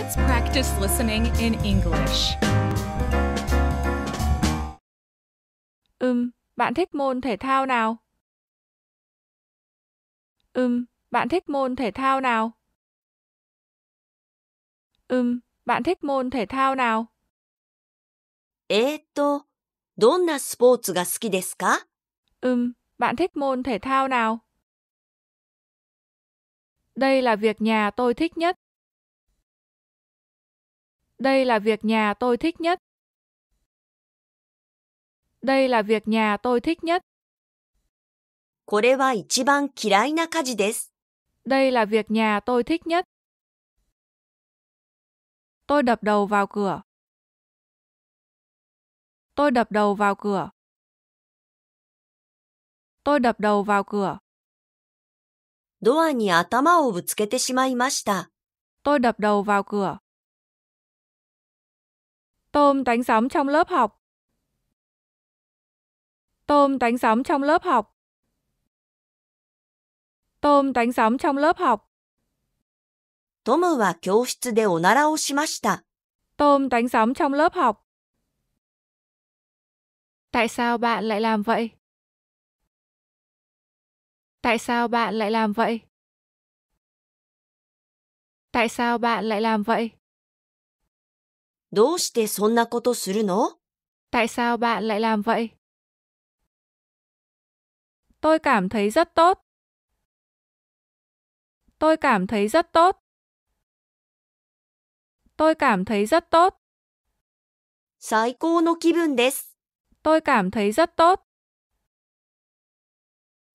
Let's practice listening in English. Ừm, bạn thích môn thể thao nào? Ừm, bạn thích môn thể thao nào? Ừm, bạn thích môn thể thao nào? えーっと、どんなスポーツが好きですか Ừm, bạn thích môn thể thao nào? Đây là việc nhà tôi thích nhất. Đây là việc nhà tôi thích nhất. Đây là việc nhà tôi thích nhất. これは一番嫌いな家事です。Đây là việc nhà tôi thích nhất. Tôi đập đầu vào cửa. Tôi đập đầu vào cửa. Tôi đập đầu vào cửa. ドアに頭をぶつけてしまいました。Tôi đập đầu vào cửa. Tôm đánh sóng trong lớp học. Tôm đánh sóng trong lớp học. Tôm đánh sóng trong lớp học. トムは教室でおならをしました。Tôm đánh sóng trong lớp học. Tại sao bạn lại làm vậy? Tại sao bạn lại làm vậy? Tại sao bạn lại làm vậy? どうしてそんなことするの Tại sao bạn lại làm vậy? Tôi cảm thấy rất tốt. Tôi cảm thấy rất tốt. Tôi cảm thấy rất tốt. Tôi cảm thấy rất tốt.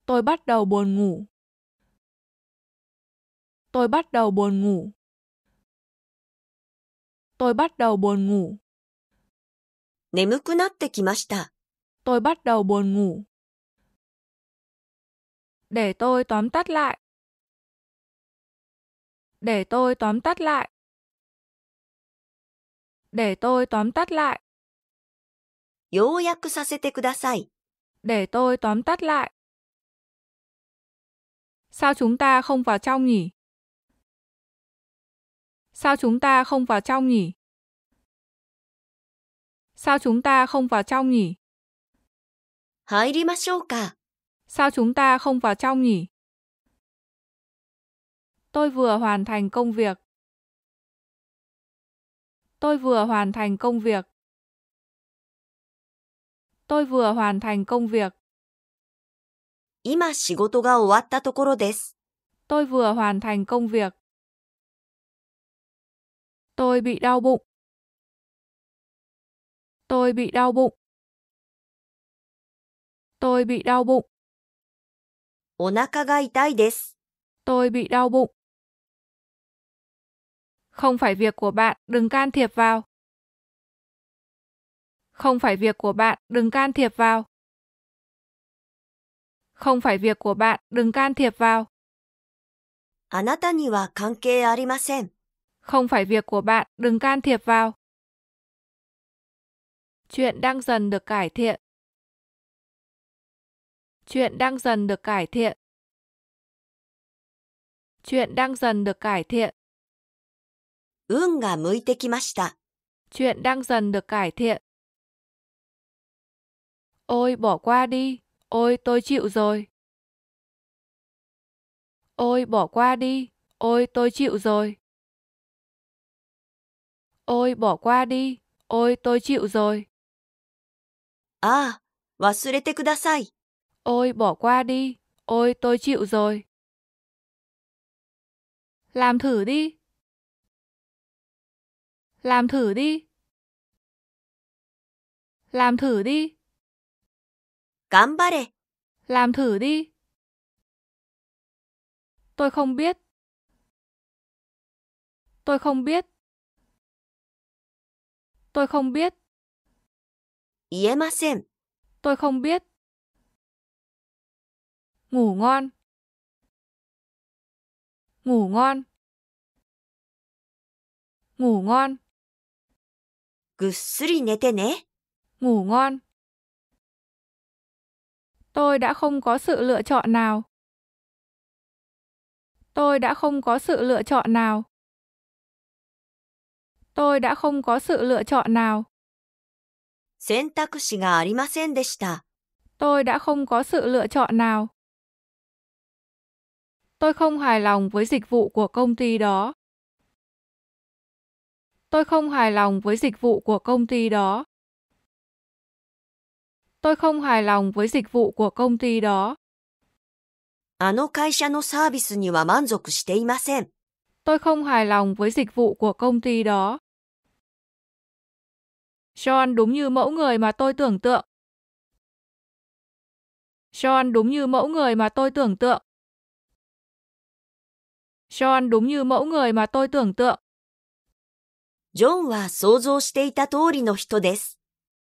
Tôi bắt đầu buồn ngủ. Tôi bắt đầu buồn ngủ. Tôi bắt đầu buồn ngủ. 眠くなってきました。Tôi bắt đầu buồn ngủ. Để tôi tóm tắt lại. Để tôi tóm tắt lại. Để tôi tóm tắt lại. 要約させてください。Để tôi tóm tắt lại. Sao chúng ta không vào trong nhỉ? Sao chúng ta không vào trong nhỉ? Sao chúng ta không vào trong nhỉ? Sao chúng ta không vào trong nhỉ? Tôi vừa hoàn thành công việc. Tôi vừa hoàn thành công việc. Tôi vừa hoàn thành công việc. Tôi vừa hoàn thành công việc. Tôi bị đau bụng. Tôi bị đau bụng. Tôi bị đau bụng. Tôi bị đau bụng. Không phải việc của bạn, đừng can thiệp vào. Không phải việc của bạn, đừng can thiệp vào. Không phải việc của bạn, đừng can thiệp vào. Không phải việc của bạn, đừng can thiệp vào. Chuyện đang dần được cải thiện. Chuyện đang dần được cải thiện. Chuyện đang dần được cải thiện. chuyện đang dần được cải thiện. Ôi bỏ qua đi, ôi tôi chịu rồi. Ôi bỏ qua đi, ôi tôi chịu rồi. Ôi bỏ qua đi, ôi tôi chịu rồi. À, Ôi bỏ qua đi. Ôi, tôi chịu rồi. Làm thử đi. Làm thử đi. Làm thử đi. Làm thử đi. Tôi không biết. Tôi không biết. Tôi không biết. Yemasen. Tôi không biết. Ngủ ngon. Ngủ ngon. Ngủ ngon. ngủ ngon. Tôi đã không có sự lựa chọn nào. Tôi đã không có sự lựa chọn nào. Tôi đã không có sự lựa chọn nào. 選択肢がありませんでした。Tôi đã không có sự lựa chọn nào. Tôi không hài lòng với dịch vụ của công ty đó. Tôi không hài lòng với dịch vụ của công ty đó. Tôi không hài lòng với dịch vụ của công ty đó. tôi không hài lòng với dịch vụ của công ty đó. John đúng như mẫu người mà tôi tưởng tượng. John đúng như mẫu người mà tôi tưởng tượng. John đúng như mẫu người mà tôi tưởng tượng. John là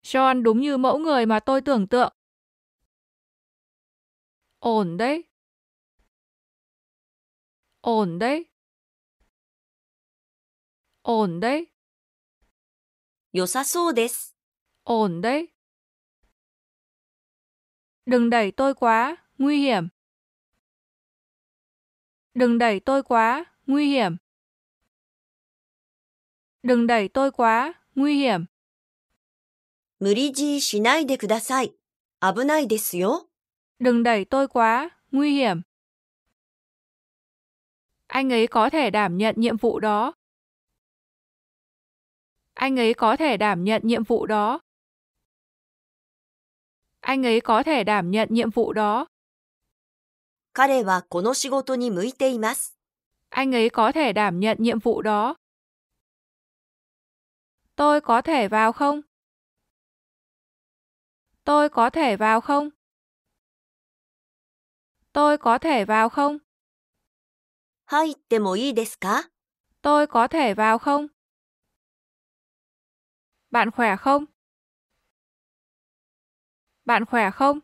John đúng như mẫu người mà tôi tưởng tượng. Ổn đấy. Ổn đấy. Ổn đấy. 良さそうです。Ổn đấy. Đừng đẩy tôi quá, nguy hiểm. Đừng đẩy tôi quá, nguy hiểm. Đừng đẩy tôi quá, nguy hiểm. 無理強いしないでください。危ないですよ。Đừng đẩy tôi quá, nguy hiểm. Anh ấy có thể đảm nhận nhiệm vụ đó. Anh ấy có thể đảm nhận nhiệm vụ đó. Anh ấy có thể đảm nhận nhiệm vụ đó. 彼はこの仕事に向いています。Anh ấy có thể đảm nhận nhiệm vụ đó. Tôi có thể vào không? Tôi có thể vào không? Tôi có thể vào không? 入ってもいいですか Tôi có thể vào không? Bạn khỏe không? Bạn khỏe không?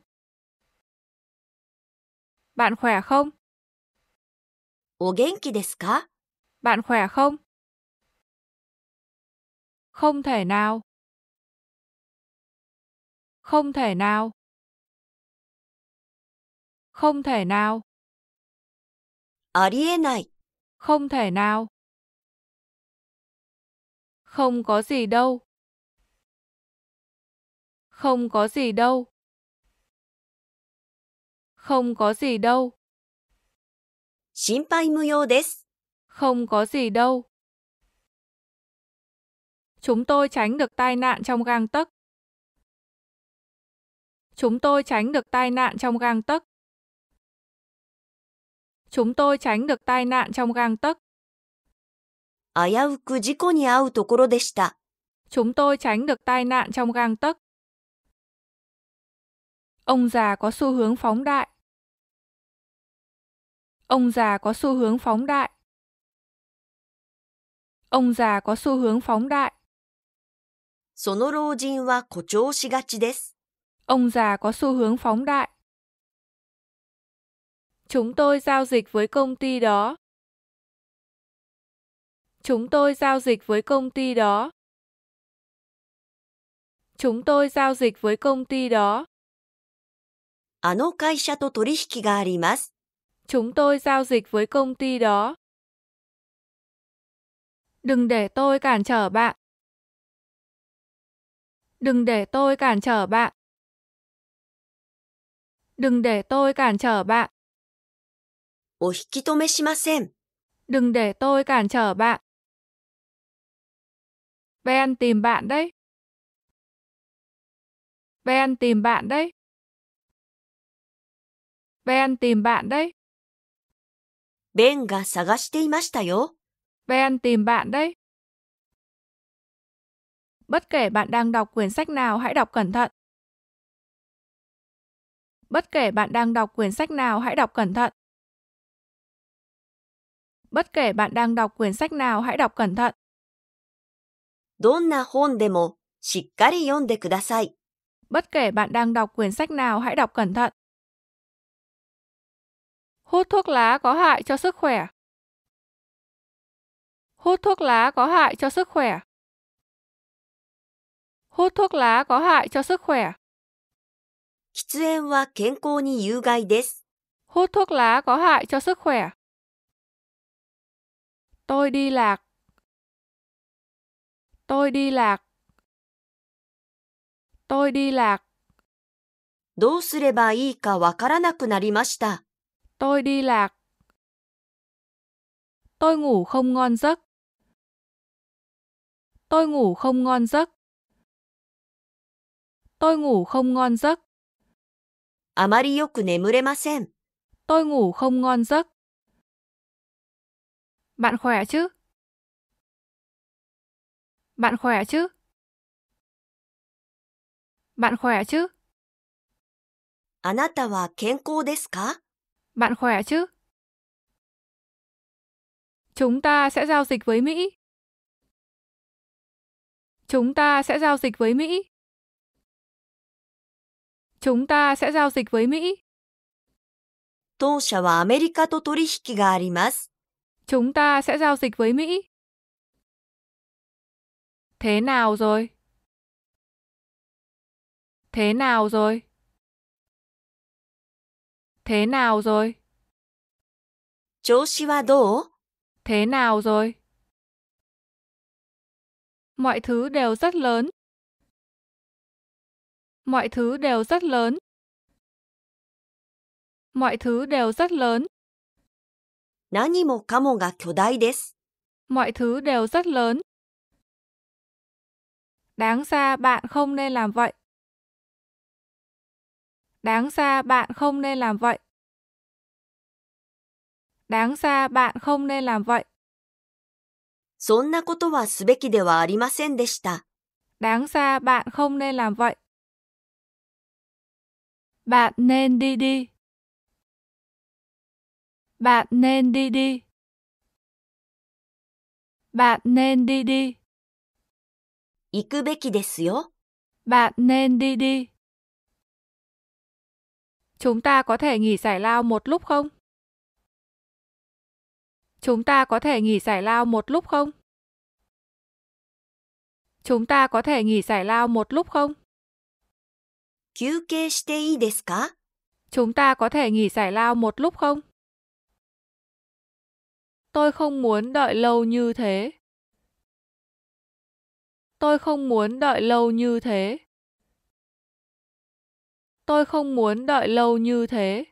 Bạn khỏe không? お元気ですか? Bạn khỏe không? Không thể nào. Không thể nào. Không thể nào. ありえない. Không thể nào. Không có gì đâu. Không có gì đâu. Không có gì đâu. 心配無用です。Không có gì đâu. Chúng tôi tránh được tai nạn trong gang tấc. Chúng tôi tránh được tai nạn trong gang tấc. Chúng tôi tránh được tai nạn trong gang tấc. chúng tôi tránh được tai nạn trong gang tấc. Ông già có xu hướng phóng đại. Ông già có xu hướng phóng đại. Ông già có xu hướng phóng đại. Ông già có xu hướng phóng đại. Chúng tôi giao dịch với công ty đó. Chúng tôi giao dịch với công ty đó. Chúng tôi giao dịch với công ty đó. あの会社と取引があります。Chúng tôi giao dịch với công ty đó. Đừng để tôi cản trở bạn. Đừng để tôi cản trở bạn. Đừng để tôi cản trở bạn. Đừng để tôi cản trở bạn. Ben tìm bạn đấy. Ben tìm bạn đấy. Ben tìm bạn đấy. Ben が探していましたよ。Ben tìm bạn đấy. Bất kể bạn đang đọc quyển sách nào, hãy đọc cẩn thận. Bất kể bạn đang đọc quyển sách nào, hãy đọc cẩn thận. Bất kể bạn đang đọc quyển sách nào, hãy đọc cẩn thận. Bất kể bạn đang đọc quyển sách nào, hãy đọc cẩn thận. Hút thuốc lá có hại cho sức khỏe. Hút thuốc lá có hại cho sức khỏe. Hút thuốc lá có hại cho sức khỏe. 喫煙は健康に有害です。Hút thuốc lá có hại cho sức khỏe. Tôi đi lạc. Tôi đi lạc. Tôi đi lạc. どうすればいいかわからなくなりました。Tôi đi lạc. Tôi ngủ không ngon giấc. Tôi ngủ không ngon giấc. Tôi ngủ không ngon giấc. あまりよく眠れません。Tôi ngủ không ngon giấc. Bạn khỏe chứ? Bạn khỏe chứ? Bạn khỏe chứ? あなたは健康ですか bạn khỏe chứ? Chúng ta sẽ giao dịch với Mỹ. Chúng ta sẽ giao dịch với Mỹ. Chúng ta sẽ giao dịch với Mỹ. 当社はアメリカと取引があります。Chúng ta sẽ giao dịch với Mỹ. Thế nào rồi? Thế nào rồi? Thế nào rồi? Chố Thế nào rồi? Mọi thứ đều rất lớn. Mọi thứ đều rất lớn. Mọi thứ đều rất lớn. mọi thứ đều rất lớn. Đáng ra bạn không nên làm vậy. Đáng ra bạn không nên làm vậy. Đáng ra bạn không nên làm vậy. そんなことはすべきではありませんでした。Đáng ra bạn không nên làm vậy. Bạn nên đi đi. Bạn nên đi đi. Bạn nên đi đi. 行くべきですよ bạn nên đi đi. Chúng ta có thể nghỉ giải lao một lúc không? Chúng ta có thể nghỉ giải lao một lúc không? Chúng ta có thể nghỉ giải lao một lúc không? Chúng ta có thể nghỉ giải lao một lúc không? Tôi không muốn đợi lâu như thế. Tôi không muốn đợi lâu như thế. Tôi không muốn đợi lâu như thế.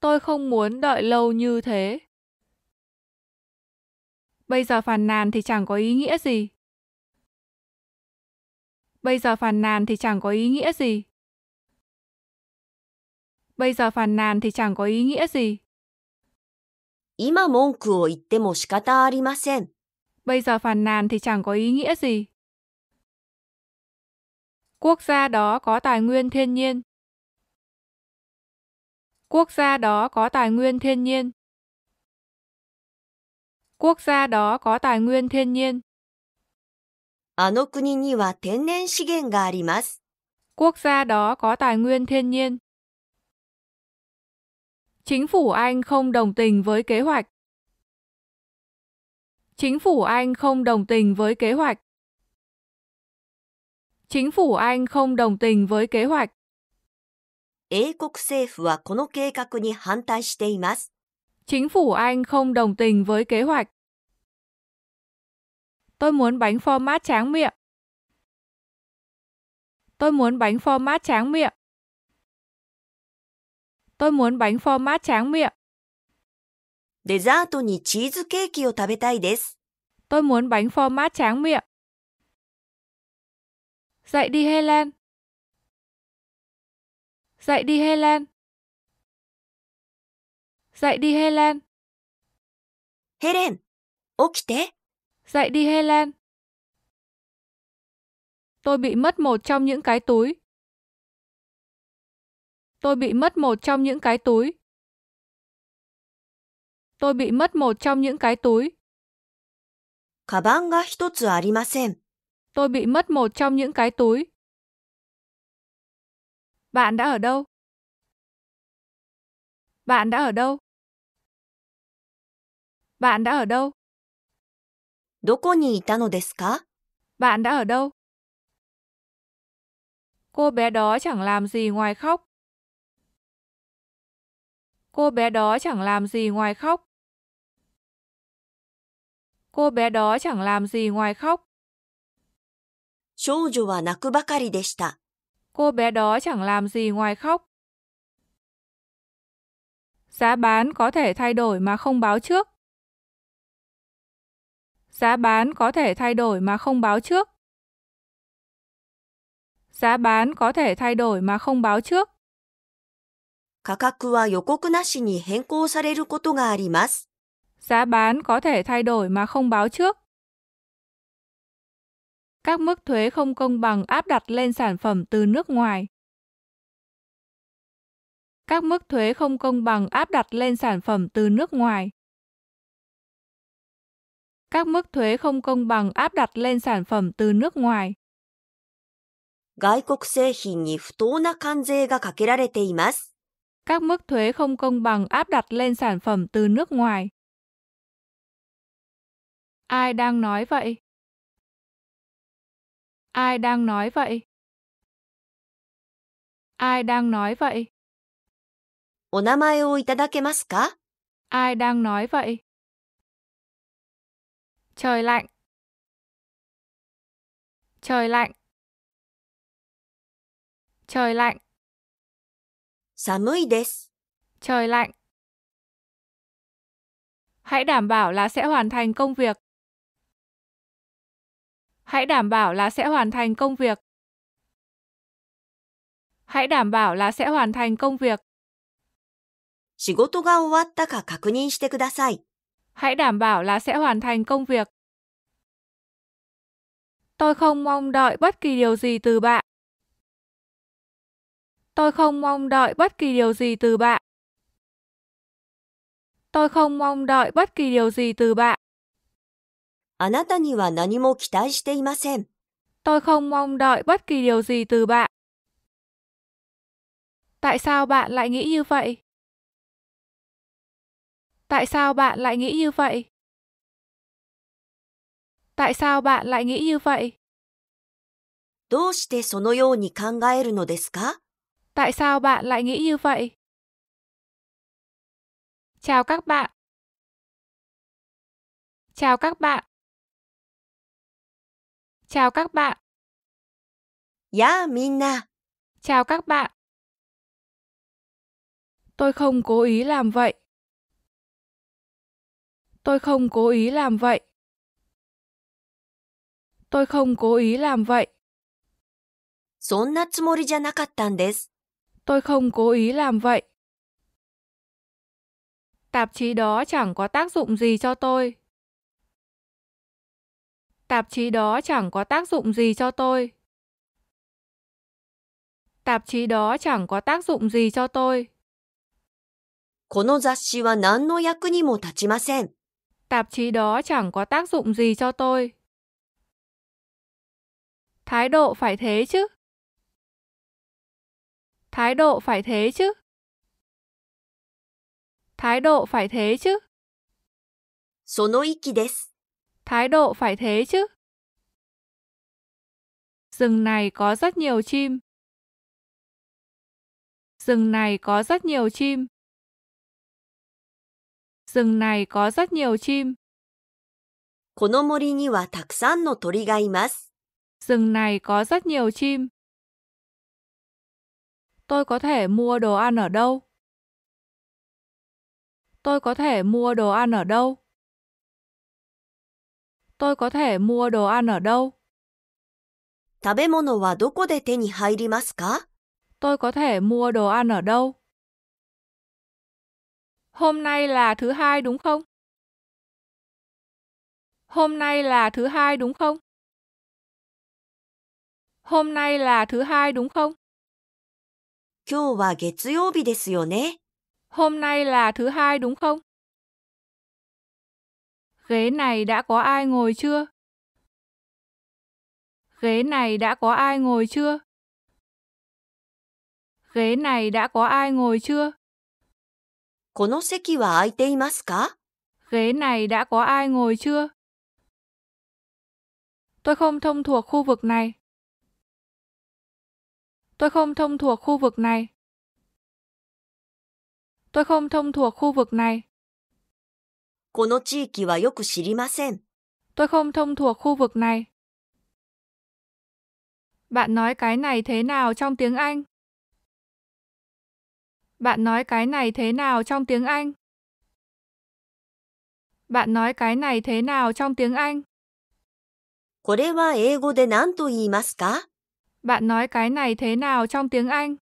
tôi không muốn đợi lâu như thế. Bây giờ phàn nàn thì chẳng có ý nghĩa gì. Bây giờ phàn nàn thì chẳng có ý nghĩa gì. Bây giờ phàn nàn thì chẳng có ý nghĩa gì. 今文句を言っても仕方ありません。Bây giờ phàn nàn thì chẳng có ý nghĩa gì. Quốc gia đó có tài nguyên thiên nhiên. Quốc gia đó có tài nguyên thiên nhiên. Quốc gia đó có tài nguyên thiên nhiên. あの国には天然資源があります。Quốc gia đó có tài nguyên thiên nhiên. Chính phủ Anh không đồng tình với kế hoạch. Chính phủ Anh không đồng tình với kế hoạch chính phủ Anh không đồng tình với kế hoạch. 英国政府はこの計画に反対しています。Chính phủ Anh không đồng tình với kế hoạch. Tôi muốn bánh format tráng miệng. Tôi muốn bánh format tráng miệng. Tôi muốn bánh format tráng miệng. デザートにチーズケーキを食べたいです。Tôi muốn bánh format tráng miệng. Dậy đi Helen. Dậy đi Helen. Dậy đi Helen. Helen, 起きて. Dậy đi Helen. Tôi bị mất một trong những cái túi. Tôi bị mất một trong những cái túi. Tôi bị mất một trong những cái túi. カバンが一つありません。Tôi bị mất một trong những cái túi. Bạn đã ở đâu? Bạn đã ở đâu? Bạn đã ở đâu? どこにいたのですか Bạn đã ở đâu? Cô bé đó chẳng làm gì ngoài khóc. Cô bé đó chẳng làm gì ngoài khóc. Cô bé đó chẳng làm gì ngoài khóc. 少女は泣くばかりでした。Cô bé đó chẳng làm gì ngoài khóc. Giá bán có thể thay đổi mà không báo trước. Giá bán có thể thay đổi mà không báo trước. Giá bán có thể thay đổi mà không báo trước. 価格は予告なしに変更されることがあります。Giá bán có thể thay đổi mà không báo trước. các mức thuế không công bằng áp đặt lên sản phẩm từ nước ngoài. Các mức thuế không công bằng áp đặt lên sản phẩm từ nước ngoài. Các mức thuế không công bằng áp đặt lên sản phẩm từ nước ngoài. 外国製品に不当な関税がかけられています。Các mức thuế không công bằng áp đặt lên sản phẩm từ nước ngoài. Ai đang nói vậy? Ai đang nói vậy? Ai đang nói vậy? お名前をいただけますか Ai đang nói vậy? Trời lạnh. Trời lạnh. Trời lạnh. Trời lạnh. Hãy đảm bảo là sẽ hoàn thành công việc. Hãy đảm bảo là sẽ hoàn thành công việc. Hãy đảm bảo là sẽ hoàn thành công việc. 仕事が終わったか確認してください。Hãy đảm bảo là sẽ hoàn thành công việc. Tôi không mong đợi bất kỳ điều gì từ bạn. Tôi không mong đợi bất kỳ điều gì từ bạn. Tôi không mong đợi bất kỳ điều gì từ bạn. あなたには何も期待していません。Tôi không mong đợi bất kỳ điều gì từ bạn. Tại sao bạn lại nghĩ như vậy? Tại sao bạn lại nghĩ như vậy? Tại sao bạn lại nghĩ như vậy? どうしてそのように考えるのですか Tại sao bạn lại nghĩ như vậy? Chào các bạn. Chào các bạn. Chào các bạn. Ya dạ, minna. Chào các bạn. Tôi không cố ý làm vậy. Tôi không cố ý làm vậy. Tôi không cố ý làm vậy. Tôi không cố ý làm vậy. Tạp chí đó chẳng có tác dụng gì cho tôi. Tạp chí đó chẳng có tác dụng gì cho tôi. Tạp chí đó chẳng có tác dụng gì cho tôi. この雑誌は何の役にも立ちません。Tạp chí đó chẳng có tác dụng gì cho tôi. Thái độ phải thế chứ. Thái độ phải thế chứ. Thái độ phải thế chứ. その息です。Thái độ phải thế chứ. Rừng này có rất nhiều chim. Rừng này có rất nhiều chim. Rừng này có rất nhiều chim. この森にはたくさんの鳥がいます。Rừng này có rất nhiều chim. Tôi có thể mua đồ ăn ở đâu? Tôi có thể mua đồ ăn ở đâu? tôi có thể mua đồ ăn ở đâu? 食べ物はどこで手に入りますか Tôi có thể mua đồ ăn ở đâu? Hôm nay là thứ hai đúng không? Hôm nay là thứ hai đúng không? Hôm nay là thứ hai đúng không? Hôm nay là thứ hai đúng không? Ghế này đã có ai ngồi chưa? Ghế này đã có ai ngồi chưa? Ghế này đã có ai ngồi chưa? この席は空いていますか Ghế này đã có ai ngồi chưa? Tôi không thông thuộc khu vực này. Tôi không thông thuộc khu vực này. Tôi không thông thuộc khu vực này. Tôi không thông thuộc khu vực này. Bạn nói cái này thế nào trong tiếng Anh? Bạn nói cái này thế nào trong tiếng Anh? Bạn nói cái này thế nào trong tiếng Anh? これは英語で何と言いますか Bạn nói cái này thế nào trong tiếng Anh?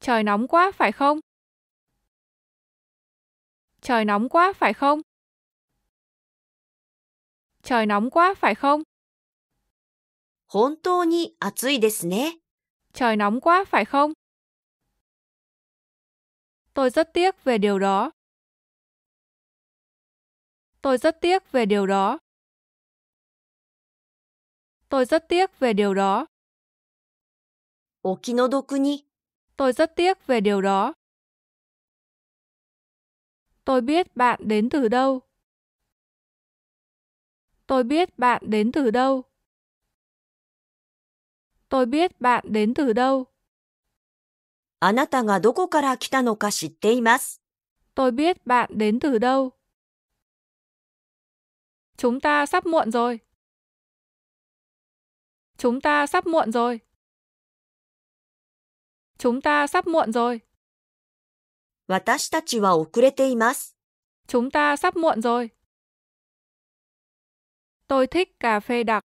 Trời nóng quá phải không? Trời nóng quá phải không? Trời nóng quá phải không? 本当に暑いですね。Trời nóng quá phải không? Tôi rất tiếc về điều đó. Tôi rất tiếc về điều đó. Tôi rất tiếc về điều đó. tôi rất tiếc về điều đó. Tôi biết bạn đến từ đâu. Tôi biết bạn đến từ đâu. Tôi biết bạn đến từ đâu. あなたがどこから来たのか知っています。Tôi biết bạn đến từ đâu. Chúng ta sắp muộn rồi. Chúng ta sắp muộn rồi. Chúng ta sắp muộn rồi. 私たちは遅れています。Chúng ta sắp muộn rồi. Tôi thích cà phê đặc.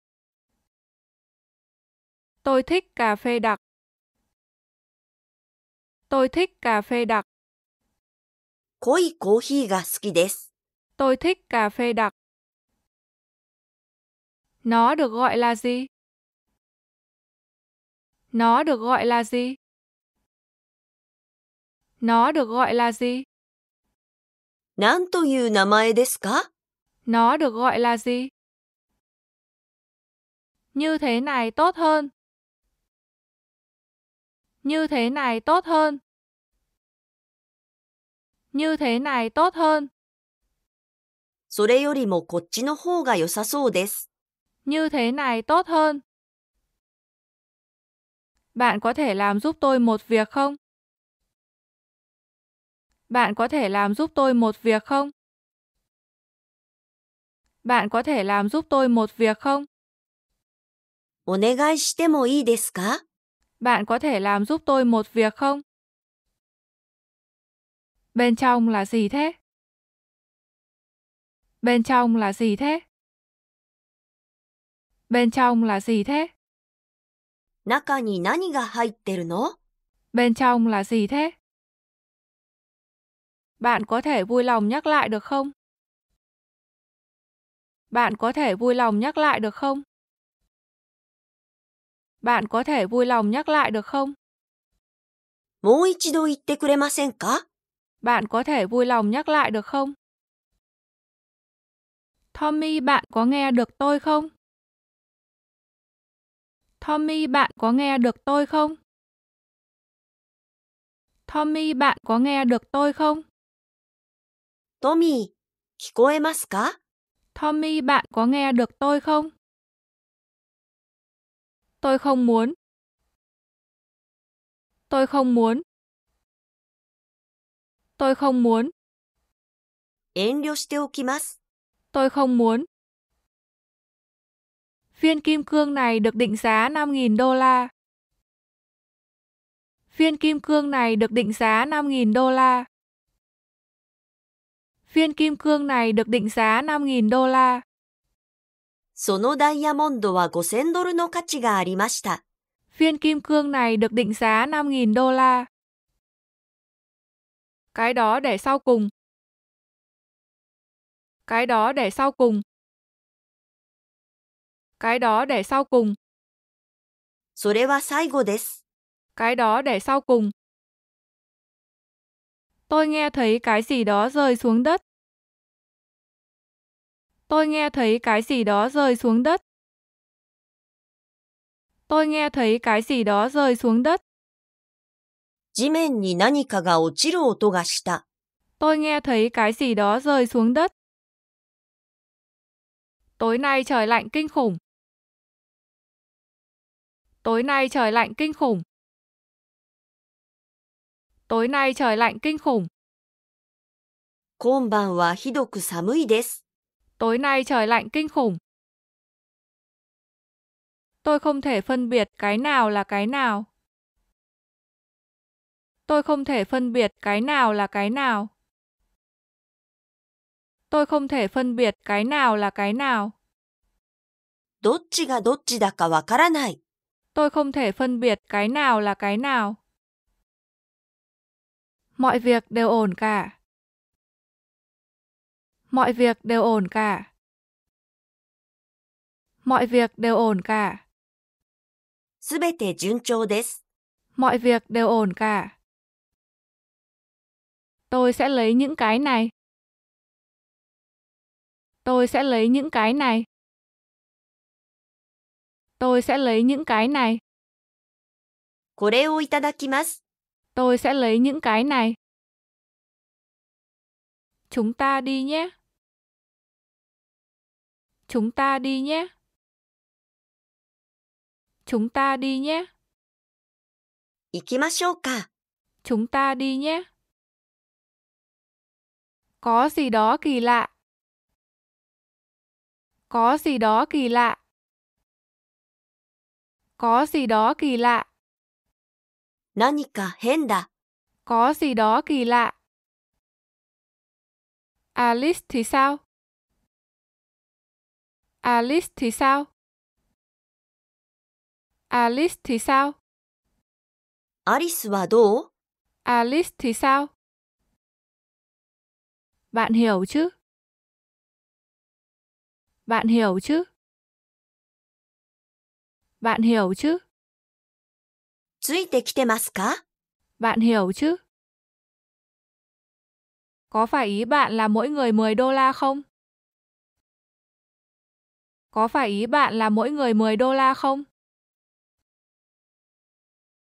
Tôi thích cà phê đặc. Tôi thích cà phê đặc. 濃いコーヒーが好きです。Tôi thích cà phê đặc. Nó được gọi là gì? Nó được gọi là gì? Nó được gọi là gì? 何という名前ですか Nó được gọi là gì? Như thế này tốt hơn. Như thế này tốt hơn. Như thế này tốt hơn. それよりもこっちの方が良さそうです。Như thế này tốt hơn. Bạn có thể làm giúp tôi một việc không? Bạn có thể làm giúp tôi một việc không? Bạn có thể làm giúp tôi một việc không? お願いしてもいいですか Bạn có thể làm giúp tôi một việc không? Bên trong là gì thế? Bên trong là gì thế? Bên trong là gì thế? 中に何が入ってるの Bên trong là gì thế? Bạn có thể vui lòng nhắc lại được không? Bạn có thể vui lòng nhắc lại được không? Bạn có thể vui lòng nhắc lại được không? もう一度言ってくれませんか Bạn có thể vui lòng nhắc lại được không? Tommy, bạn có nghe được tôi không? Tommy, bạn có nghe được tôi không? Tommy, bạn có nghe được tôi không? Tommy, 聞こえますか? Tommy, bạn có nghe được tôi không? Tôi không muốn. Tôi không muốn. Tôi không muốn. 遠慮しておきます. Tôi không muốn. Viên kim cương này được định giá 5.000 đô la. Viên kim cương này được định giá 5.000 đô la viên kim cương này được định giá 5.000 đô la. そのダイヤモンドは5000ドルの価値がありました。Viên kim cương này được định giá 5.000 đô la. Cái đó để sau cùng. Cái đó để sau cùng. Cái đó để sau cùng. Cái đó để sau cùng. Tôi nghe thấy cái gì đó rơi xuống đất. Tôi nghe thấy cái gì đó rơi xuống đất. Tôi nghe thấy cái gì đó rơi xuống đất. Tôi nghe thấy cái gì đó rơi xuống đất. Tối nay trời lạnh kinh khủng. Tối nay trời lạnh kinh khủng. Tối nay trời lạnh kinh khủng. 今晩はひどく寒いです。Tối nay trời lạnh kinh khủng. Tôi không thể phân biệt cái nào là cái nào. Tôi không thể phân biệt cái nào là cái nào. Tôi không thể phân biệt cái nào là cái nào. どっちがどっちだかわからない。Tôi không thể phân biệt cái nào là cái nào. Mọi việc đều ổn cả. Mọi việc đều ổn cả. Mọi việc đều ổn cả. mọi việc đều ổn cả. Tôi sẽ lấy những cái này. Tôi sẽ lấy những cái này. Tôi sẽ lấy những cái này. これをいただきます。Tôi sẽ lấy những cái này. Chúng ta đi nhé. Chúng ta đi nhé. Chúng ta đi nhé. chúng ta đi nhé. Có gì đó kỳ lạ. Có gì đó kỳ lạ. Có gì đó kỳ lạ. có gì đó kỳ lạ. Alice thì sao? Alice thì sao? Alice thì sao? Alice và đồ? Alice thì sao? Bạn hiểu chứ? Bạn hiểu chứ? Bạn hiểu chứ? ついてきてますか Bạn hiểu chứ? Có phải ý bạn là mỗi người 10 đô la không? Có phải ý bạn là mỗi người 10 đô la không?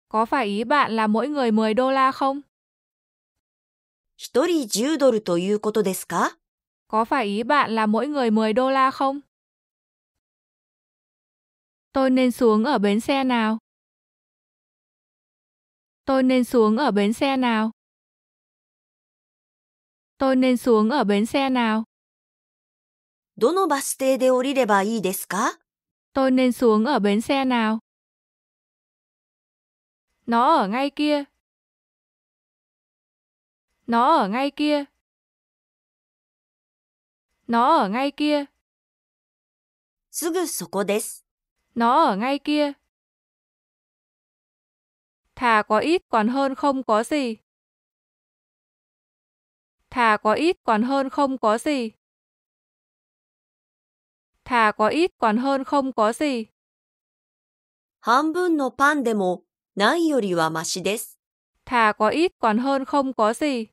Có phải ý bạn là mỗi người 10 đô la không? 1人10ドルということですか Có phải ý bạn là mỗi người 10 đô la không? Tôi nên xuống ở bến xe nào? Tôi nên xuống ở bến xe nào? Tôi nên xuống ở bến xe nào? どのバス停で降りればいいですか Tôi nên xuống ở bến xe nào? Nó ở ngay kia. Nó ở ngay kia. Nó ở ngay kia. すぐそこです。Nó ở ngay kia. Thà có ít còn hơn không có gì. Thà có ít còn hơn không có gì. thà có ít còn hơn không có gì. Thà có ít còn hơn không có gì.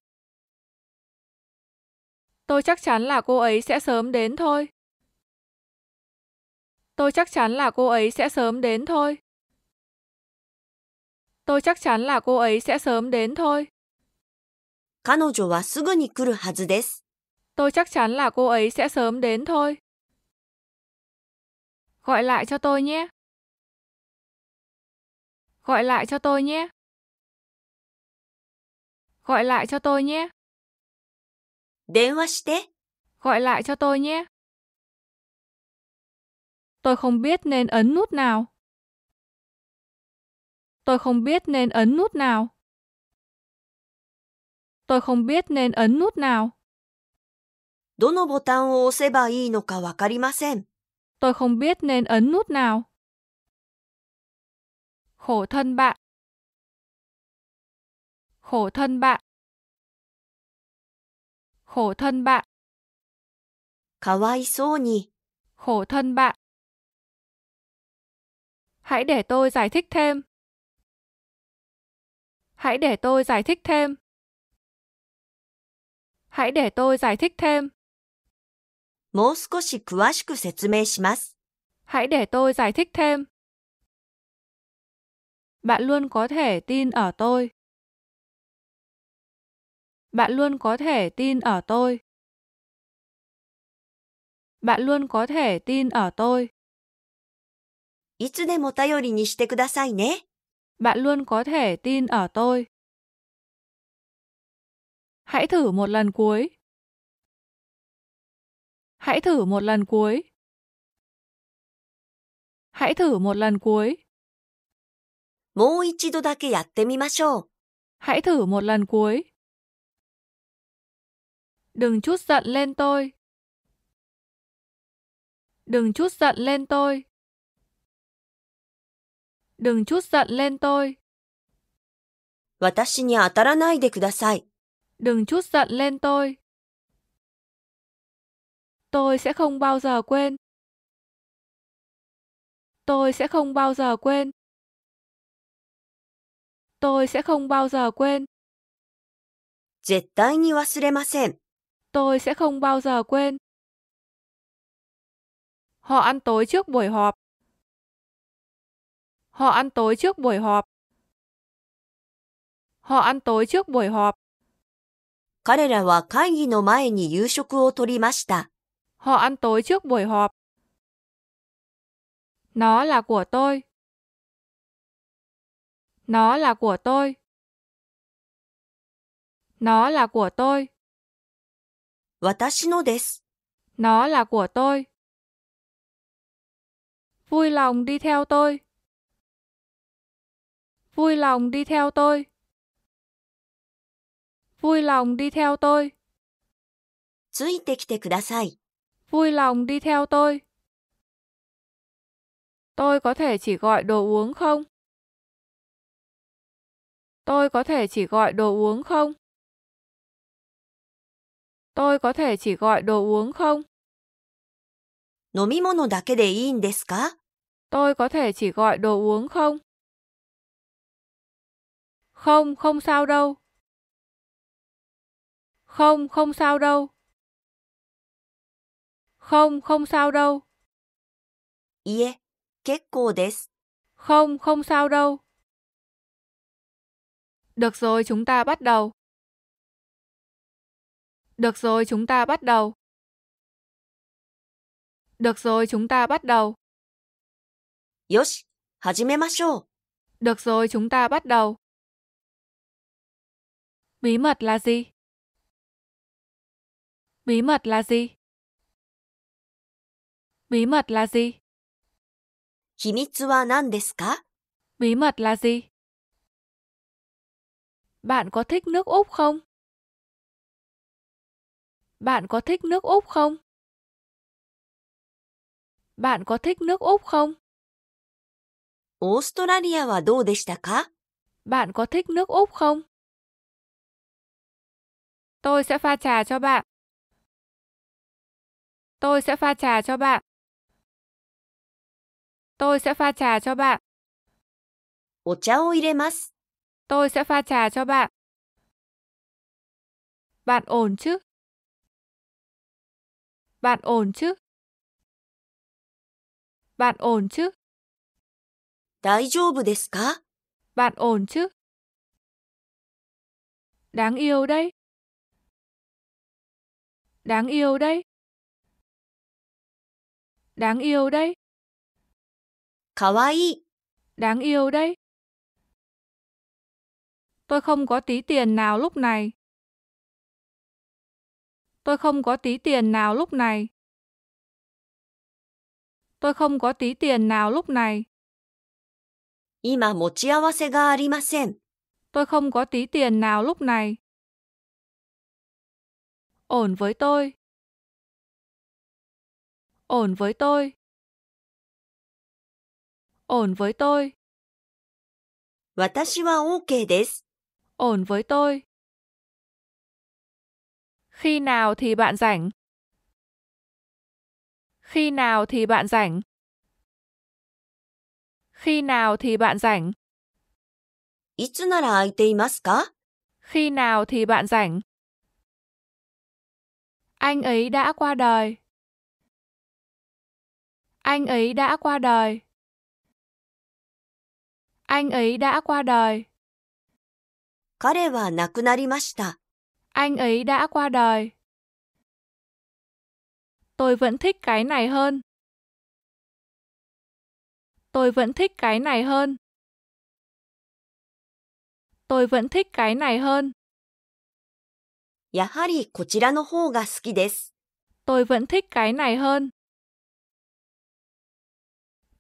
Tôi chắc chắn là cô ấy sẽ sớm đến thôi. Tôi chắc chắn là cô ấy sẽ sớm đến thôi. Tôi chắc chắn là cô ấy sẽ sớm đến thôi. Tôi chắc chắn là cô ấy sẽ sớm đến thôi. Gọi lại cho tôi nhé. Gọi lại cho tôi nhé. Gọi lại cho tôi nhé. Điện thoại Gọi lại cho tôi nhé. Tôi không biết nên ấn nút nào. Tôi không biết nên ấn nút nào. Tôi không biết nên ấn nút nào. どのボタンを押せばいいのかわかりません。Tôi không biết nên ấn nút nào. Khổ thân bạn. Khổ thân bạn. Khổ thân bạn. khổ thân bạn. Hãy để tôi giải thích thêm. Hãy để tôi giải thích thêm. Hãy để tôi giải thích thêm. もう少し詳しく説明します。Hãy để tôi giải thích thêm. Bạn luôn có thể tin ở tôi. Bạn luôn có thể tin ở tôi. Bạn luôn có thể tin ở tôi. いつでも頼りにしてくださいね。Bạn luôn có thể tin ở tôi. Hãy thử một lần cuối. Hãy thử một lần cuối. Hãy thử một lần cuối. もう一度だけやってみましょう。Hãy thử một lần cuối. Đừng chút giận lên tôi. Đừng chút giận lên tôi. Đừng chút giận lên tôi. 私に当たらないでください。Đừng chút giận lên tôi. Tôi sẽ không bao giờ quên. Tôi sẽ không bao giờ quên. Tôi sẽ không bao giờ quên. tôi sẽ không bao giờ quên. Họ ăn tối trước buổi họp. Họ ăn tối trước buổi họp. Họ ăn tối trước buổi họp. 彼らは会議の前に夕食をとりました。Họ ăn tối trước buổi họp. Nó là của tôi. Nó là của tôi. Nó là của tôi. 私のです。Nó là của tôi. Vui lòng đi theo tôi. Vui lòng đi theo tôi. Vui lòng đi theo tôi. ついてきてください。vui lòng đi theo tôi. Tôi có thể chỉ gọi đồ uống không? Tôi có thể chỉ gọi đồ uống không? Tôi có thể chỉ gọi đồ uống không? 飲み物だけでいいんですか Tôi có thể chỉ gọi đồ uống không? Không, không sao đâu. Không, không sao đâu. Không, không sao đâu. Ie, kekkou desu. Không, không sao đâu. Được rồi, chúng ta bắt đầu. Được rồi, chúng ta bắt đầu. Được rồi, chúng ta bắt đầu. Yoshi, hajimemashou. Được rồi, chúng ta bắt đầu. Bí mật là gì? Bí mật là gì? Bí mật là gì? 秘密は何ですか Bí mật là gì? Bạn có thích nước Úc không? Bạn có thích nước Úc không? Bạn có thích nước Úc không? オーストラリアはどうでしたか Bạn có thích nước Úc không? Tôi sẽ pha trà cho bạn. Tôi sẽ pha trà cho bạn. Tôi sẽ pha trà cho bạn. お茶を入れます。Tôi sẽ pha trà cho bạn. Bạn ổn chứ? Bạn ổn chứ? Bạn ổn chứ? 大丈夫ですか Bạn ổn chứ? Đáng yêu đấy. Đáng yêu đấy. Đáng yêu đấy kawaii. Đáng yêu đấy. Tôi không có tí tiền nào lúc này. Tôi không có tí tiền nào lúc này. Tôi không có tí tiền nào lúc này. Tôi không có tí tiền nào lúc này. Ổn với tôi. Ổn với tôi ổn với tôi. 私は OK です。ổn với tôi. Khi nào thì bạn rảnh? Khi nào thì bạn rảnh? Khi nào thì bạn rảnh? いつなら空いていますか? Khi nào thì bạn rảnh? Anh ấy đã qua đời. Anh ấy đã qua đời. Anh ấy đã qua đời. 彼は亡くなりました。Anh ấy đã qua đời. Tôi vẫn thích cái này hơn. Tôi vẫn thích cái này hơn. Tôi vẫn thích cái này hơn. やはりこちらの方が好きです。Tôi vẫn thích cái này hơn.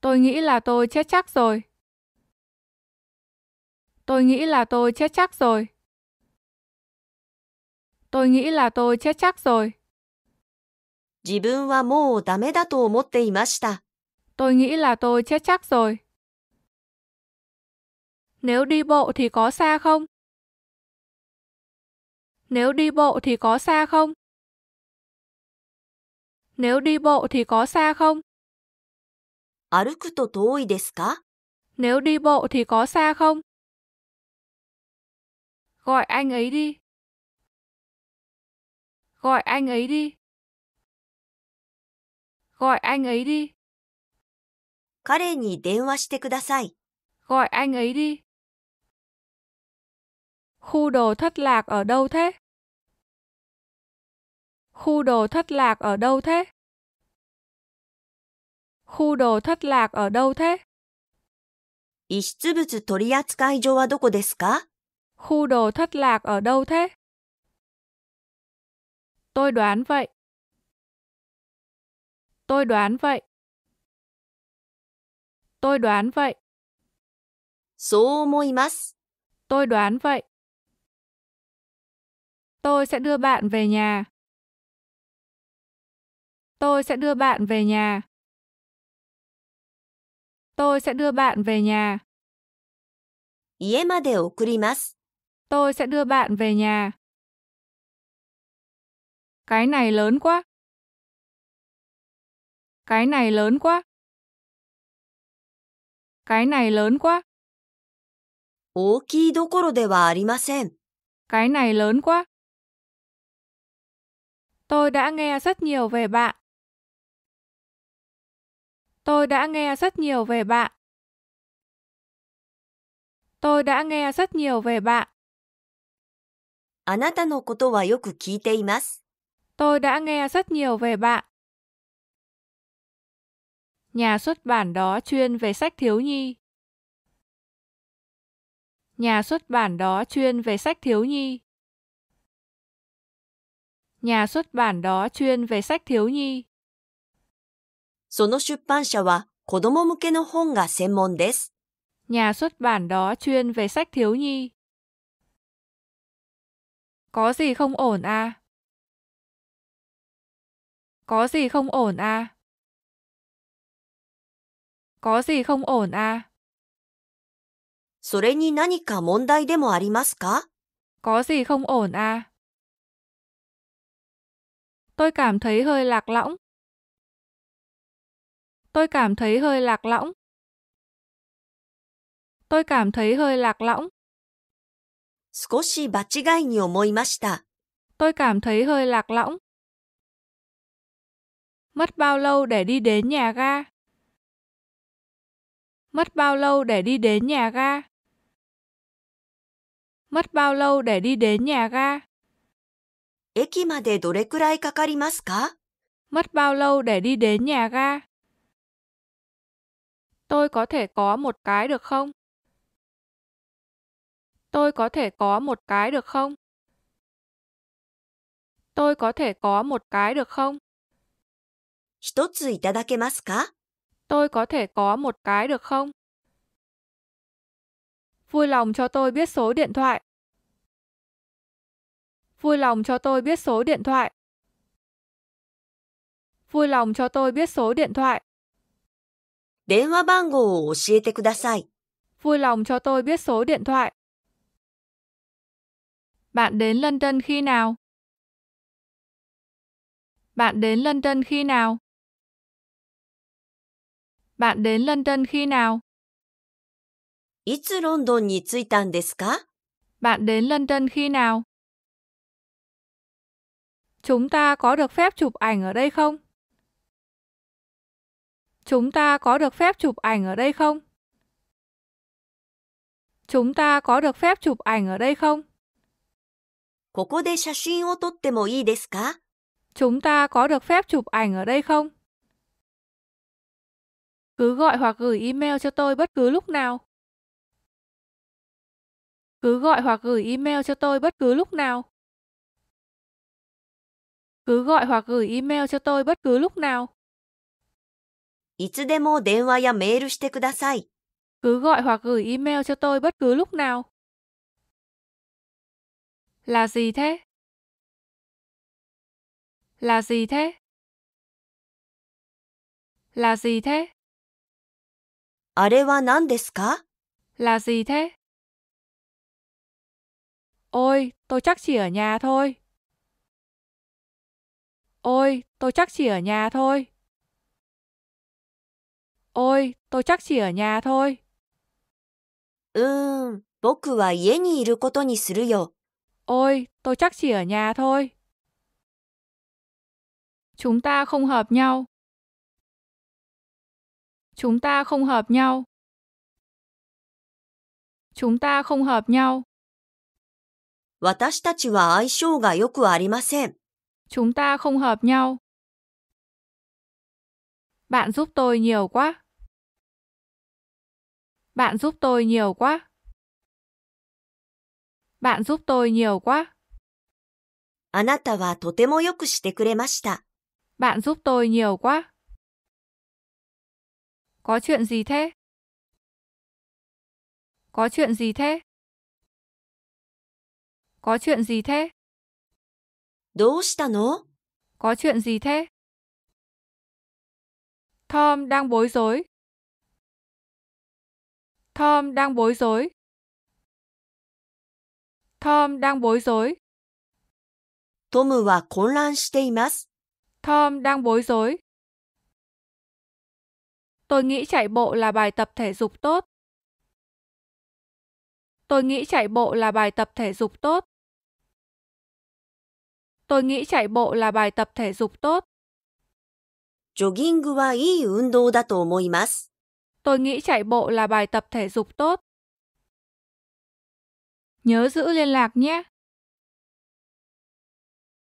Tôi nghĩ là tôi chết chắc rồi. Tôi nghĩ là tôi chết chắc rồi. Tôi nghĩ là tôi chết chắc rồi. 自分はもうダメだと思っていました。Tôi nghĩ là tôi chết chắc rồi. Nếu đi bộ thì có xa không? Nếu đi bộ thì có xa không? Nếu đi bộ thì có xa không? 歩くと遠いですか Nếu đi bộ thì có xa không? Gọi anh ấy đi. Gọi anh ấy đi. Gọi anh ấy đi. 彼に電話してください。Gọi anh ấy đi. Khu đồ thất lạc ở đâu thế? Khu đồ thất lạc ở đâu thế? Khu đồ thất lạc ở đâu thế? 遺失物取扱所はどこですか Khu đồ thất lạc ở đâu thế? Tôi đoán vậy. Tôi đoán vậy. Tôi đoán vậy. Tôi đoán vậy. Tôi sẽ đưa bạn về nhà. Tôi sẽ đưa bạn về nhà. Tôi sẽ đưa bạn về nhà. 家まで送ります。Tôi sẽ đưa bạn về nhà. Cái này lớn quá. Cái này lớn quá. Cái này lớn quá. Cái này lớn quá. Tôi đã nghe rất nhiều về bạn. Tôi đã nghe rất nhiều về bạn. Tôi đã nghe rất nhiều về bạn. あなたのことはよく聞いています。Tôi đã nghe rất nhiều về bạn. Nhà xuất bản đó chuyên về sách thiếu nhi. Nhà xuất bản đó chuyên về sách thiếu nhi. Nhà xuất bản đó chuyên về sách thiếu nhi. その出版社は子供向けの本が専門です。Nhà xuất bản đó chuyên về sách thiếu nhi. Có gì không ổn à? Có gì không ổn à? Có gì không ổn à? それに何か問題でもありますか Có gì không ổn à? Tôi cảm thấy hơi lạc lõng. Tôi cảm thấy hơi lạc lõng. Tôi cảm thấy hơi lạc lõng. 少し場違いに思いました。Tôi cảm thấy hơi lạc lõng. Mất bao lâu để đi đến nhà ga? Mất bao lâu để đi đến nhà ga? Mất bao lâu để đi đến nhà ga? 駅までどれくらいかかりますか Mất bao lâu để đi đến nhà ga? Tôi có thể có một cái được không? Tôi có thể có một cái được không? Tôi có thể có một cái được không? Tôi có thể có một cái được không? Vui lòng cho tôi biết số điện thoại. Vui lòng cho tôi biết số điện thoại. Vui lòng cho tôi biết số điện thoại. vui lòng cho tôi biết số điện thoại. Bạn đến London khi nào? Bạn đến London khi nào? Bạn đến London khi nào? いつロンドンに着いたんですか Bạn đến London khi nào? Chúng ta có được phép chụp ảnh ở đây không? Chúng ta có được phép chụp ảnh ở đây không? Chúng ta có được phép chụp ảnh ở đây không? ここで写真を撮ってもいいですか Chúng ta có được phép chụp ảnh ở đây không? Cứ gọi hoặc gửi email cho tôi bất cứ lúc nào. Cứ gọi hoặc gửi email cho tôi bất cứ lúc nào. Cứ gọi hoặc gửi email cho tôi bất cứ lúc nào. いつでも電話やメールしてください。Cứ gọi hoặc gửi email cho tôi bất cứ lúc nào. Là gì thế? Là gì thế? Là gì thế? あれは何ですか Là gì thế? Ôi, tôi chắc chỉ ở nhà thôi. Ôi, tôi chắc chỉ ở nhà thôi. Ôi, tôi chắc chỉ ở nhà thôi. うーん、僕は家にいることにするよ。Ôi, tôi chắc chỉ ở nhà thôi. Chúng ta không hợp nhau. Chúng ta không hợp nhau. Chúng ta không hợp nhau. 私たちは相性がよくありません。Chúng ta không hợp nhau. Bạn giúp tôi nhiều quá. Bạn giúp tôi nhiều quá. Bạn giúp tôi nhiều quá. あなたはとてもよくしてくれました。Bạn giúp tôi nhiều quá. Có chuyện gì thế? Có chuyện gì thế? Có chuyện gì thế? どうしたの? Có chuyện gì thế? Tom đang bối rối. Tom đang bối rối. Tom đang bối rối. Tom Tom đang bối rối. Tôi nghĩ chạy bộ là bài tập thể dục tốt. Tôi nghĩ chạy bộ là bài tập thể dục tốt. Tôi nghĩ chạy bộ là bài tập thể dục tốt. Jogging Tôi nghĩ chạy bộ là bài tập thể dục tốt. Nhớ giữ liên lạc nhé.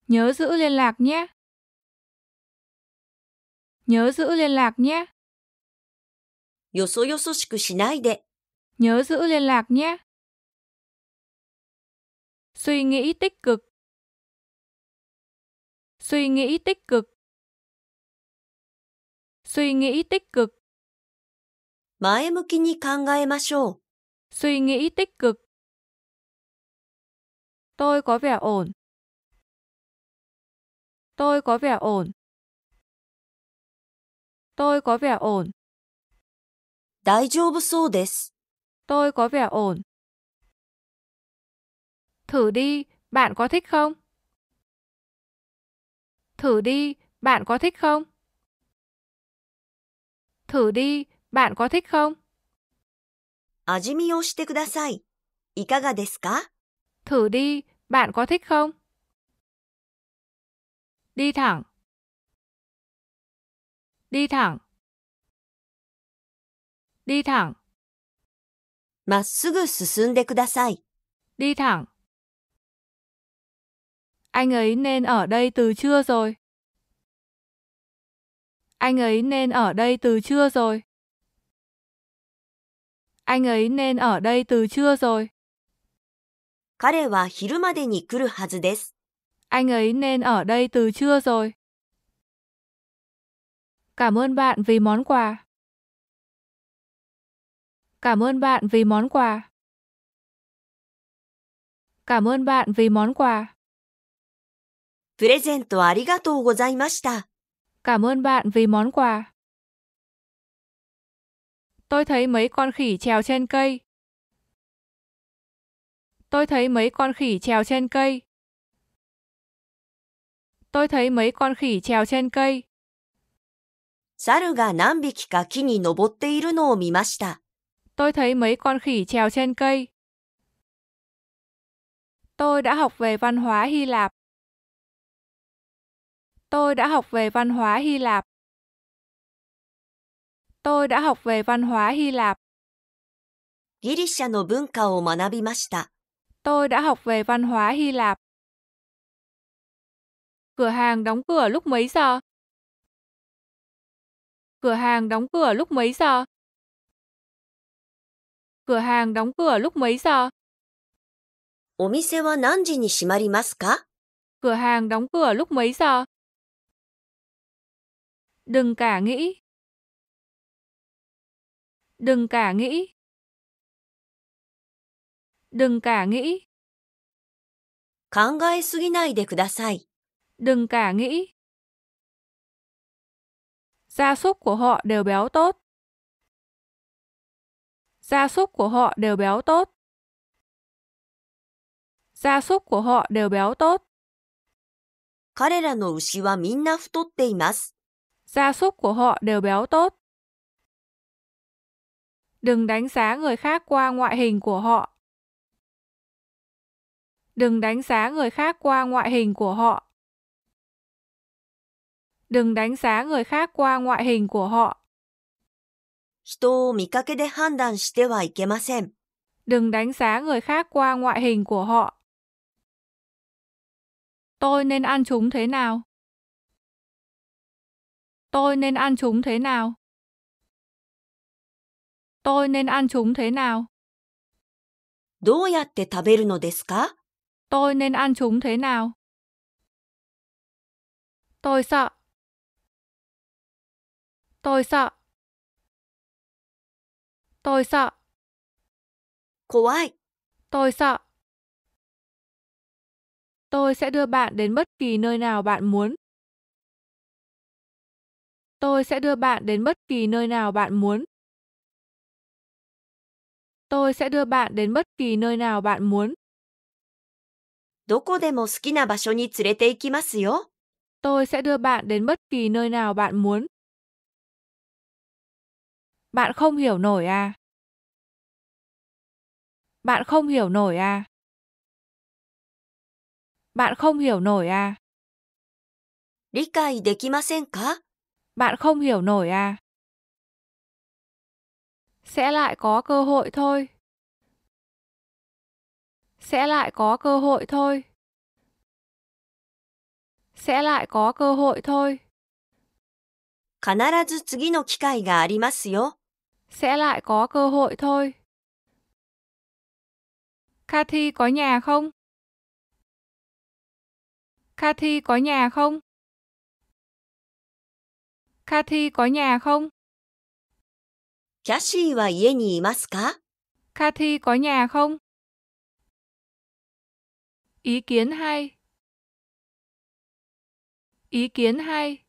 Nhớ giữ liên lạc nhé. Nhớ giữ liên lạc nhé. nhớ giữ liên lạc nhé. Suy nghĩ tích cực. Suy nghĩ tích cực. Suy nghĩ tích cực. suy nghĩ tích cực. Tôi có vẻ ổn. Tôi có vẻ ổn. Tôi có vẻ ổn. Tôi có vẻ ổn. Thử đi, bạn có thích không? Thử đi, bạn có thích không? Thử đi, bạn có thích không? 味見をしてください。いかがですか Thử đi, bạn có thích không? Đi thẳng. Đi thẳng. Đi thẳng. まっすぐ進んでください。Đi thẳng. Anh ấy nên ở đây từ trưa rồi. Anh ấy nên ở đây từ trưa rồi. Anh ấy nên ở đây từ trưa rồi. 彼は昼までに来るはずです。Anh ấy nên ở đây từ trưa rồi. Cảm ơn bạn vì món quà. Cảm ơn bạn vì món quà. Cảm ơn bạn vì món quà. Cảm ơn bạn vì món quà. Tôi thấy mấy con khỉ trèo trên cây. Tôi thấy mấy con khỉ trèo trên cây. Tôi thấy mấy con khỉ trèo trên cây. tôi thấy mấy con khỉ trèo trên cây. Tôi đã học về văn hóa Hy Lạp. Tôi đã học về văn hóa Hy Lạp. Tôi đã học về văn hóa Hy Lạp. ギリシャの文化を学びました。Tôi đã học về văn hóa Hy Lạp. Cửa hàng đóng cửa lúc mấy giờ? Cửa hàng đóng cửa lúc mấy giờ? Cửa hàng đóng cửa lúc mấy giờ? お店は何時に閉まりますか Cửa hàng đóng cửa lúc mấy giờ? Đừng cả nghĩ. Đừng cả nghĩ. Đừng cả nghĩ. 考えすぎないでください。Đừng cả nghĩ. Gia súc của họ đều béo tốt. Gia súc của họ đều béo tốt. Gia súc của họ đều béo tốt. 彼らの牛はみんな太っています。Gia súc của họ đều béo tốt. Đừng đánh giá người khác qua ngoại hình của họ đừng đánh giá người khác qua ngoại hình của họ đừng đánh giá người khác qua ngoại hình của họ 人を見かけで判断してはいけません。đừng đánh giá người khác qua ngoại hình của họ. Tôi nên ăn chúng thế nào? Tôi nên ăn chúng thế nào? Tôi nên ăn chúng thế nào? どうやって食べるのですか Tôi nên ăn chúng thế nào? Tôi sợ. Tôi sợ. Tôi sợ. tôi sợ. Tôi sẽ đưa bạn đến bất kỳ nơi nào bạn muốn. Tôi sẽ đưa bạn đến bất kỳ nơi nào bạn muốn. Tôi sẽ đưa bạn đến bất kỳ nơi nào bạn muốn. どこでも好きな場所に連れて行きますよ。Tôi sẽ đưa bạn đến bất kỳ nơi nào bạn muốn. Bạn không hiểu nổi à? Bạn không hiểu nổi à? Bạn không hiểu nổi à? 理解できませんか Bạn không hiểu nổi à? Sẽ lại có cơ hội thôi sẽ lại có cơ hội thôi sẽ lại có cơ hội thôi 必ず次の機会がありますよ。sẽ lại có cơ hội thôi. Kathy có nhà không? Kathy có nhà không? Kathy có nhà không? Cassie は家にいますか Kathy có nhà không? Ý kiến hay Ý kiến hay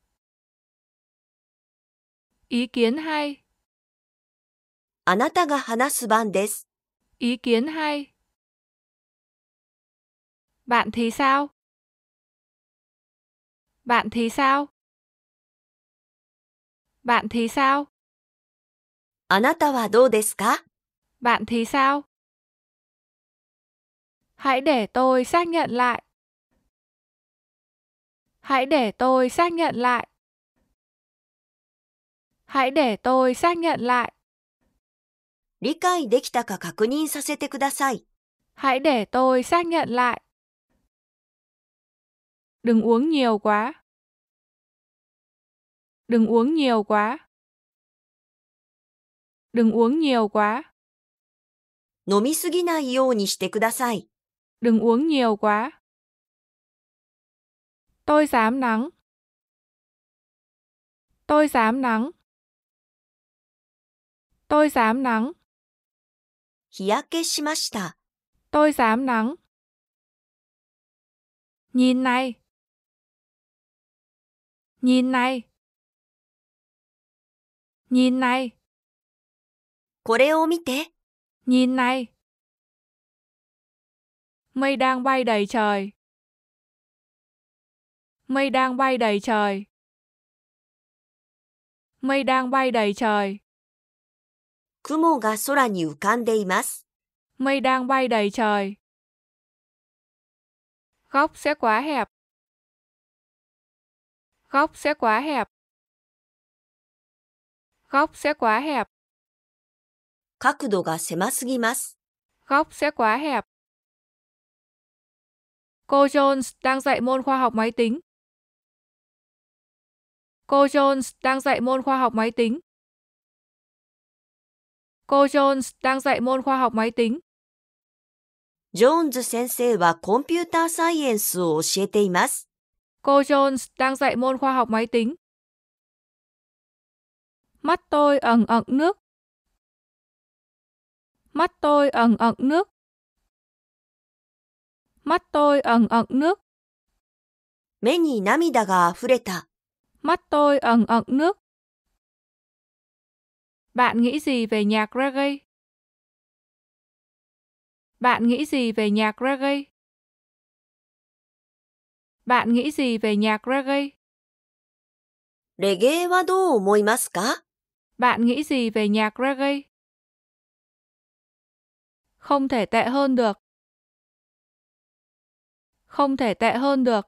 Ý kiến 2あなたが話す番です。Ý kiến hay Bạn thì sao? Bạn thì sao? Bạn thì sao? あなたはどうですか Bạn thì sao? Hãy để tôi xác nhận lại. Hãy để tôi xác nhận lại. Hãy để tôi xác nhận lại. 理解できたか確認させてください。Hãy để tôi xác nhận lại. Đừng uống nhiều quá. Đừng uống nhiều quá. Đừng uống nhiều quá. 飲みすぎないようにしてください。Đừng uống nhiều quá. Tôi dám nắng. Tôi dám nắng. Tôi dám nắng. Tôi dám nắng. Nhìn này. Nhìn này. Nhìn này. Nhìn này. Mây đang bay đầy trời. Mây đang bay đầy trời. Mây đang bay đầy trời. mây đang bay đầy trời. Góc sẽ quá hẹp. Góc sẽ quá hẹp. Góc sẽ quá hẹp. góc sẽ quá hẹp. Cô Jones đang dạy môn khoa học máy tính. Cô Jones đang dạy môn khoa học máy tính. Cô Jones đang dạy môn khoa học máy tính. Jones 先生はコンピューターサイエンスを教えています。Cô Jones đang dạy môn khoa học máy tính. Mắt tôi ẩn ẩn nước. Mắt tôi ẩn ẩn nước mắt tôi ẩn ẩn nước. mắt tôi ẩn ẩn nước. Bạn nghĩ gì về nhạc reggae? Bạn nghĩ gì về nhạc reggae? Bạn nghĩ gì về nhạc reggae? Reggae wa dou omoimasu ka? Bạn nghĩ gì về nhạc reggae? Không thể tệ hơn được. Không thể tệ hơn được.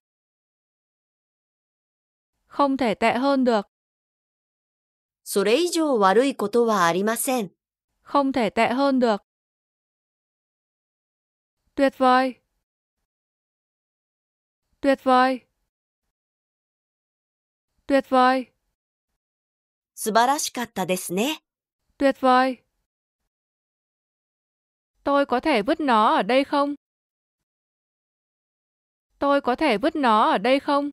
Không thể tệ hơn được. それ以上悪いことはありません。Không thể tệ hơn được. Tuyệt vời. Tuyệt vời. Tuyệt vời. 素晴らしかったですね。Tuyệt vời. Tôi có thể vứt nó ở đây không? Tôi có thể vứt nó ở đây không?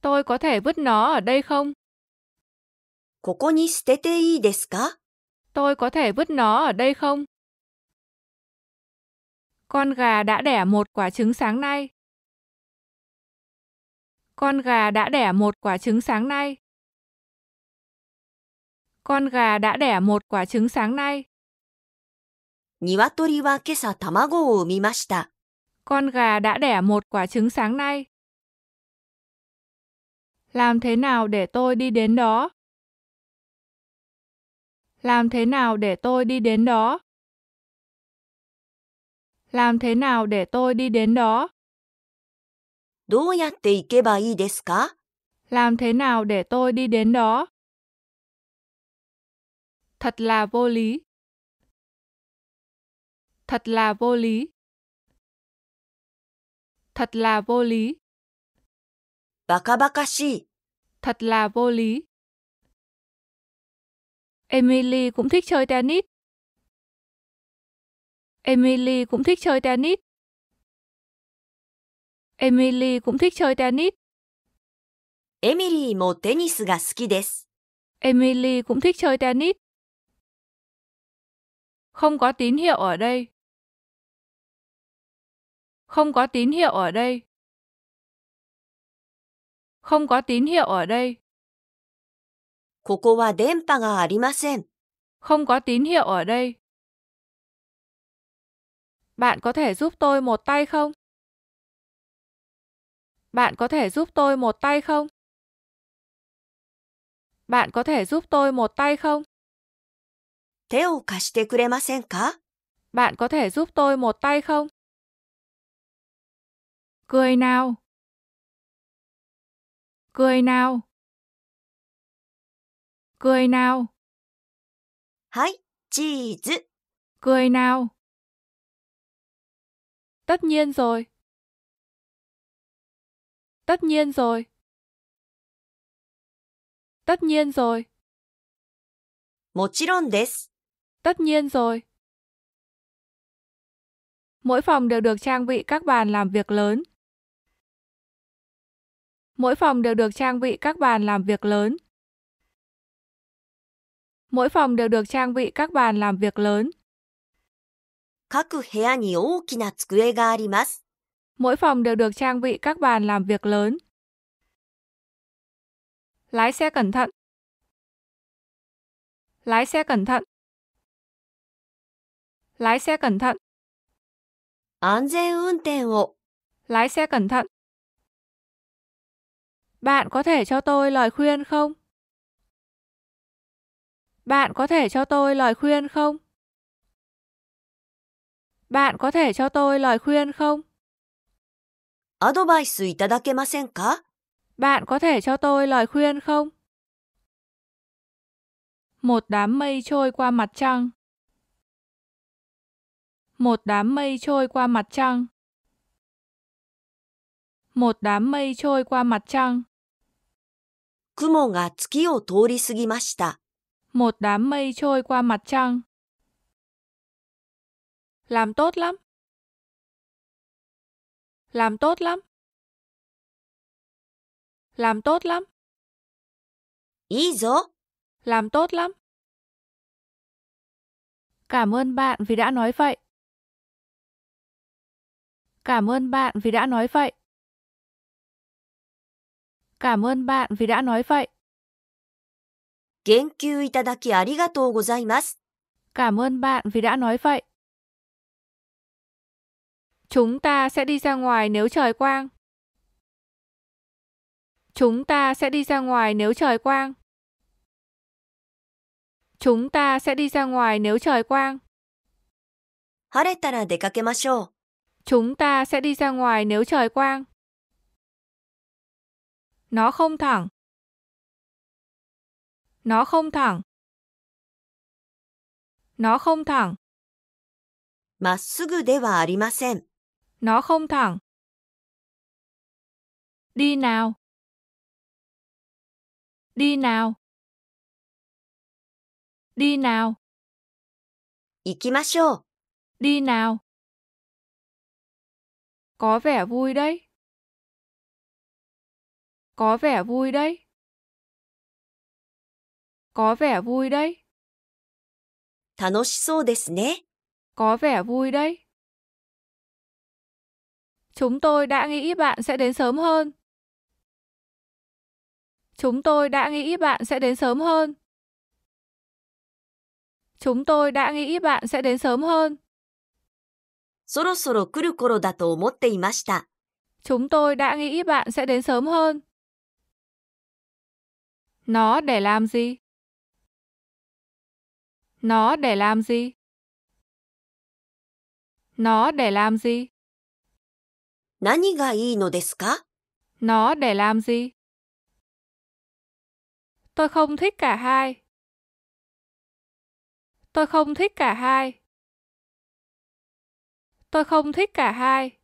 Tôi có thể vứt nó ở đây không? ここに捨てていいですか Tôi có thể vứt nó ở đây không? Con gà đã đẻ một quả trứng sáng nay. Con gà đã đẻ một quả trứng sáng nay. Con gà đã đẻ một quả trứng sáng nay. 鶏は今朝卵を産みました。con gà đã đẻ một quả trứng sáng nay. Làm thế nào để tôi đi đến đó? Làm thế nào để tôi đi đến đó? Làm thế nào để tôi đi đến đó? どうやって行けばいいですか Làm thế nào để tôi đi đến đó? Thật là vô lý. Thật là vô lý. Thật là vô lý. Bakabakashi. Thật là vô lý. Emily cũng thích chơi tennis. Emily cũng thích chơi tennis. Emily cũng thích chơi tennis. Emily もテニスが好きです。Emily cũng thích chơi tennis. Không có tín hiệu ở đây. Không có tín hiệu ở đây. Không có tín hiệu ở đây. ここは電波がありません。Không có tín hiệu ở đây. Bạn có thể giúp tôi một tay không? Bạn có thể giúp tôi một tay không? Bạn có thể giúp tôi một tay không? 手を貸してくれませんか Bạn có thể giúp tôi một tay không? Cười nào. Cười nào. Cười nào. Hãy, cheese. Cười nào. Tất nhiên rồi. Tất nhiên rồi. Tất nhiên rồi. tất nhiên rồi. Mỗi phòng đều được trang bị các bàn làm việc lớn, Mỗi phòng đều được trang bị các bàn làm việc lớn. Mỗi phòng đều được trang bị các bàn làm việc lớn. Mỗi phòng đều được trang bị các bàn làm việc lớn. Lái xe cẩn thận. Lái xe cẩn thận. Lái xe cẩn thận. An Lái xe cẩn thận. Bạn có thể cho tôi lời khuyên không? Bạn có thể cho tôi lời khuyên không? Bạn có thể cho tôi lời khuyên không? アドバイスいただけませんか Bạn có thể cho tôi lời khuyên không? Một đám mây trôi qua mặt trăng. Một đám mây trôi qua mặt trăng. Một đám mây trôi qua mặt trăng. 雲が月を通り過ぎました。Một đám mây trôi qua mặt trăng. Làm tốt lắm. Làm tốt lắm. Làm tốt lắm. いいぞ. Làm tốt lắm. Cảm ơn bạn vì đã nói vậy. Cảm ơn bạn vì đã nói vậy. Cảm ơn bạn vì đã nói vậy. Cảm ơn bạn vì đã nói vậy. Chúng ta sẽ đi ra ngoài nếu trời quang. Chúng ta sẽ đi ra ngoài nếu trời quang. Chúng ta sẽ đi ra ngoài nếu trời quang. Chúng ta sẽ đi ra ngoài nếu trời quang. Nó không thẳng. Nó không thẳng. Nó không thẳng. nó không thẳng. Đi nào. Đi nào. Đi nào. đi nào. Có vẻ vui đấy. Có vẻ vui đấy. Có vẻ vui đấy. có vẻ vui đấy. Chúng tôi đã nghĩ bạn sẽ đến sớm hơn. Chúng tôi đã nghĩ bạn sẽ đến sớm hơn. Chúng tôi đã nghĩ bạn sẽ đến sớm hơn. Chúng tôi đã nghĩ bạn sẽ đến sớm hơn. Nó để làm gì? Nó để làm gì? Nó để làm gì? 何がいいのですか Nó để làm gì? Tôi không thích cả hai. Tôi không thích cả hai. Tôi không thích cả hai.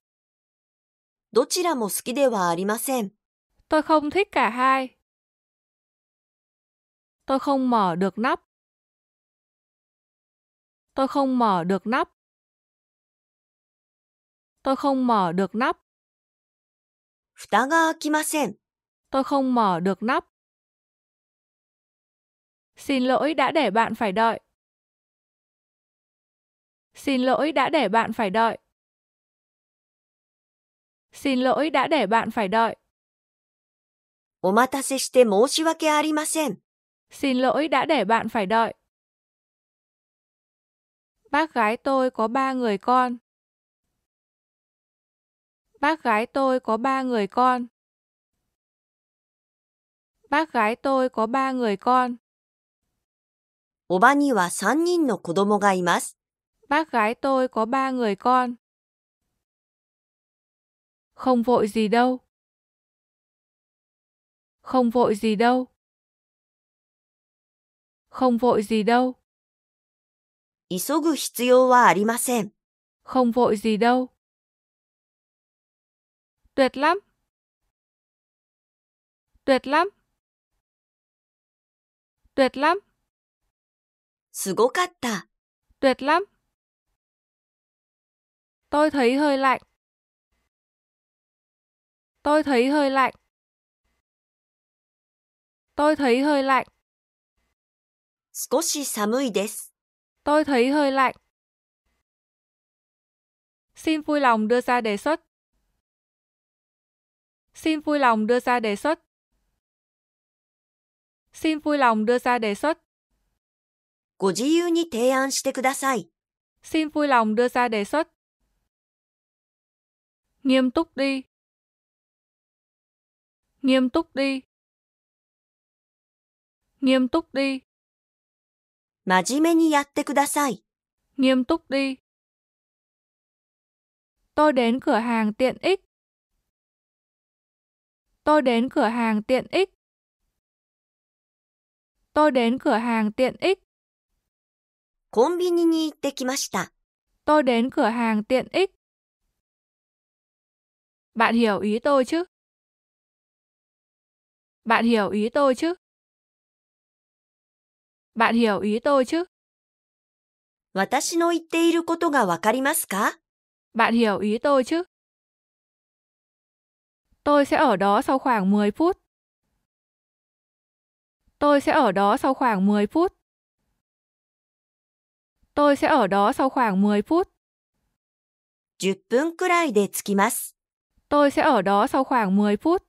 どちらも好きではありません。Tôi không thích cả hai. Tôi không mở được nắp. Tôi không mở được nắp. Tôi không mở được nắp. tôi không mở được nắp. Xin lỗi đã để bạn phải đợi. Xin lỗi đã để bạn phải đợi. Xin lỗi đã để bạn phải đợi. お待たせして申し訳ありません。Xin lỗi đã để bạn phải đợi. Bác gái tôi có ba người con. Bác gái tôi có ba người con. Bác gái tôi có ba người con. おばには3人の子供がいます。Bác gái tôi có ba người con. Không vội gì đâu. Không vội gì đâu. Không vội gì đâu. 急ぐ必要はありません。Không vội gì đâu. Tuyệt lắm. Tuyệt lắm. Tuyệt lắm. Tuyệt lắm. Tôi thấy hơi lạnh. Tôi thấy hơi lạnh. Tôi thấy hơi lạnh. 少し寒いです。Tôi thấy hơi lạnh. Xin vui lòng đưa ra đề xuất. Xin vui lòng đưa ra đề xuất. Xin vui lòng đưa ra đề xuất. Xin vui lòng đưa ra đề xuất. Nghiêm túc đi. Nghiêm túc đi. Nghiêm túc đi nghiêm túc đi. Tôi đến cửa hàng tiện ích. Tôi đến cửa hàng tiện ích. Tôi đến cửa hàng tiện ích. Tôi đến cửa hàng tiện ích. Bạn hiểu ý tôi chứ? Bạn hiểu ý tôi chứ? Bạn hiểu ý tôi chứ? 私の言っていることがわかりますか Bạn hiểu ý tôi chứ? Tôi sẽ ở đó sau khoảng 10 phút. Tôi sẽ ở đó sau khoảng 10 phút. Tôi sẽ ở đó sau khoảng 10 phút. 10分くらいで着きます。Tôi sẽ ở đó sau khoảng 10 phút.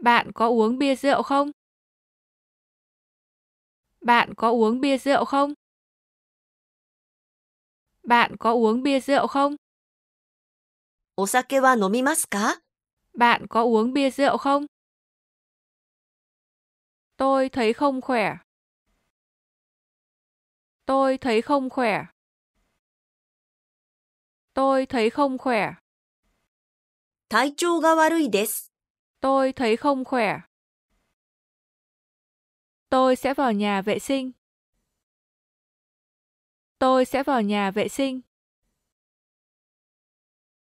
Bạn có uống bia rượu không? Bạn có uống bia rượu không? Bạn có uống bia rượu không? お酒は飲みますか Bạn có uống bia rượu không? Tôi thấy không khỏe. Tôi thấy không khỏe. Tôi thấy không khỏe. Tôi thấy không khỏe. Tôi sẽ vào nhà vệ sinh. Tôi sẽ vào nhà vệ sinh.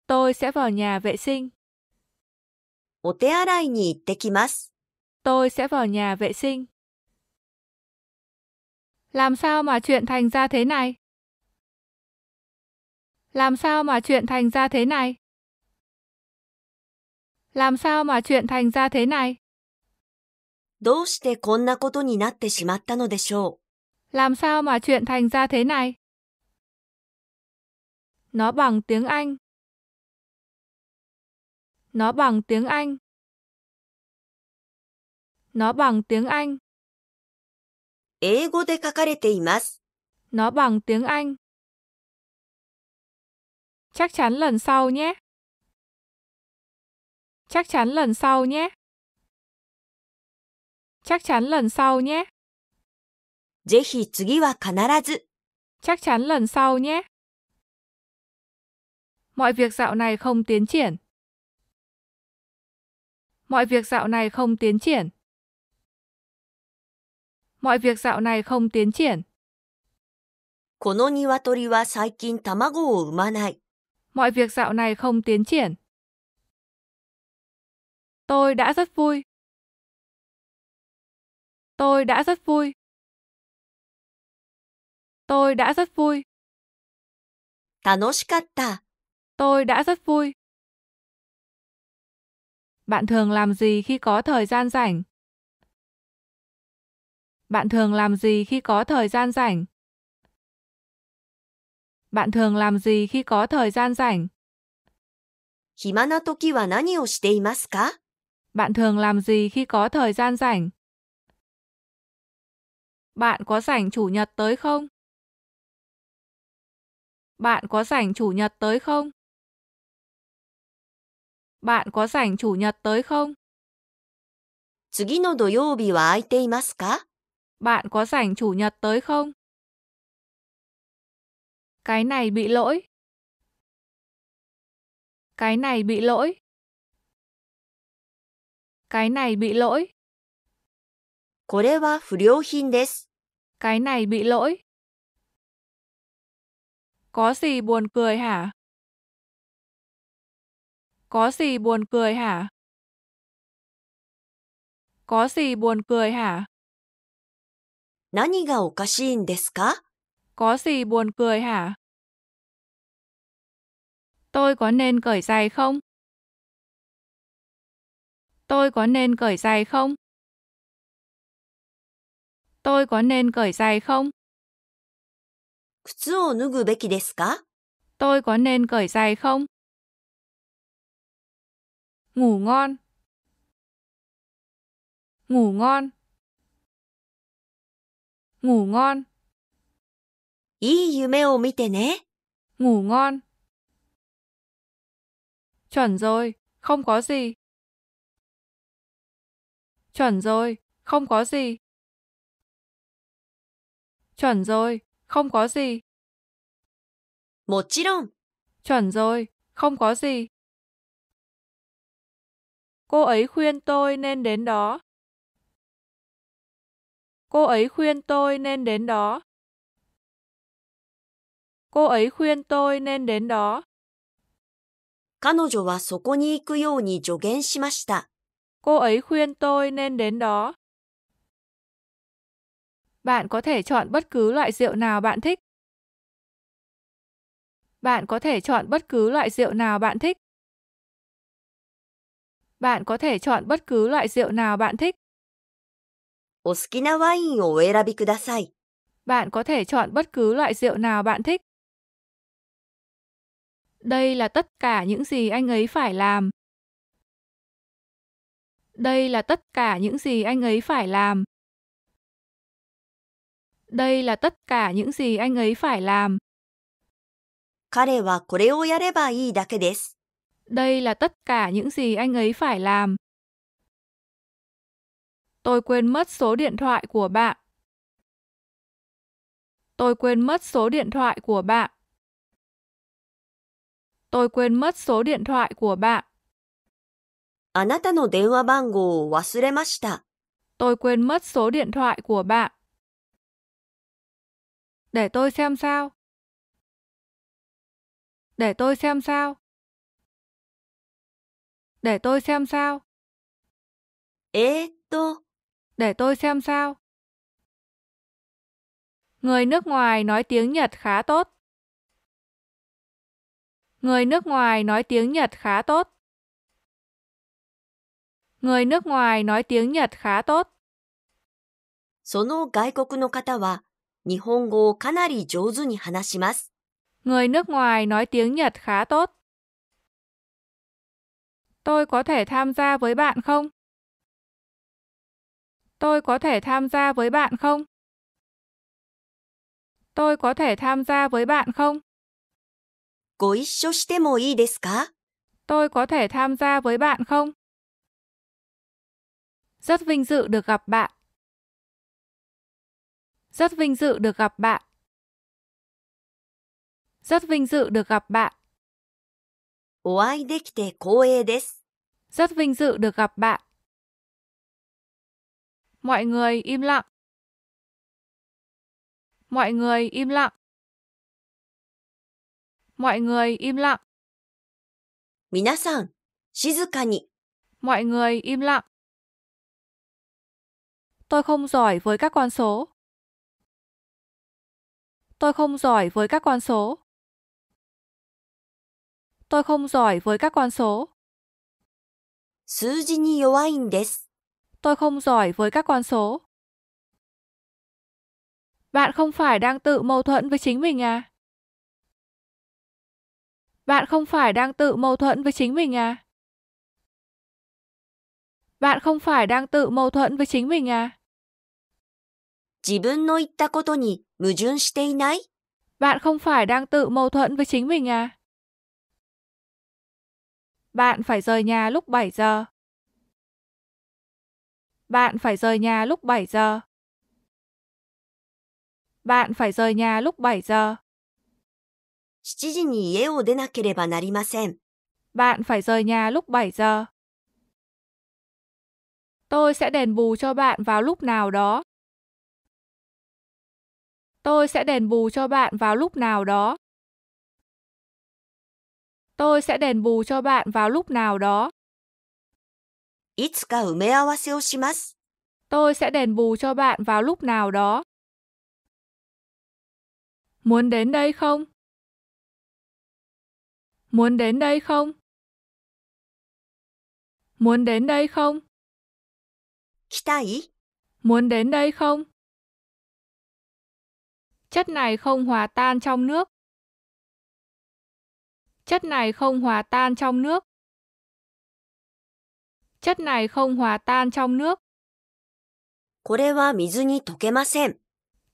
Tôi sẽ vào nhà vệ sinh. Tôi sẽ vào nhà vệ sinh. Làm sao mà chuyện thành ra thế này? Làm sao mà chuyện thành ra thế này? Làm sao mà chuyện thành ra thế này? どうしてこんなことになってしまったのでしょう Làm sao mà chuyện thành ra thế này? Nó bằng tiếng Anh. Nó bằng tiếng Anh. Nó bằng tiếng Anh. 英語で書かれています。Nó bằng tiếng Anh. Chắc chắn lần sau nhé. Chắc chắn lần sau nhé chắc chắn lần sau nhé. ぜひ次は必ず。chắc chắn lần sau nhé. Mọi việc dạo này không tiến triển. Mọi việc dạo này không tiến triển. Mọi việc dạo này không tiến triển. この鶏は最近卵を産まない。Mọi việc dạo này không tiến triển. Tôi đã rất vui Tôi đã rất vui. Tôi đã rất vui. Tôi đã rất vui. Bạn thường làm gì khi có thời gian rảnh? Bạn thường làm gì khi có thời gian rảnh? Bạn thường làm gì khi có thời gian rảnh? 暇な時は何をしていますか? Bạn thường làm gì khi có thời gian rảnh? Bạn có rảnh chủ nhật tới không? Bạn có rảnh chủ nhật tới không? Bạn có rảnh chủ nhật tới không? 次の土曜日は空いていますか Bạn có rảnh chủ nhật tới không? Cái này bị lỗi. Cái này bị lỗi. Cái này bị lỗi. これは不良品です。Cái này bị lỗi. Có gì buồn cười hả? Có gì buồn cười hả? Có gì buồn cười hả? 何がおかしいんですか Có gì buồn cười hả? Tôi có nên cởi giày không? Tôi có nên cởi giày không? tôi có nên cởi giày không? Tôi có nên cởi giày không? Ngủ ngon. Ngủ ngon. Ngủ ngon. いい夢を見てね。Ngủ ngon. Chuẩn rồi, không có gì. Chuẩn rồi, không có gì. Chuẩn rồi, không có gì. chuẩn rồi, không có gì. Cô ấy khuyên tôi nên đến đó. Cô ấy khuyên tôi nên đến đó. Cô ấy khuyên tôi nên đến đó. 彼女はそこに行くように助言しました。cô ấy khuyên tôi nên đến đó. Bạn có thể chọn bất cứ loại rượu nào bạn thích. Bạn có thể chọn bất cứ loại rượu nào bạn thích. Bạn có thể chọn bất cứ loại rượu nào bạn thích. Bạn có thể chọn bất cứ loại rượu nào bạn thích. Đây là tất cả những gì anh ấy phải làm. Đây là tất cả những gì anh ấy phải làm. Đây là tất cả những gì anh ấy phải làm. Đây là tất cả những gì anh ấy phải làm. Tôi quên mất số điện thoại của bạn. Tôi quên mất số điện thoại của bạn. Tôi quên mất số điện thoại của bạn. あなたの電話番号を忘れました。Tôi quên mất số điện thoại của bạn. Để tôi xem sao. Để tôi xem sao. Để tôi xem sao. Ê, tô. Để tôi xem sao. Người nước ngoài nói tiếng Nhật khá tốt. Người nước ngoài nói tiếng Nhật khá tốt. Người nước ngoài nói tiếng Nhật khá tốt. その外国の方は Người nước ngoài nói tiếng Nhật khá tốt. Tôi có thể tham gia với bạn không? Tôi có thể tham gia với bạn không? Tôi có thể tham gia với bạn không? Tôi có thể tham gia với bạn không? Rất vinh dự được gặp bạn. Rất vinh dự được gặp bạn. Rất vinh dự được gặp bạn. rất vinh dự được gặp bạn. Mọi người im lặng. Mọi người im lặng. Mọi người im lặng. mọi người im lặng. Tôi không giỏi với các con số. Tôi không giỏi với các con số. Tôi không giỏi với các con số. 数字に弱いんです。Tôi không giỏi với các con số. Bạn không phải đang tự mâu thuẫn với chính mình à? Bạn không phải đang tự mâu thuẫn với chính mình à? Bạn không phải đang tự mâu thuẫn với chính mình à? 自分の言ったことに矛盾していない bạn không phải đang tự mâu thuẫn với chính mình à? Bạn phải rời nhà lúc 7 giờ. Bạn phải rời nhà lúc 7 giờ. Bạn phải rời nhà lúc 7 giờ. 7時に家を出なければなりません。Bạn phải rời nhà lúc 7 giờ. Tôi sẽ đền bù cho bạn vào lúc nào đó. Tôi sẽ đền bù cho bạn vào lúc nào đó. Tôi sẽ đền bù cho bạn vào lúc nào đó. Tôi sẽ đền bù cho bạn vào lúc nào đó. Muốn đến đây không? Muốn đến đây không? Muốn đến đây không? Muốn đến đây không? Chất này không hòa tan trong nước. Chất này không hòa tan trong nước. Chất này không hòa tan trong nước.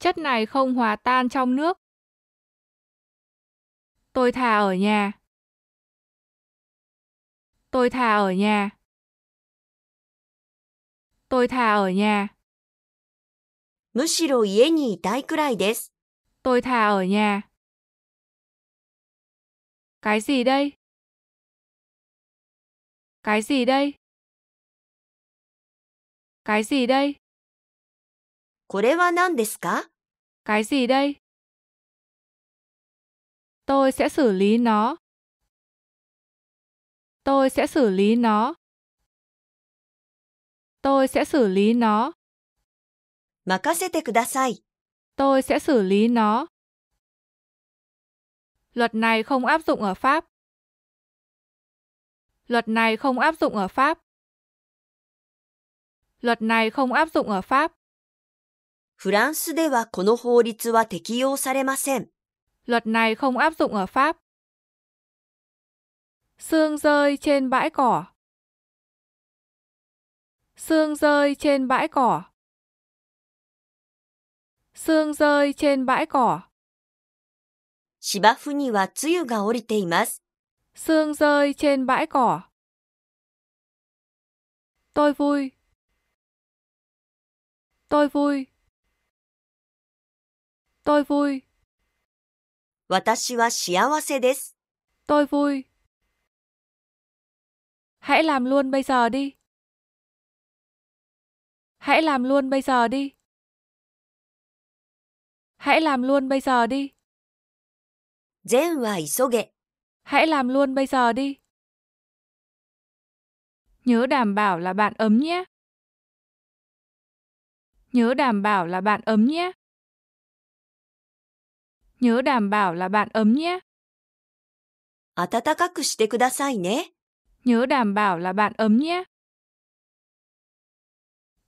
Chất này không hòa tan trong nước. Tôi thà ở nhà. Tôi thà ở nhà. Tôi thà ở nhà. むしろ家にいたいくらいです。Tôi thà ở nhà. Cái gì đây? Cái gì đây? Cái gì đây? これは何ですか Cái gì đây? Tôi sẽ xử lý nó. Tôi sẽ xử lý nó. Tôi sẽ xử lý nó. Tôi sẽ xử lý nó. Luật này không áp dụng ở Pháp. Luật này không áp dụng ở Pháp. Luật này không áp dụng ở Pháp. luật này không áp dụng ở Pháp. Sương rơi trên bãi cỏ. Sương rơi trên bãi cỏ. Sương rơi trên bãi cỏ. 芝生には梅雨が降りています。Sương rơi trên bãi cỏ. Tôi vui. Tôi vui. Tôi vui. 私は幸せです。Tôi vui. Hãy làm luôn bây giờ đi. Hãy làm luôn bây giờ đi. Hãy làm luôn bây giờ đi. Hãy làm luôn bây giờ đi. Nhớ đảm bảo là bạn ấm nhé. Nhớ đảm bảo là bạn ấm nhé. Nhớ đảm bảo là bạn ấm nhé. Nhớ đảm bảo là bạn ấm nhé.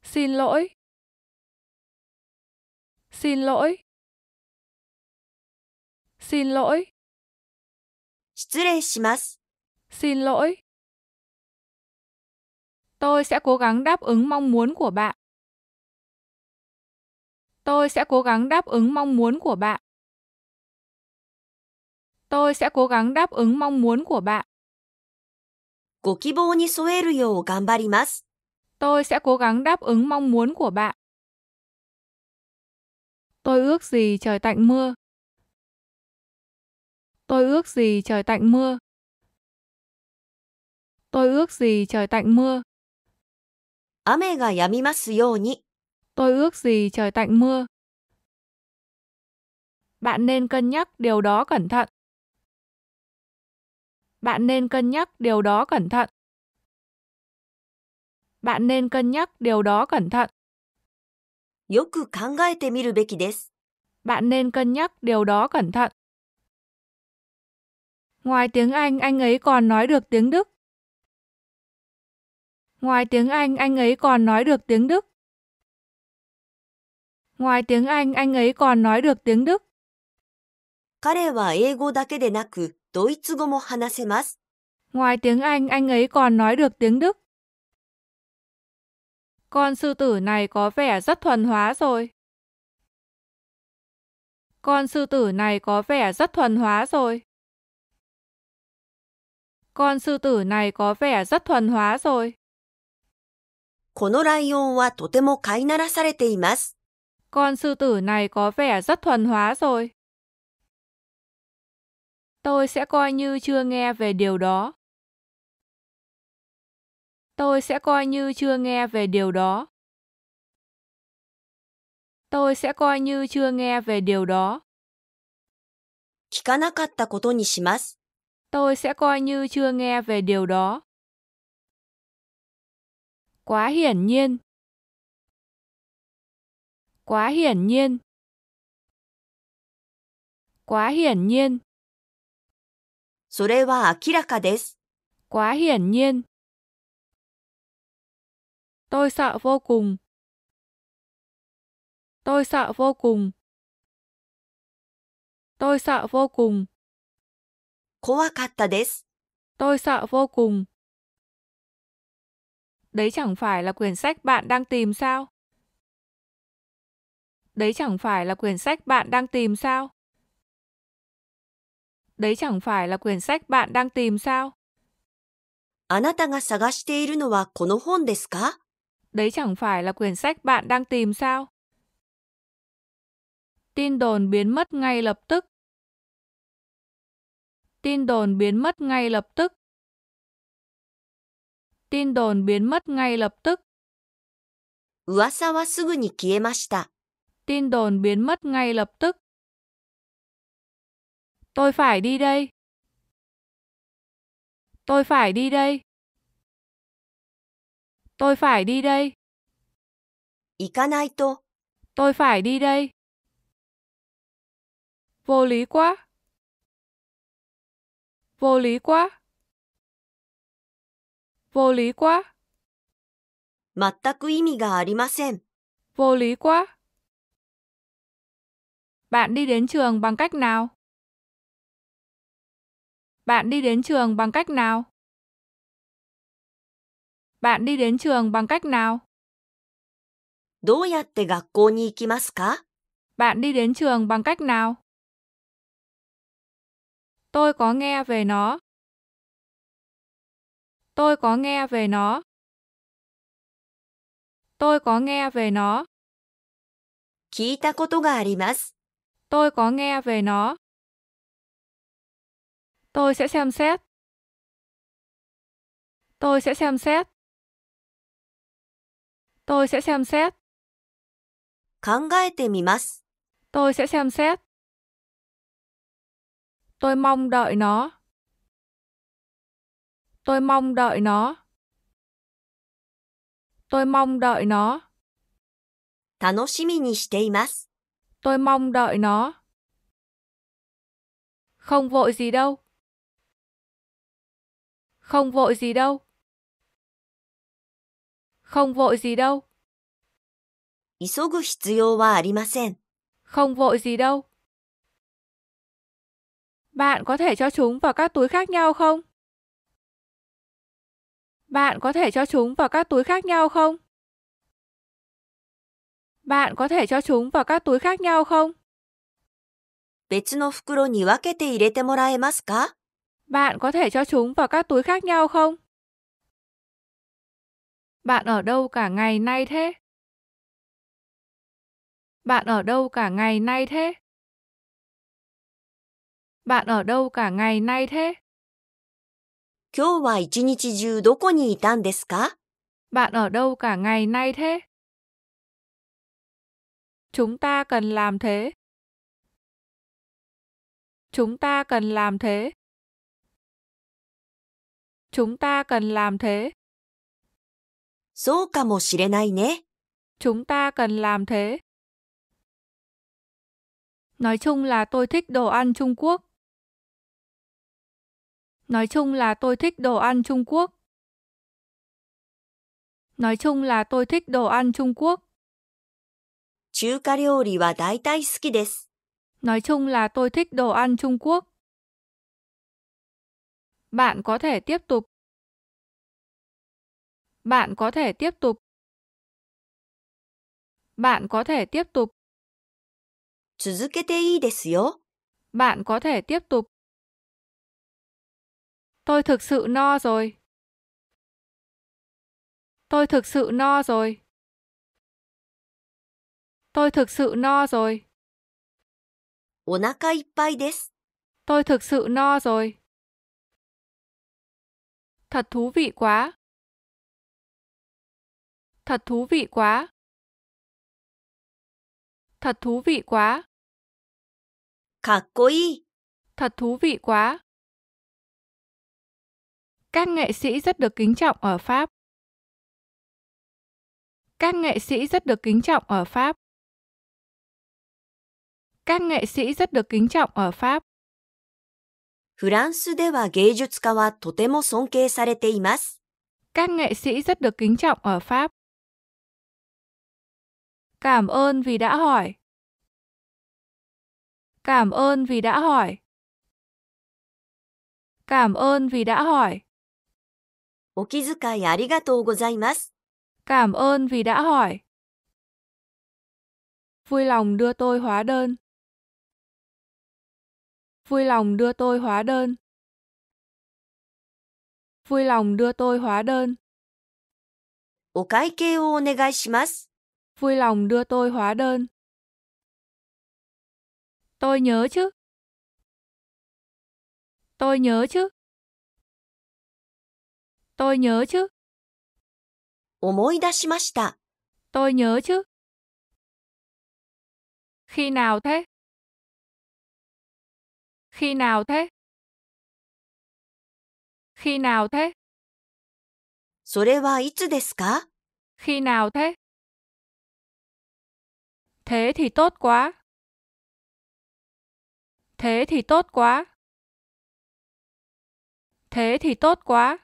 Xin lỗi. Xin lỗi. Xin lỗi. xin lỗi. Tôi sẽ cố gắng đáp ứng mong muốn của bạn. Tôi sẽ cố gắng đáp ứng mong muốn của bạn. Tôi sẽ cố gắng đáp ứng mong muốn của bạn. tôi sẽ cố gắng đáp ứng mong muốn của bạn. Tôi ước gì trời tạnh mưa. Tôi ước gì trời tạnh mưa. Tôi ước gì trời tạnh mưa. Tôi ước gì trời tạnh mưa. Bạn nên cân nhắc điều đó cẩn thận. Bạn nên cân nhắc điều đó cẩn thận. Bạn nên cân nhắc điều đó cẩn thận. Bạn nên cân nhắc điều đó cẩn thận. Ngoài tiếng Anh, anh ấy còn nói được tiếng Đức. Ngoài tiếng Anh, anh ấy còn nói được tiếng Đức. Ngoài tiếng Anh, anh ấy còn nói được tiếng Đức. 彼は英語だけでなく、ドイツ語も話せます。Ngoài tiếng Anh, anh ấy còn nói được tiếng Đức. Con sư tử này có vẻ rất thuần hóa rồi. Con sư tử này có vẻ rất thuần hóa rồi. Con sư tử này có vẻ rất thuần hóa rồi. このライオンはとても飼いならされています。Con sư tử này có vẻ rất thuần hóa rồi. Tôi sẽ coi như chưa nghe về điều đó. Tôi sẽ coi như chưa nghe về điều đó. Tôi sẽ coi như chưa nghe về điều đó. 聞かなかったことにします。tôi sẽ coi như chưa nghe về điều đó. Quá hiển nhiên. Quá hiển nhiên. Quá hiển nhiên. quá hiển nhiên. Tôi sợ vô cùng. Tôi sợ vô cùng. Tôi sợ vô cùng. 怖かったです。Tôi sợ vô cùng. Đấy chẳng phải là quyển sách bạn đang tìm sao? Đấy chẳng phải là quyển sách bạn đang tìm sao? Đấy chẳng phải là quyển sách bạn đang tìm sao? あなたが探しているのはこの本ですか Đấy chẳng phải là quyển sách bạn đang tìm sao? Tin đồn biến mất ngay lập tức. Tin đồn biến mất ngay lập tức. Tin đồn biến mất ngay lập tức. tin đồn biến mất ngay lập tức. Tôi phải đi đây. Tôi phải đi đây. Tôi phải đi đây. ikanaito tôi phải đi đây. Vô lý quá. Vô lý quá. Vô lý quá. vô lý quá. Bạn đi đến trường bằng cách nào? Bạn đi đến trường bằng cách nào? Bạn đi đến trường bằng cách nào? どうやって学校に行きますか Bạn đi đến trường bằng cách nào? Tôi có nghe về nó. Tôi có nghe về nó. Tôi có nghe về nó. tôi có nghe về nó. Tôi sẽ xem xét. Tôi sẽ xem xét. Tôi sẽ xem xét. tôi sẽ xem xét. Tôi mong đợi nó. Tôi mong đợi nó. Tôi mong đợi nó. 楽しみにしています。Tôi mong đợi nó. Không vội gì đâu. Không vội gì đâu. Không vội gì đâu. 急ぐ必要はありません。Không vội gì đâu. Bạn có thể cho chúng vào các túi khác nhau không? Bạn có thể cho chúng vào các túi khác nhau không? Bạn có thể cho chúng vào các túi khác nhau không? 別の袋に分けて入れてもらえますか Bạn có thể cho chúng vào các túi khác nhau không? Bạn ở đâu cả ngày nay thế? Bạn ở đâu cả ngày nay thế? Bạn ở đâu cả ngày nay thế? 今日は一日中どこにいたんですか Bạn ở đâu cả ngày nay thế? Chúng ta cần làm thế. Chúng ta cần làm thế. Chúng ta cần làm thế. Chúng ta cần làm thế. Nói chung là tôi thích đồ ăn Trung Quốc. Nói chung là tôi thích đồ ăn Trung Quốc. Nói chung là tôi thích đồ ăn Trung Quốc. nói chung là tôi thích đồ ăn Trung Quốc. Bạn có thể tiếp tục. Bạn có thể tiếp tục. Bạn có thể tiếp tục. bạn có thể tiếp tục. Tôi thực sự no rồi. Tôi thực sự no rồi. Tôi thực sự no rồi. tôi thực sự no rồi. Thật thú vị quá. Thật thú vị quá. Thật thú vị quá. thật thú vị quá. Các nghệ sĩ rất được kính trọng ở Pháp. Các nghệ sĩ rất được kính trọng ở Pháp. Các nghệ sĩ rất được kính trọng ở Pháp. Các nghệ sĩ rất được kính trọng ở Pháp. Cảm ơn vì đã hỏi. Cảm ơn vì đã hỏi. Cảm ơn vì đã hỏi. お気遣いありがとうございます。Cảm ơn vì đã hỏi. Vui lòng đưa tôi hóa đơn. Vui lòng đưa tôi hóa đơn. Vui lòng đưa tôi hóa đơn. お会計をお願いします。Vui lòng đưa tôi hóa đơn. Tôi nhớ chứ. Tôi nhớ chứ. Tôi nhớ chứ. 思い出しました。Tôi nhớ chứ. Khi nào thế? Khi nào thế? Khi nào thế? それはいつですか Khi nào thế? Thế thì tốt quá. Thế thì tốt quá. Thế thì tốt quá.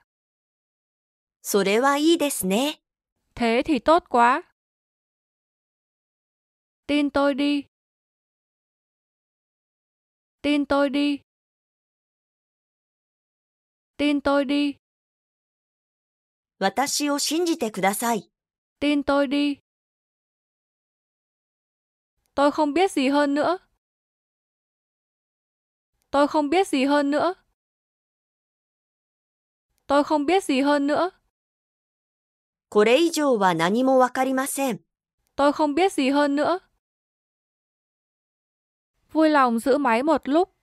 それはいいですね。Thế thì tốt quá. Tin tôi đi. Tin tôi đi. Tin tôi đi. 私を信じてください。Tin tôi đi. Tôi không biết gì hơn nữa. Tôi không biết gì hơn nữa. Tôi không biết gì hơn nữa. これ以上は何もわかりません。Tôi không biết gì hơn nữa. Vui lòng giữ máy một lúc.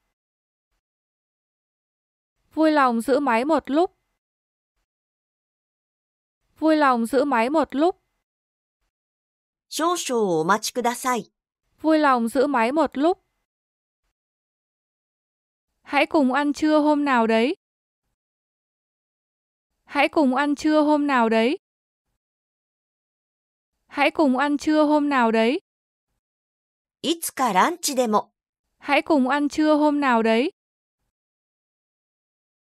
Vui lòng giữ máy một lúc. Vui lòng giữ máy một lúc. 少々お待ちください。Vui lòng giữ máy một lúc. Hãy cùng ăn trưa hôm nào đấy. Hãy cùng ăn trưa hôm nào đấy. Hãy cùng ăn trưa hôm nào đấy. いつかランチでも。Hãy cùng ăn trưa hôm nào đấy.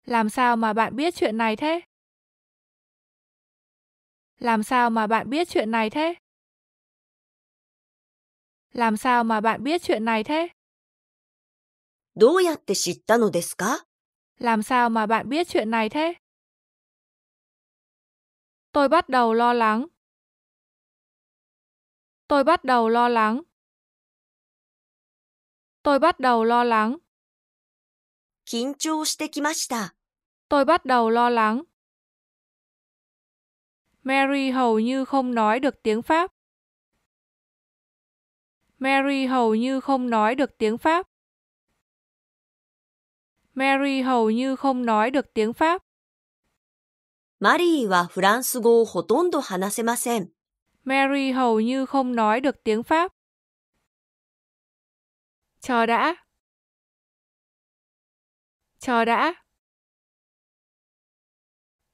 Làm sao mà bạn biết chuyện này thế? Làm sao mà bạn biết chuyện này thế? Làm sao mà bạn biết chuyện này thế? どうやって知ったのですか Làm sao mà bạn biết chuyện này thế? Tôi bắt đầu lo lắng. Tôi bắt đầu lo lắng. Tôi bắt đầu lo lắng. tôi bắt đầu lo lắng. Mary hầu như không nói được tiếng Pháp. Mary hầu như không nói được tiếng Pháp. Mary hầu như không nói được tiếng Pháp. Mary はフランス語をほとんど話せません。Mary hầu như không nói được tiếng Pháp. Chờ đã. Chờ đã.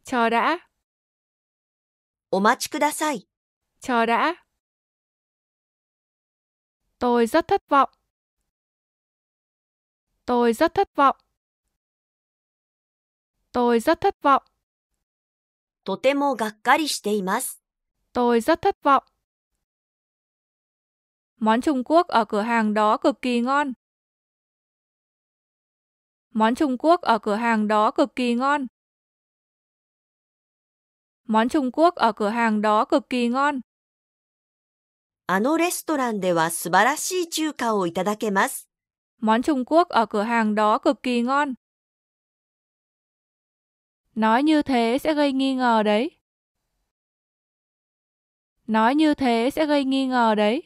Chờ đã. Chờ đã. Tôi rất thất vọng. Tôi rất thất vọng. Tôi rất thất vọng. とてもがっかりしています。Tôi rất thất vọng. Món Trung Quốc ở cửa hàng đó cực kỳ ngon. Món Trung Quốc ở cửa hàng đó cực kỳ ngon. Món Trung Quốc ở cửa hàng đó cực kỳ ngon. あのレストランでは素晴らしい中華をいただけます。Món Trung Quốc ở cửa hàng đó cực kỳ ngon. Nói như thế sẽ gây nghi ngờ đấy. Nói như thế sẽ gây nghi ngờ đấy.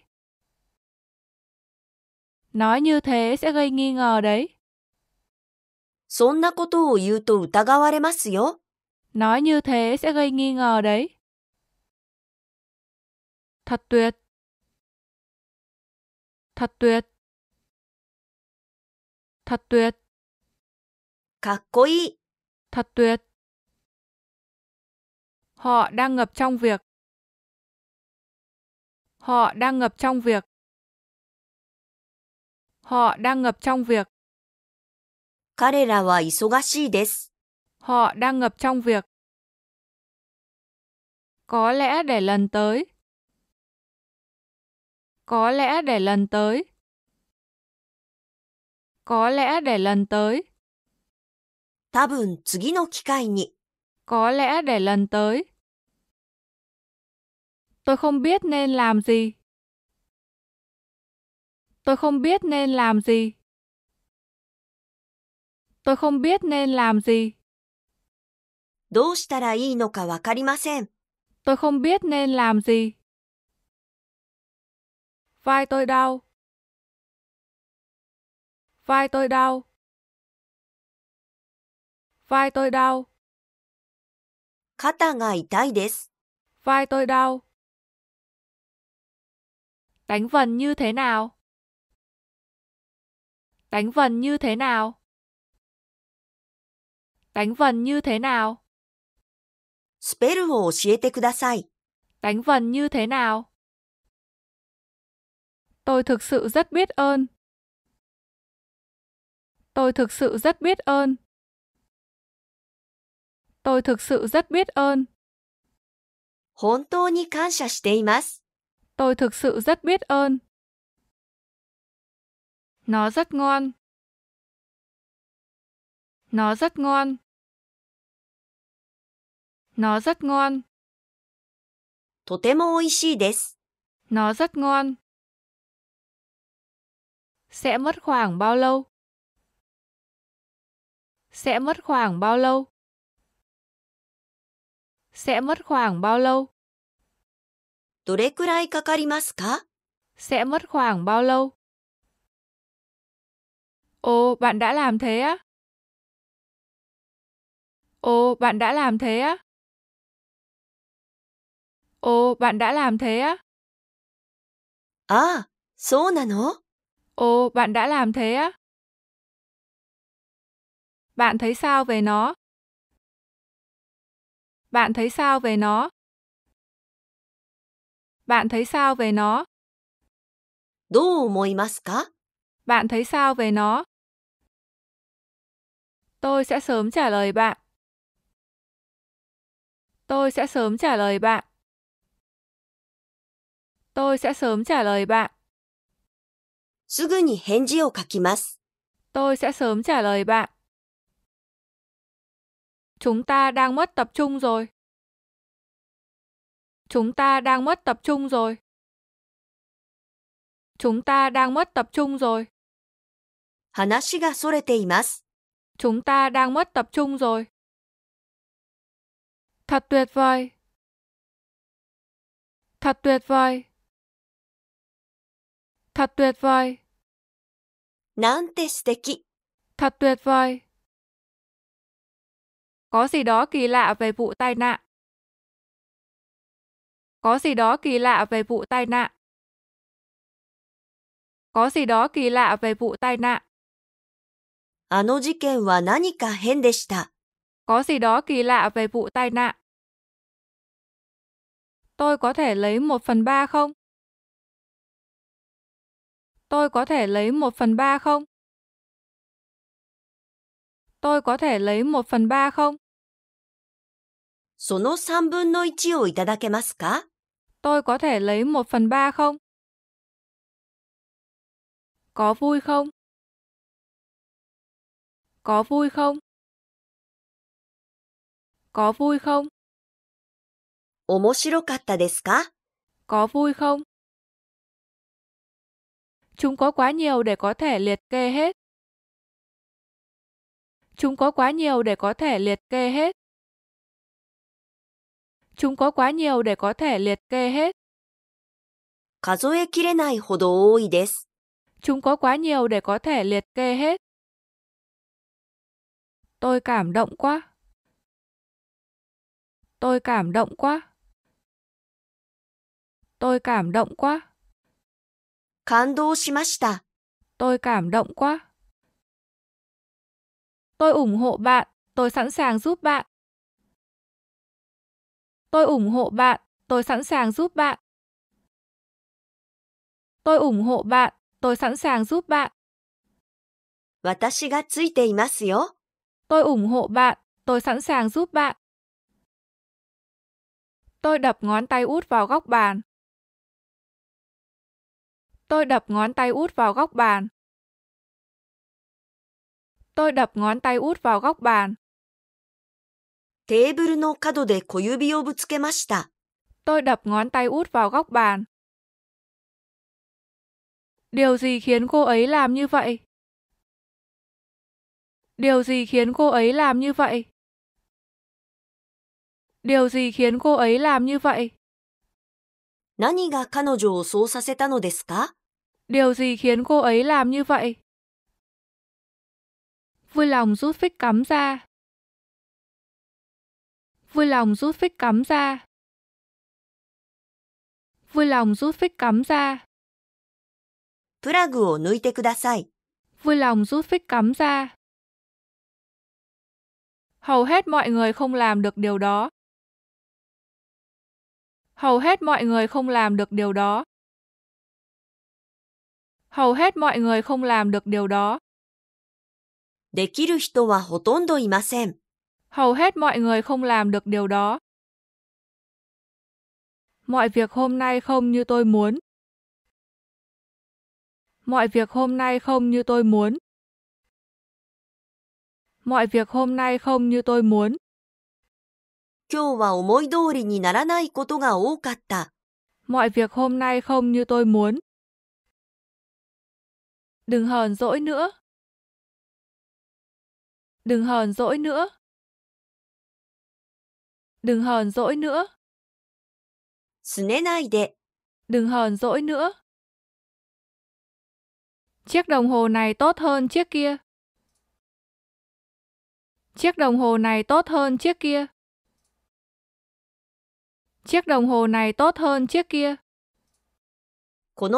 Nói như thế sẽ gây nghi ngờ đấy. そんなことを言うと疑われますよ。Nói như thế sẽ gây nghi ngờ đấy. Thật tuyệt. Thật tuyệt. Thật tuyệt. thật tuyệt. Họ đang ngập trong việc. Họ đang ngập trong việc. Họ đang ngập trong việc. 彼らは忙しいです。Họ đang ngập trong việc. Có lẽ để lần tới. Có lẽ để lần tới. Có lẽ để lần tới. có lẽ để lần tới. Tôi không biết nên làm gì. Tôi không biết nên làm gì. Tôi không biết nên làm gì. どうしたらいいのかわかりません。Tôi không biết nên làm gì. Vai tôi đau. Vai tôi đau. Vai tôi đau. 肩が痛いです。Vai tôi đau. Đánh vần như thế nào? Đánh vần như thế nào? Đánh vần như thế nào? đánh vần như thế nào? Tôi thực sự rất biết ơn. Tôi thực sự rất biết ơn. Tôi thực sự rất biết ơn. 本当に感謝しています。Tôi thực sự rất biết ơn. Nó rất ngon. Nó rất ngon. Nó rất ngon. とても美味しいです。Nó rất ngon. Sẽ mất khoảng bao lâu? Sẽ mất khoảng bao lâu? Sẽ mất khoảng bao lâu? どれくらいかかりますか Sẽ mất khoảng bao lâu? Ồ, bạn đã làm thế á? Ồ, bạn đã làm thế á? Ồ, bạn đã làm thế á? À, số nà nó. Ồ, bạn đã làm thế á? Bạn thấy sao về nó? Bạn thấy sao về nó? Bạn thấy sao về nó? どう思いますか Bạn thấy sao về nó? Tôi sẽ sớm trả lời bạn. Tôi sẽ sớm trả lời bạn. Tôi sẽ sớm trả lời bạn. Tôi sẽ sớm trả lời bạn. Chúng ta đang mất tập trung rồi. Chúng ta đang mất tập trung rồi. Chúng ta đang mất tập trung rồi. 話がそれています。Chúng ta đang mất tập trung rồi. Thật tuyệt vời. Thật tuyệt vời. Thật tuyệt vời. thật tuyệt vời. Có gì đó kỳ lạ về vụ tai nạn. Có gì đó kỳ lạ về vụ tai nạn. Có gì đó kỳ lạ về vụ tai nạn. あの事件は何か変でした。Có gì đó kỳ lạ về vụ tai nạn. Tôi có thể lấy một phần ba không? Tôi có thể lấy một phần ba không? Tôi có thể lấy một phần ba không? その Tôi có thể lấy một phần ba không? Có vui không? Có vui không? Có vui không? 面白かったですか Có vui không? Chúng có quá nhiều để có thể liệt kê hết. Chúng có quá nhiều để có thể liệt kê hết. Chúng có quá nhiều để có thể liệt kê hết. chúng có quá nhiều để có thể liệt kê hết. Tôi cảm động quá. Tôi cảm động quá. Tôi cảm động quá. tôi cảm động quá. Tôi ủng hộ bạn, tôi sẵn sàng giúp bạn. Tôi ủng hộ bạn, tôi sẵn sàng giúp bạn. Tôi ủng hộ bạn, tôi sẵn sàng giúp bạn. 私がついていますよ。Tôi ủng hộ bạn, tôi sẵn sàng giúp bạn. Tôi đập ngón tay út vào góc bàn. Tôi đập ngón tay út vào góc bàn. Tôi đập ngón tay út vào góc bàn. テーブルの角で小指をぶつけました。Tôi đập ngón tay út vào góc bàn. Điều gì khiến cô ấy làm như vậy? Điều gì khiến cô ấy làm như vậy? Điều gì khiến cô ấy làm như vậy? 何が彼女をそうさせたのですか Điều gì khiến cô ấy làm như vậy? Vui lòng rút phích cắm ra. Vui lòng rút phích cắm ra. Vui lòng rút phích cắm ra. vui lòng rút phích cắm ra. Hầu hết mọi người không làm được điều đó. Hầu hết mọi người không làm được điều đó. Hầu hết mọi người không làm được điều đó. できる人はほとんどいません。hầu hết mọi người không làm được điều đó mọi việc hôm nay không như tôi muốn mọi việc hôm nay không như tôi muốn mọi việc hôm nay không như tôi muốn 今日は思い通りにならないことが多かった。Mọi việc hôm nay không như tôi muốn. Đừng hờn dỗi nữa. Đừng hờn dỗi nữa. Đừng hờn dỗi nữa. Đừng hờn dỗi nữa. Chiếc đồng hồ này tốt hơn chiếc kia. Chiếc đồng hồ này tốt hơn chiếc kia. Chiếc đồng hồ này tốt hơn chiếc kia. Chiếc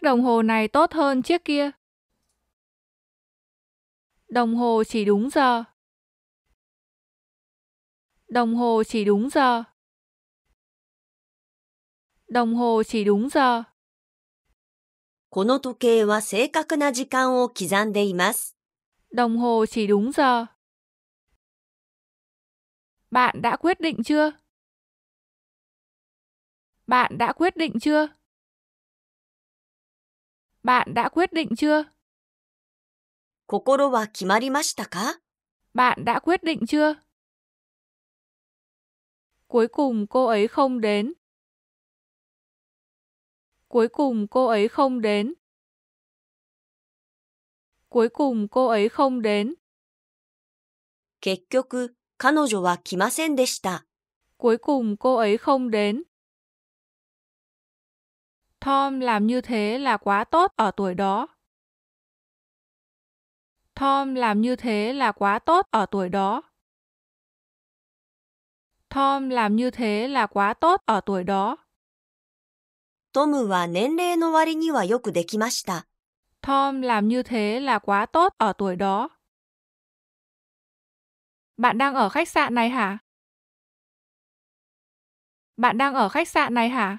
đồng hồ này tốt hơn chiếc kia. Đồng hồ chỉ đúng giờ. Đồng hồ chỉ đúng giờ. Đồng hồ chỉ đúng giờ. この時計は正確な時間を刻んでいます。Đồng hồ chỉ đúng giờ. Bạn đã quyết định chưa? Bạn đã quyết định chưa? Bạn đã quyết định chưa? 心は決まりましたか Bạn đã quyết định chưa? Cuối cùng cô ấy không đến. Cuối cùng cô ấy không đến. Cuối cùng cô ấy không đến. 結局、彼女は来ませんでした。Cuối cùng cô ấy không đến. Tom làm như thế là quá tốt ở tuổi đó. Tom làm như thế là quá tốt ở tuổi đó. Tom làm như thế là quá tốt ở tuổi đó. Tom は年齢の割にはよくできました。Tom làm như thế là quá tốt ở tuổi đó. Bạn đang ở khách sạn này hả? Bạn đang ở khách sạn này hả?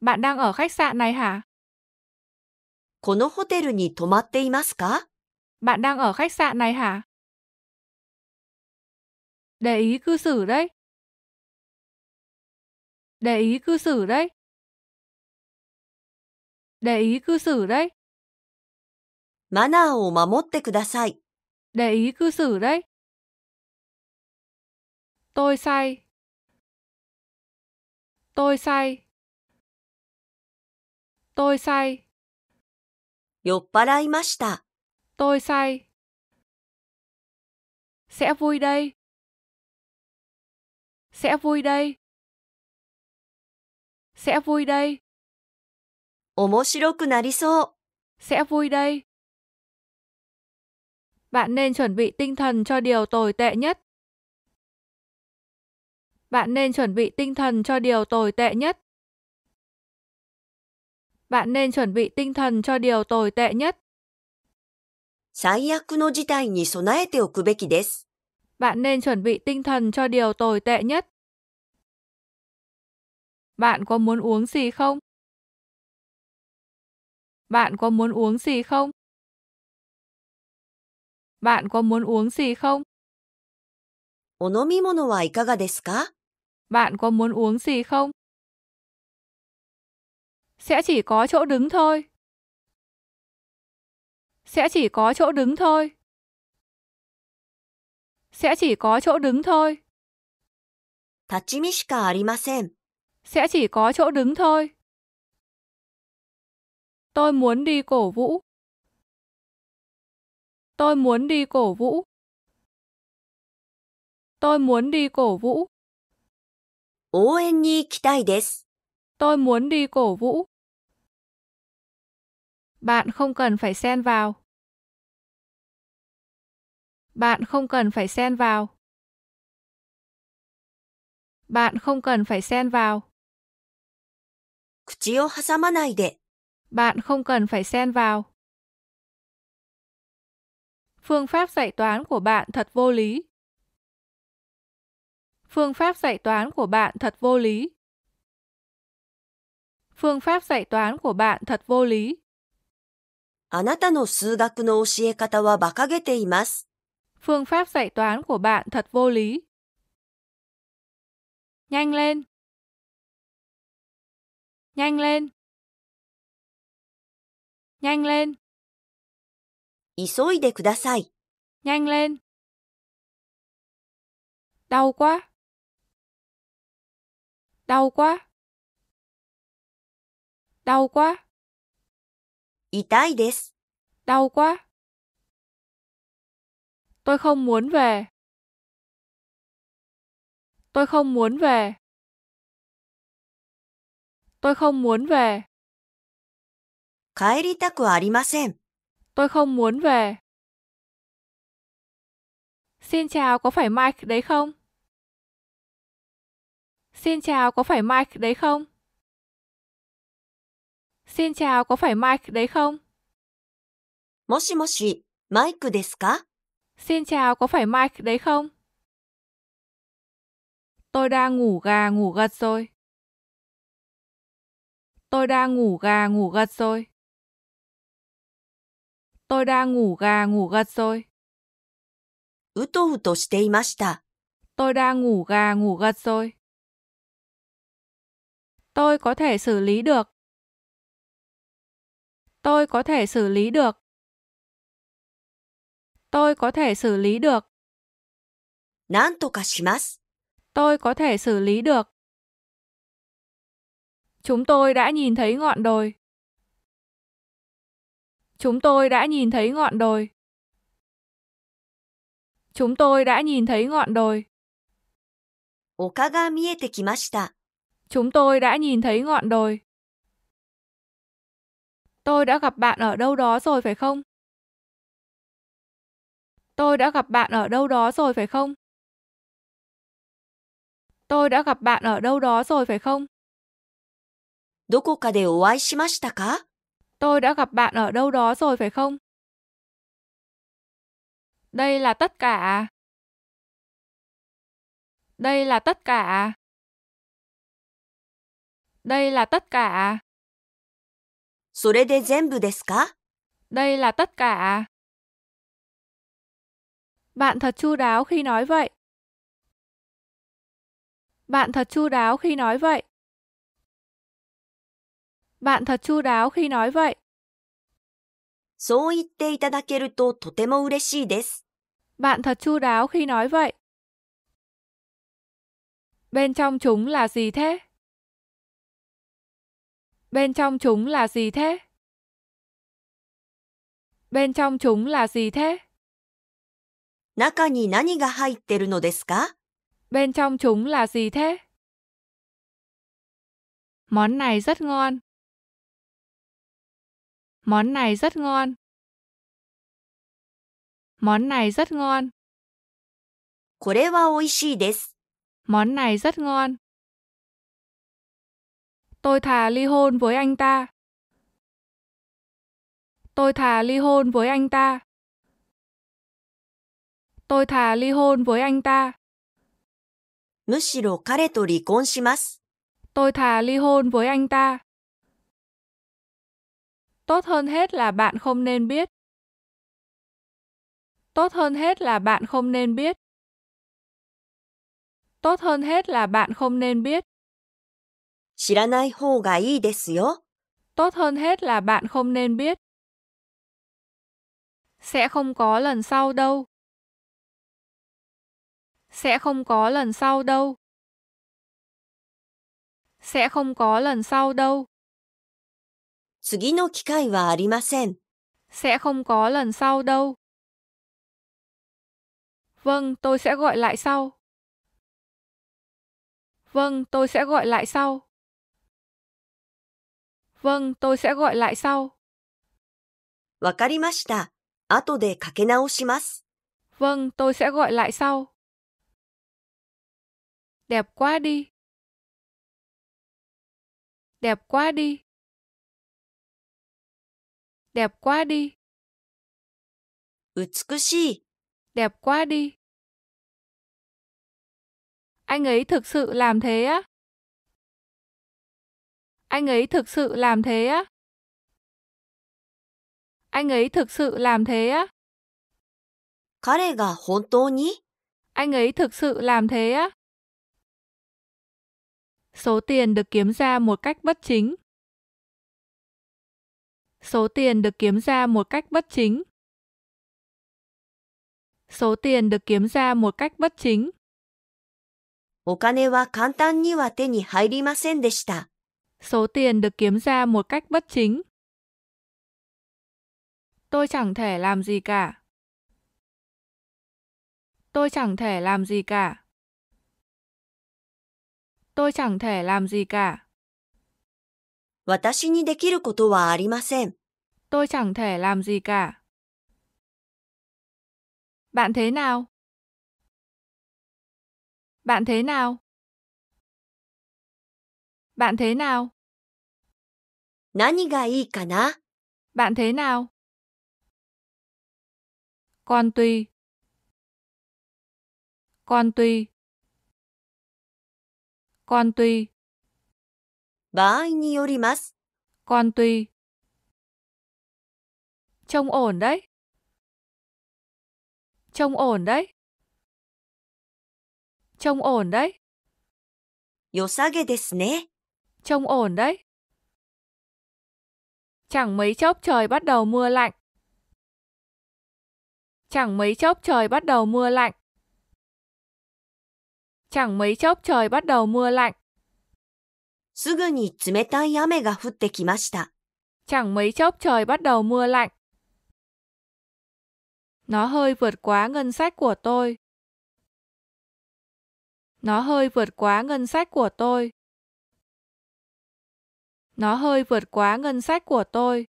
Bạn đang ở khách sạn này hả? このホテルに泊まっていますか Bạn đang ở khách sạn này hả? Để ý cư xử đấy. Để ý cư xử đấy. Để ý cư xử đấy. マナーを守ってください。Để ý cư xử đấy. Tôi say. Tôi say. Tôi say. 酔っ払いました。Tôi say. Sẽ vui đây. sẽ vui đây sẽ vui đây 面白くなりそう sẽ vui đây bạn nên chuẩn bị tinh thần cho điều tồi tệ nhất bạn nên chuẩn bị tinh thần cho điều tồi tệ nhất bạn nên chuẩn bị tinh thần cho điều tồi tệ nhất Bạn nên chuẩn bị tinh thần cho điều tồi tệ nhất bạn có muốn uống gì không? Bạn có muốn uống gì không? Bạn có muốn uống gì không? お飲み物はいかがですか Bạn có muốn uống gì không? Sẽ chỉ có chỗ đứng thôi. Sẽ chỉ có chỗ đứng thôi. Sẽ chỉ có chỗ đứng thôi. 立ち見しかありません。sẽ chỉ có chỗ đứng thôi. Tôi muốn đi cổ vũ. Tôi muốn đi cổ vũ. Tôi muốn đi cổ vũ. Tôi muốn đi cổ vũ. Bạn không cần phải xen vào. Bạn không cần phải xen vào. Bạn không cần phải xen vào. 口を挟まないで。Bạn không cần phải xen vào. Phương pháp dạy toán của bạn thật vô lý. Phương pháp dạy toán của bạn thật vô lý. Phương pháp dạy toán của bạn thật vô lý. あなたの数学の教え方は馬鹿げています。Phương pháp dạy toán của bạn thật vô lý. Nhanh lên! Nhanh lên. Nhanh lên. nhanh lên. Đau quá. Đau quá. Đau quá. itai đau quá. Tôi không muốn về. Tôi không muốn về. Tôi không muốn về. 帰りたくありません。Tôi không muốn về. Xin chào, có phải Mike đấy không? Xin chào, có phải Mike đấy không? Xin chào, có phải Mike đấy không? もしもし、マイクですか Xin chào, có phải Mike đấy không? Tôi đang ngủ gà ngủ gật rồi. Tôi đang ngủ gà ngủ gật rồi. Tôi đang ngủ gà ngủ gật rồi. tôi đang ngủ gà ngủ gật rồi. Tôi có thể xử lý được. Tôi có thể xử lý được. Tôi có thể xử lý được. tôi có thể xử lý được. Chúng tôi đã nhìn thấy ngọn đồi. Chúng tôi đã nhìn thấy ngọn đồi. Chúng tôi đã nhìn thấy ngọn đồi. chúng tôi đã nhìn thấy ngọn đồi. Tôi đã gặp bạn ở đâu đó rồi phải không? Tôi đã gặp bạn ở đâu đó rồi phải không? Tôi đã gặp bạn ở đâu đó rồi phải không? どこかでお会いしましたか Tôi đã gặp bạn ở đâu đó rồi phải không? Đây là tất cả. À? Đây là tất cả. À? Đây là tất cả. それで全部ですか Đây là tất cả. À? Bạn thật chu đáo khi nói vậy. Bạn thật chu đáo khi nói vậy. Bạn thật chu đáo khi nói vậy. そう言っていただけるととても嬉しいです。Bạn thật chu đáo khi nói vậy. Bên trong chúng là gì thế? Bên trong chúng là gì thế? Bên trong chúng là gì thế? 中に何が入ってるのですか Bên trong chúng là gì thế? Món này rất ngon. Món này rất ngon. Món này rất ngon. món này rất ngon. Tôi thà ly hôn với anh ta. Tôi thà ly hôn với anh ta. Tôi thà ly hôn với anh ta. tôi thà ly hôn với anh ta. Tốt hơn hết là bạn không nên biết. Tốt hơn hết là bạn không nên biết. Tốt hơn hết là bạn không nên biết. tốt hơn hết là bạn không nên biết. Sẽ không có lần sau đâu. Sẽ không có lần sau đâu. Sẽ không có lần sau đâu. 次の機会はありません。Sẽ không có lần sau đâu. Vâng, tôi sẽ gọi lại sau. Vâng, tôi sẽ gọi lại sau. Vâng, tôi sẽ gọi lại sau. わかりました。後でかけ直します。Vâng, tôi sẽ gọi lại sau. Đẹp quá đi. Đẹp quá đi. đẹp quá đi. 美しい đẹp quá đi. Anh ấy thực sự làm thế á? Anh ấy thực sự làm thế á? Anh ấy thực sự làm thế á? 彼が本当に Anh ấy thực sự làm thế á? Số tiền được kiếm ra một cách bất chính. Số tiền được kiếm ra một cách bất chính. Số tiền được kiếm ra một cách bất chính. お金は簡単には手に入りませんでした。Số tiền được kiếm ra một cách bất chính. Tôi chẳng thể làm gì cả. Tôi chẳng thể làm gì cả. Tôi chẳng thể làm gì cả. 私にできることはありません。Tôi chẳng thể làm gì cả. Bạn thế nào? Bạn thế nào? Bạn thế nào? 何がいいかな Bạn thế nào? Con tùy. Con tùy. Con tùy. 場合によります。Còn tùy. Trông ổn đấy. Trông ổn đấy. Trông ổn đấy. 良さげですね。Trông ổn đấy. Chẳng mấy chốc trời bắt đầu mưa lạnh. Chẳng mấy chốc trời bắt đầu mưa lạnh. Chẳng mấy chốc trời bắt đầu mưa lạnh. すぐに冷たい雨が降ってきました。Chẳng mấy chốc trời bắt đầu mưa lạnh. Nó hơi vượt quá ngân sách của tôi. Nó hơi vượt quá ngân sách của tôi. Nó hơi vượt quá ngân sách của tôi.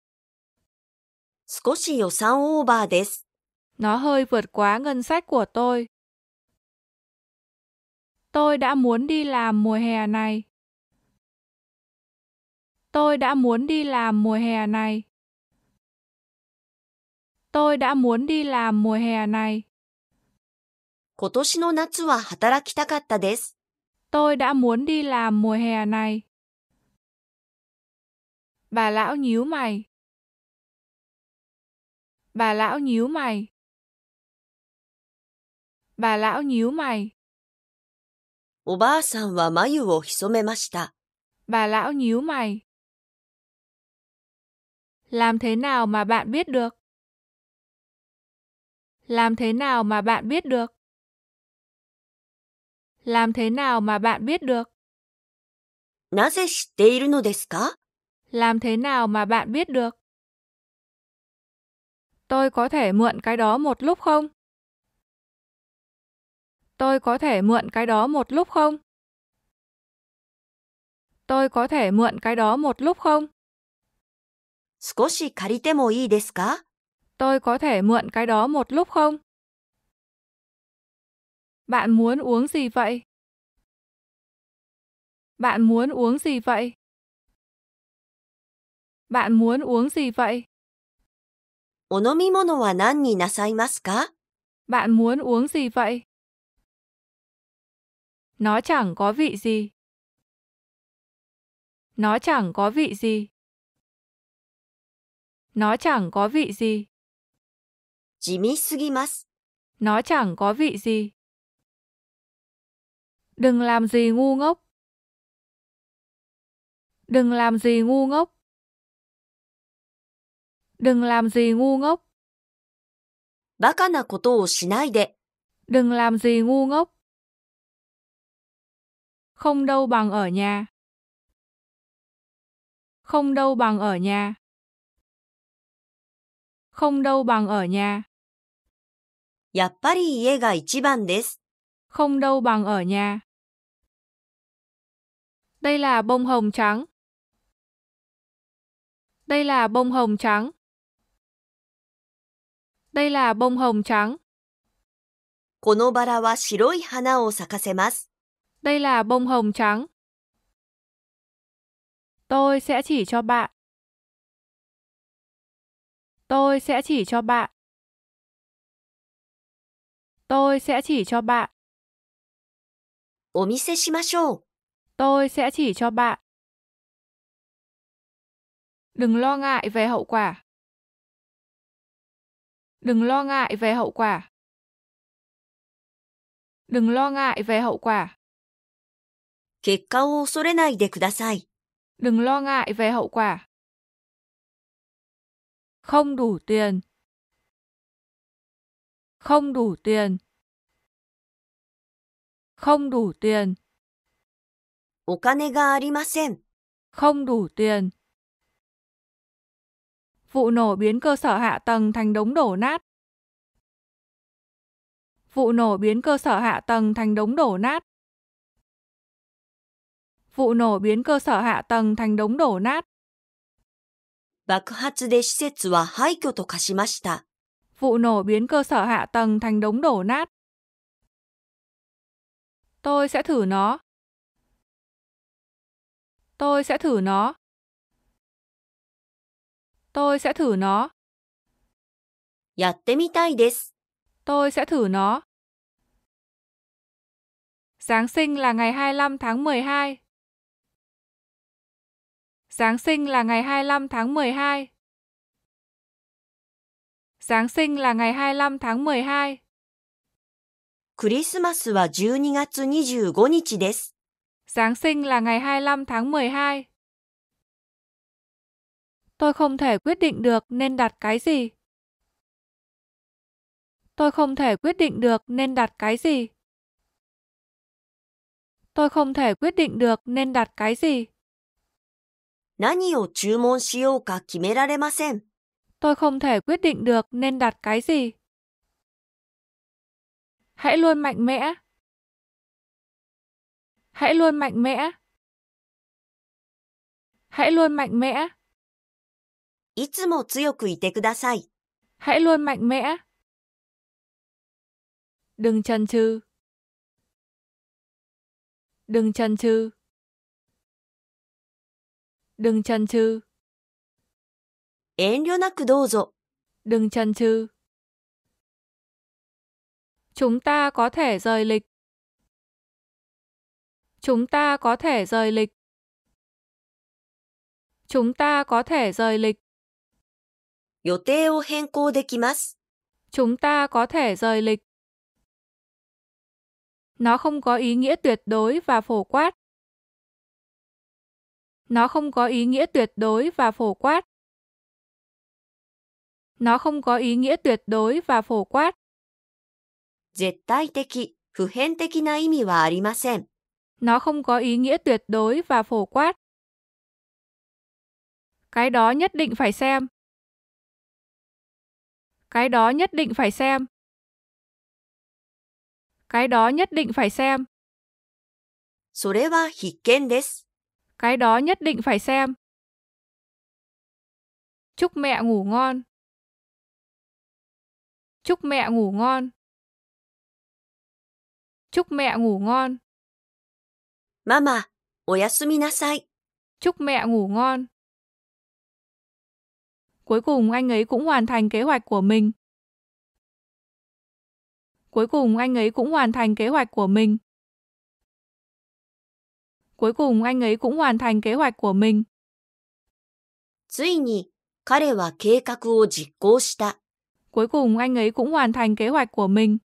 少し予算オーバーです。Nó hơi vượt quá ngân sách của tôi. Tôi đã muốn đi làm mùa hè này. Tôi đã muốn đi làm mùa hè này. Tôi đã muốn đi làm mùa hè này. 今年の夏は働きたかったです。Tôi đã muốn đi làm mùa hè này. Bà lão nhíu mày. Bà lão nhíu mày. Bà lão nhíu mày. おばあさんは眉をひそめました。Bà lão nhíu mày. Làm thế nào mà bạn biết được? Làm thế nào mà bạn biết được? Làm thế nào mà bạn biết được? なぜ知っているのですか Làm thế nào mà bạn biết được? Tôi có thể mượn cái đó một lúc không? Tôi có thể mượn cái đó một lúc không? Tôi có thể mượn cái đó một lúc không? 少し借りてもいいですか Tôi có thể mượn cái đó một lúc không? Bạn muốn uống gì vậy? Bạn muốn uống gì vậy? Bạn muốn uống gì vậy? お飲み物は何になさいますか Bạn muốn uống gì vậy? Nó chẳng có vị gì. Nó chẳng có vị gì. Nó chẳng có vị gì. nó chẳng có vị gì. Đừng làm gì ngu ngốc. Đừng làm gì ngu ngốc. Đừng làm gì ngu ngốc. đừng làm gì ngu ngốc. Không đâu bằng ở nhà. Không đâu bằng ở nhà không đâu bằng ở nhà. やっぱり家が一番です。không đâu bằng ở nhà. Đây là bông hồng trắng. Đây là bông hồng trắng. Đây là bông hồng trắng. このバラは白い花を咲かせます。Đây là bông hồng trắng. Tôi sẽ chỉ cho bạn. Tôi sẽ chỉ cho bạn. Tôi sẽ chỉ cho bạn. Tôi sẽ chỉ cho bạn. Đừng lo ngại về hậu quả. Đừng lo ngại về hậu quả. Đừng lo ngại về hậu quả. Đừng lo ngại về hậu quả không đủ tiền không đủ tiền không đủ tiền không đủ tiền vụ nổ biến cơ sở hạ tầng thành đống đổ nát vụ nổ biến cơ sở hạ tầng thành đống đổ nát vụ nổ biến cơ sở hạ tầng thành đống đổ nát 爆発で施設は廃墟と化しました。Vụ nổ biến cơ sở hạ tầng thành đống đổ nát. Tôi sẽ thử nó. Tôi sẽ thử nó. Tôi sẽ thử nó. やってみたいです。Tôi sẽ thử nó. Giáng sinh là ngày 25 tháng 12. Giáng sinh là ngày 25 tháng 12. Giáng sinh là ngày 25 tháng 12. Christmas là 12月25 Giáng sinh là ngày 25 tháng 12. Tôi không thể quyết định được nên đặt cái gì. Tôi không thể quyết định được nên đặt cái gì. Tôi không thể quyết định được nên đặt cái gì. 何を注文しようか決められません。Tôi không thể quyết định được nên đặt cái gì. Hãy luôn mạnh mẽ. Hãy luôn mạnh mẽ. Hãy luôn mạnh mẽ. いつも強くいてください。Hãy luôn mạnh mẽ. Đừng chần chừ. Đừng chần chừ. Đừng chần chừ. đừng chần chừ. Chúng ta có thể rời lịch. Chúng ta có thể rời lịch. Chúng ta có thể rời lịch. chúng ta có thể rời lịch. Nó không có ý nghĩa tuyệt đối và phổ quát. Nó không có ý nghĩa tuyệt đối và phổ quát. Nó không có ý nghĩa tuyệt đối và phổ quát. 絶対的、普遍的な意味はありません。Nó không có ý nghĩa tuyệt đối và phổ quát. Cái đó nhất định phải xem. Cái đó nhất định phải xem. Cái đó nhất định phải xem. それは必見です。cái đó nhất định phải xem. Chúc mẹ ngủ ngon. Chúc mẹ ngủ ngon. Chúc mẹ ngủ ngon. Mama, oyasumi nasai. Chúc mẹ ngủ ngon. Cuối cùng anh ấy cũng hoàn thành kế hoạch của mình. Cuối cùng anh ấy cũng hoàn thành kế hoạch của mình. Cuối cùng anh ấy cũng hoàn thành kế hoạch của mình. Cuối cùng anh ấy cũng hoàn thành kế hoạch của mình.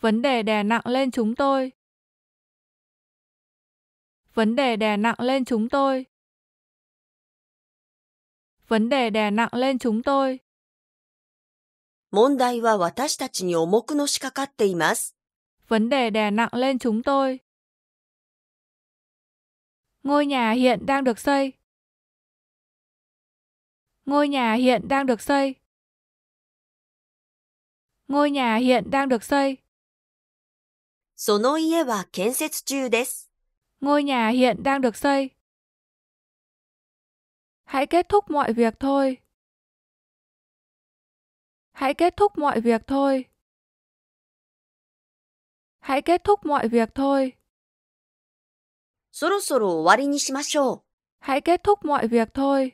Vấn đề đè nặng lên chúng tôi. Vấn đề đè nặng lên chúng tôi. Vấn đề đè nặng lên chúng tôi. Vấn đề đè nặng lên chúng tôi. Ngôi nhà hiện đang được xây. Ngôi nhà hiện đang được xây. Ngôi nhà hiện đang được xây. Ngôi nhà hiện đang được xây. Hãy kết thúc mọi việc thôi. Hãy kết thúc mọi việc thôi. Hãy kết thúc mọi việc thôi. そろそろ終わりにしましょう。Hãy kết thúc mọi việc thôi.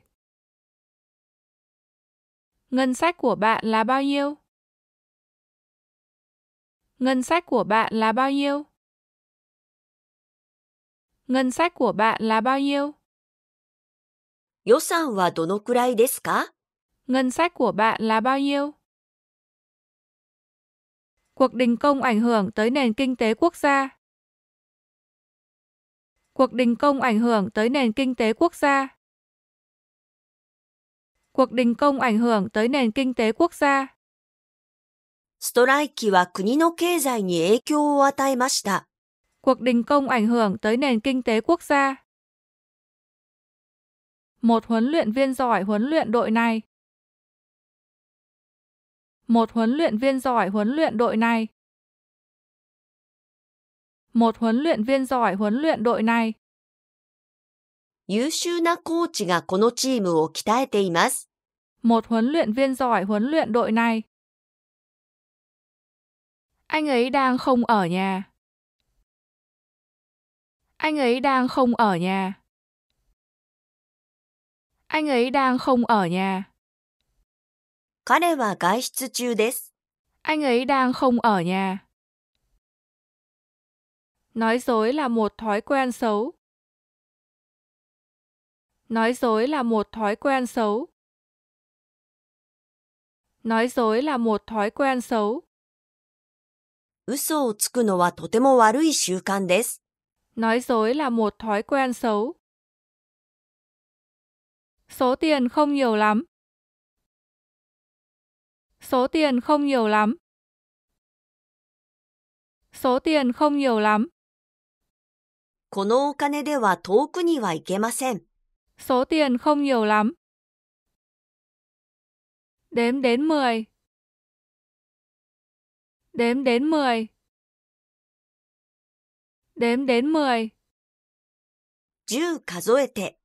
Ngân sách của bạn là bao nhiêu? Ngân sách của bạn là bao nhiêu? Ngân sách của bạn là bao nhiêu? 予算はどのくらいですか Ngân sách của bạn là bao nhiêu? Cuộc đình công ảnh hưởng tới nền kinh tế quốc gia. Cuộc đình công ảnh hưởng tới nền kinh tế quốc gia. Cuộc đình công ảnh hưởng tới nền kinh tế quốc gia. ストライキは国の経済に影響を与えました. cuộc đình công ảnh hưởng tới nền kinh tế quốc gia. Một huấn luyện viên giỏi huấn luyện đội này. Một huấn luyện viên giỏi huấn luyện đội này một huấn luyện viên giỏi huấn luyện đội này. 優秀なコーチがこのチームを鍛えています。một huấn luyện viên giỏi huấn luyện đội này. Anh ấy đang không ở nhà. Anh ấy đang không ở nhà. Anh ấy đang không ở nhà. 彼は外出中です。Anh ấy đang không ở nhà nói dối là một thói quen xấu nói dối là một thói quen xấu nói dối là một thói quen xấu nói dối là một thói quen xấu. Số tiền không nhiều lắm. Số tiền không nhiều lắm. Số tiền không nhiều lắm. このお金では遠くには行けません。Số tiền không nhiều lắm. Đếm đến 10. Đếm đến 10. Đếm đến 10. 10数えて。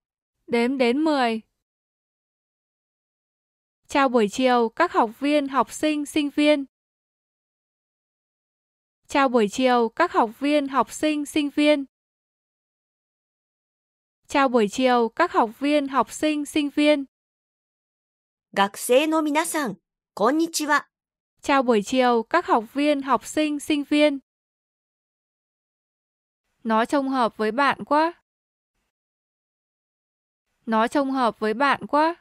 Đếm đến 10. Chào buổi chiều các học viên, học sinh, sinh viên. Chào buổi chiều các học viên, học sinh, sinh viên. Chào buổi chiều các học viên, học sinh, sinh viên. 学生の皆さん、こんにちは。Chào buổi chiều các học viên, học sinh, sinh viên. Nó trông hợp với bạn quá. Nó trông hợp với bạn quá.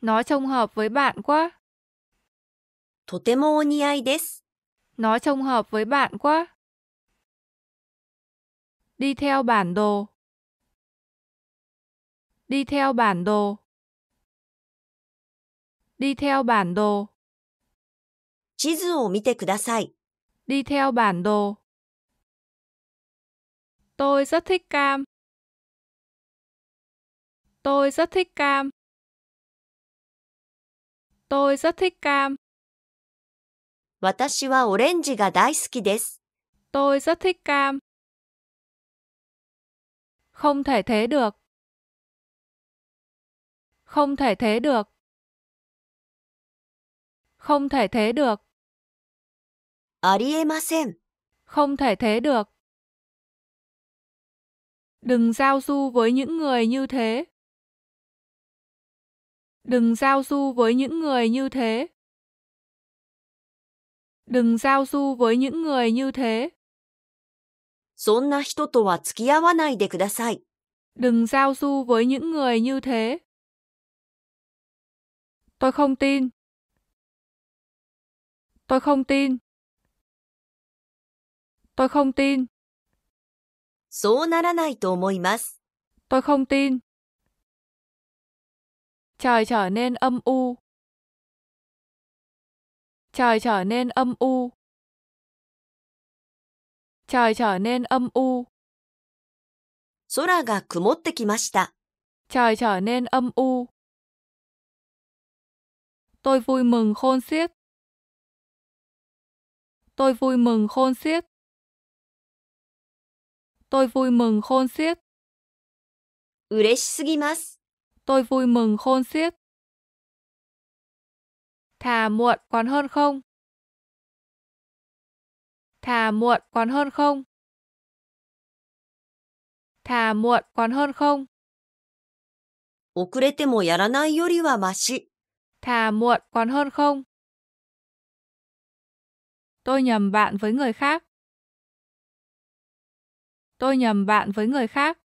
Nó trông hợp với bạn quá. とてもお似合いです。Nó trông hợp với bạn quá. Đi theo bản đồ. Đi theo bản đồ. Đi theo bản đồ. đi theo bản đồ. Tôi rất thích cam. Tôi rất thích cam. Tôi rất thích cam. 私はオレンジが大好きです。Tôi rất thích cam. Không thể thế được. Không thể thế được. Không thể thế được. không thể thế được. Đừng giao du với những người như thế. Đừng giao du với những người như thế. Đừng giao du với những người như thế. そんな人とは付き合わないでください。Đừng giao du với những người như thế. Tôi không tin. Tôi không tin. Tôi không tin. そうならないと思います。Tôi không tin. Trời trở nên âm u. Trời trở nên âm u trời trở nên âm u. 空が曇ってきました。trời trở nên âm u. Tôi vui mừng khôn xiết. Tôi vui mừng khôn xiết. Tôi vui mừng khôn xiết. 嬉しすぎます。Tôi vui mừng khôn xiết. Thà muộn còn hơn không? Thà muộn còn hơn không? Thà muộn còn hơn không? 遅れてもやらないよりはマシ。Thà muộn còn hơn không? Tôi nhầm bạn với người khác. Tôi nhầm bạn với người khác.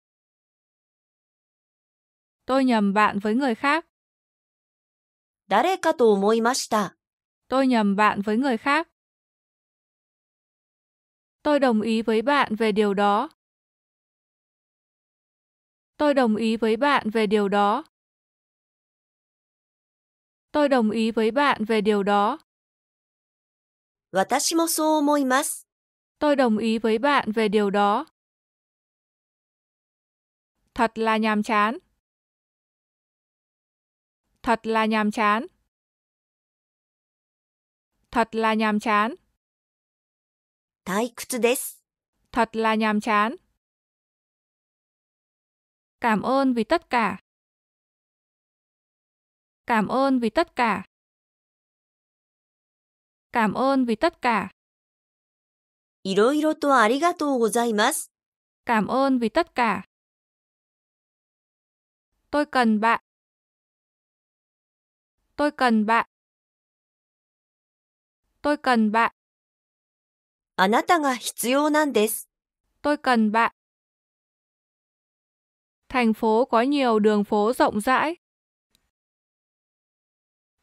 Tôi nhầm bạn với người khác. 誰かと思いました。Tôi nhầm bạn với người khác. Tôi đồng ý với bạn về điều đó. Tôi đồng ý với bạn về điều đó. Tôi đồng ý với bạn về điều đó. Tôi đồng ý với bạn về điều đó. Thật là nhàm chán. Thật là nhàm chán. Thật là nhàm chán thật là nhàm chán. Cảm ơn vì tất cả. Cảm ơn vì tất cả. Cảm ơn vì tất cả. いろいろとありがとうございます. cảm ơn vì tất cả. Tôi cần bạn. Tôi cần bạn. Tôi cần bạn. あなたが必要なんです。Tôi cần bạn. Thành phố có nhiều đường phố rộng rãi.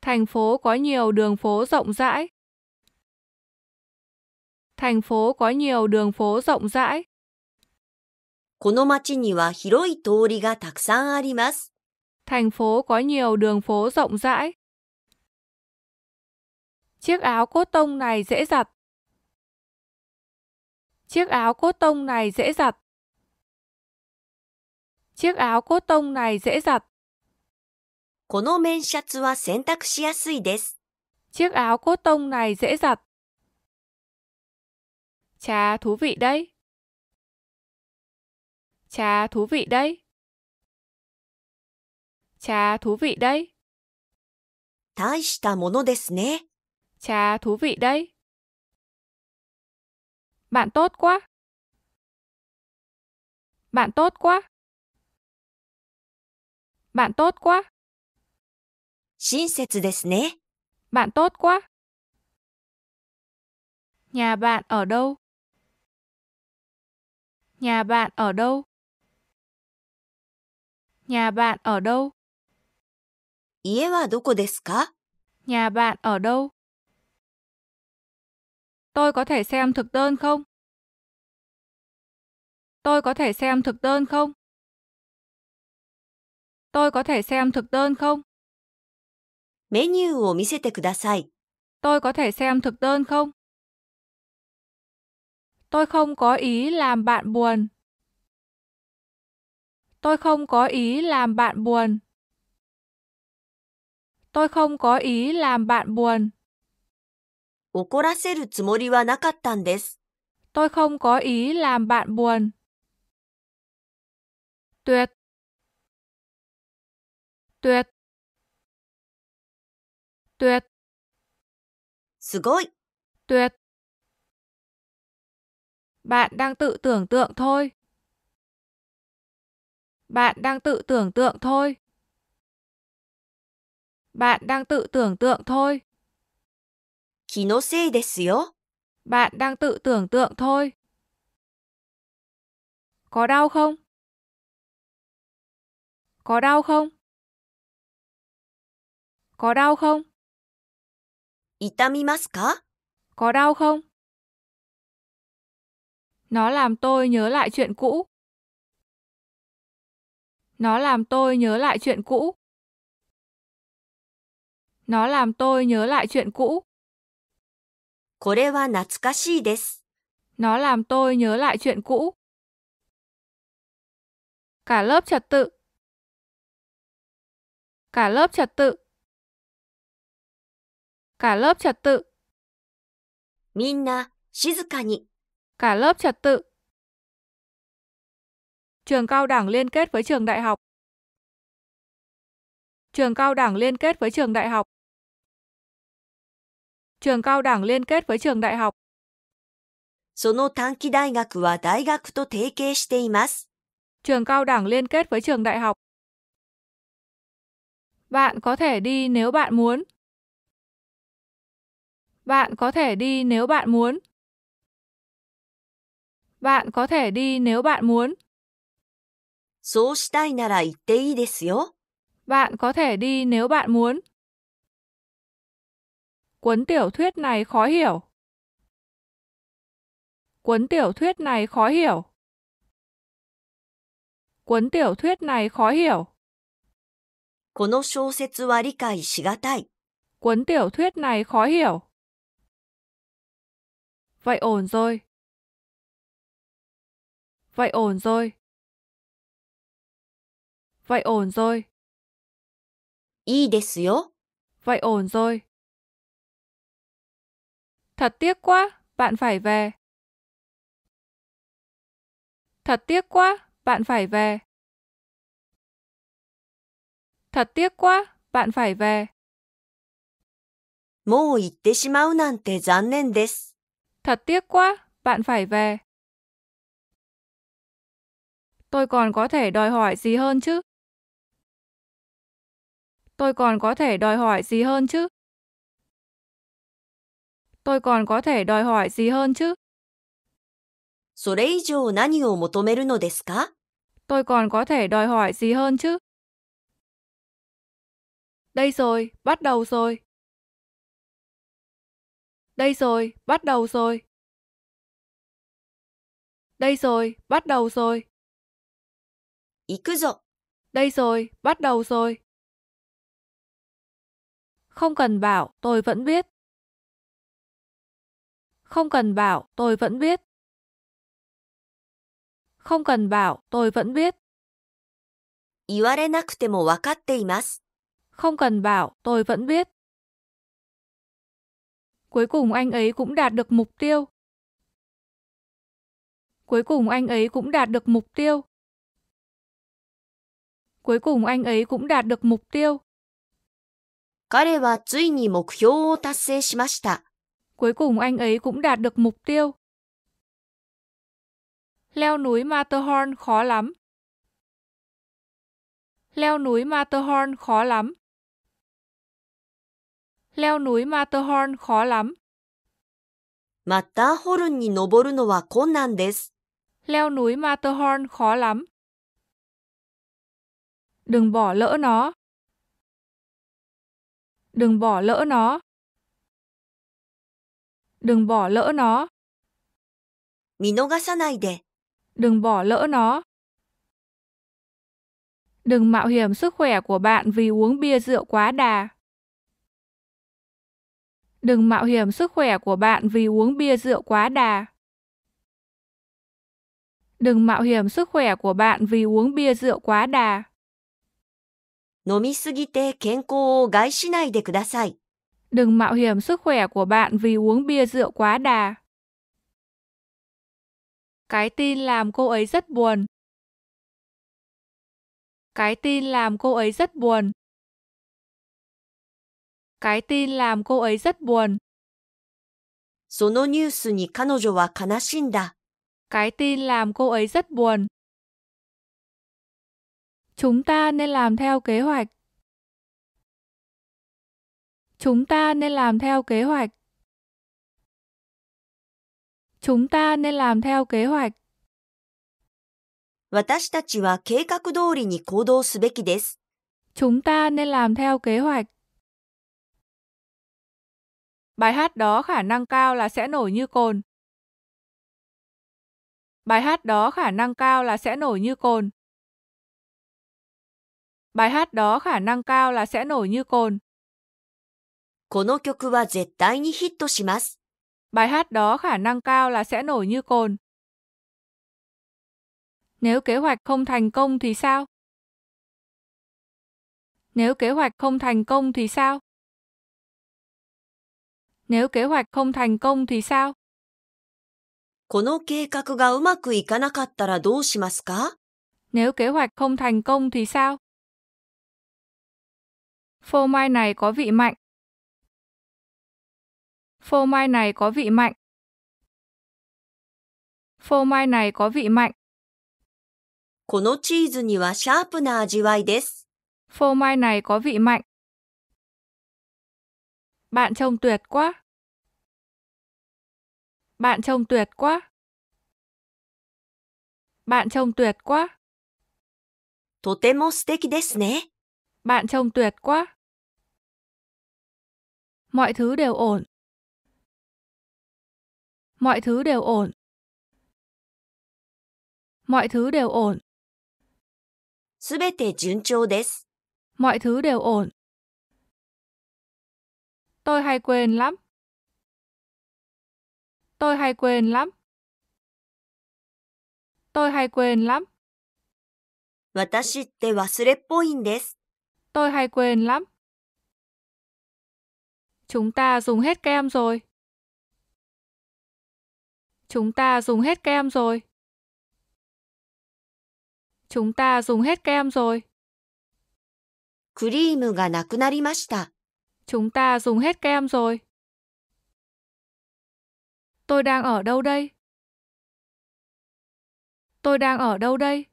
Thành phố có nhiều đường phố rộng rãi. Thành phố có nhiều đường phố rộng rãi. この町には広い通りがたくさんあります。Thành phố có nhiều đường phố rộng rãi. Chiếc áo cốt tông này dễ giặt. Chiếc áo cốt tông này dễ giặt. Chiếc áo cốt tông này dễ giặt. この綿シャツは洗濯しやすいです。Chiếc áo cốt tông này dễ giặt. Chà thú vị đấy. Chà thú vị đấy. Chà thú vị đấy. 大したものですね。Chà thú vị đấy. Bạn tốt quá. Bạn tốt quá. Bạn tốt quá. Bạn tốt quá. Nhà bạn ở đâu? Nhà bạn ở đâu? Nhà bạn ở đâu? 家はどこですか Nhà bạn ở đâu? Tôi có thể xem thực đơn không? Tôi có thể xem thực đơn không? Tôi có thể xem thực đơn không? tôi có thể xem thực đơn không? Tôi không có ý làm bạn buồn. Tôi không có ý làm bạn buồn. Tôi không có ý làm bạn buồn. 怒らせるつもりはなかったんです。Tôi không có ý làm bạn buồn. Tuyệt. Tuyệt. Tuyệt. すごい. Tuyệt. Bạn đang tự tưởng tượng thôi. Bạn đang tự tưởng tượng thôi. Bạn đang tự tưởng tượng thôi. 気のせいですよ。Bạn đang tự tưởng tượng thôi. Có đau không? Có đau không? Có đau không? 痛みますか Có đau không? Nó làm tôi nhớ lại chuyện cũ. Nó làm tôi nhớ lại chuyện cũ. Nó làm tôi nhớ lại chuyện cũ. これは懐かしいです。Nó làm tôi nhớ lại chuyện cũ. Cả lớp trật tự. Cả lớp trật tự. Cả lớp trật tự. Minna, shizukani. Cả lớp trật tự. Trường cao đẳng liên kết với trường đại học. Trường cao đẳng liên kết với trường đại học trường cao đẳng liên kết với trường đại học. その短期大学は大学と提携しています。Trường cao đẳng liên kết với trường đại học. Bạn có thể đi nếu bạn muốn. Bạn có thể đi nếu bạn muốn. Bạn có thể đi nếu bạn muốn. そうしたいなら行っていいですよ。Bạn có thể đi nếu bạn muốn. Cuốn tiểu thuyết này khó hiểu. Cuốn tiểu thuyết này khó hiểu. Cuốn tiểu thuyết này khó hiểu. この小説は理解しがたい.この小説は理解しがたい。Cuốn tiểu thuyết này khó hiểu. Vậy ổn rồi. Vậy ổn rồi. Vậy ổn rồi. いいですよ. Vậy ổn rồi. Thật tiếc quá, bạn phải về. Thật tiếc quá, bạn phải về. Thật tiếc quá, bạn phải về. もう行ってしまうなんて残念です。Thật tiếc quá, bạn phải về. Tôi còn có thể đòi hỏi gì hơn chứ? Tôi còn có thể đòi hỏi gì hơn chứ? tôi còn có thể đòi hỏi gì hơn chứ? それ以上何を求めるのですか Tôi còn có thể đòi hỏi gì hơn chứ? Đây rồi, bắt đầu rồi. Đây rồi, bắt đầu rồi. Đây rồi, bắt đầu rồi. đây rồi, bắt đầu rồi. Không cần bảo, tôi vẫn biết. Không cần bảo, tôi vẫn biết. Không cần bảo, tôi vẫn biết. Không cần bảo, tôi vẫn biết. Cuối cùng anh ấy cũng đạt được mục tiêu. Cuối cùng anh ấy cũng đạt được mục tiêu. Cuối cùng anh ấy cũng đạt được mục tiêu. 彼はついに目標を達成しました。Cuối cùng anh ấy cũng đạt được mục tiêu. Leo núi Matterhorn khó lắm. Leo núi Matterhorn khó lắm. Leo núi Matterhorn khó lắm. leo núi Matterhorn khó lắm. Đừng bỏ lỡ nó. Đừng bỏ lỡ nó. Đừng bỏ lỡ nó. đừng bỏ lỡ nó. Đừng mạo hiểm sức khỏe của bạn vì uống bia rượu quá đà. Đừng mạo hiểm sức khỏe của bạn vì uống bia rượu quá đà. Đừng mạo hiểm sức khỏe của bạn vì uống bia rượu quá đà. 飲みすぎて健康を害しないでください。Đừng mạo hiểm sức khỏe của bạn vì uống bia rượu quá đà. Cái tin làm cô ấy rất buồn. Cái tin làm cô ấy rất buồn. Cái tin làm cô ấy rất buồn. Cái tin làm cô ấy rất buồn. Chúng ta nên làm theo kế hoạch. Chúng ta nên làm theo kế hoạch. Chúng ta nên làm theo kế hoạch. 私たちは計画通りに行動すべきです。Chúng ta nên làm theo kế hoạch. Bài hát đó khả năng cao là sẽ nổi như cồn. Bài hát đó khả năng cao là sẽ nổi như cồn. Bài hát đó khả năng cao là sẽ nổi như cồn. この曲は絶対にヒットします。Bài hát đó khả năng cao là sẽ nổi như cồn. Nếu kế hoạch không thành công thì sao? Nếu kế hoạch không thành công thì sao? Nếu kế hoạch không thành công thì sao? この計画がうまくいかなかったらどうしますか Nếu kế hoạch không thành công thì sao? Phô mai này có vị mạnh. Phô mai này có vị mạnh. Phô mai này có vị mạnh. このチーズにはシャープな味わいです。Phô mai này có vị mạnh. Bạn trông tuyệt quá. Bạn trông tuyệt quá. Bạn trông tuyệt quá. とても素敵ですね。Bạn trông tuyệt quá. Mọi thứ đều ổn. Mọi thứ đều ổn. Mọi thứ đều ổn. mọi thứ đều ổn. Tôi hay quên lắm. Tôi hay quên lắm. Tôi hay quên lắm. tôi hay quên lắm. Chúng ta dùng hết kem rồi. Chúng ta dùng hết kem rồi. Chúng ta dùng hết kem rồi. chúng ta dùng hết kem rồi. Tôi đang ở đâu đây? Tôi đang ở đâu đây?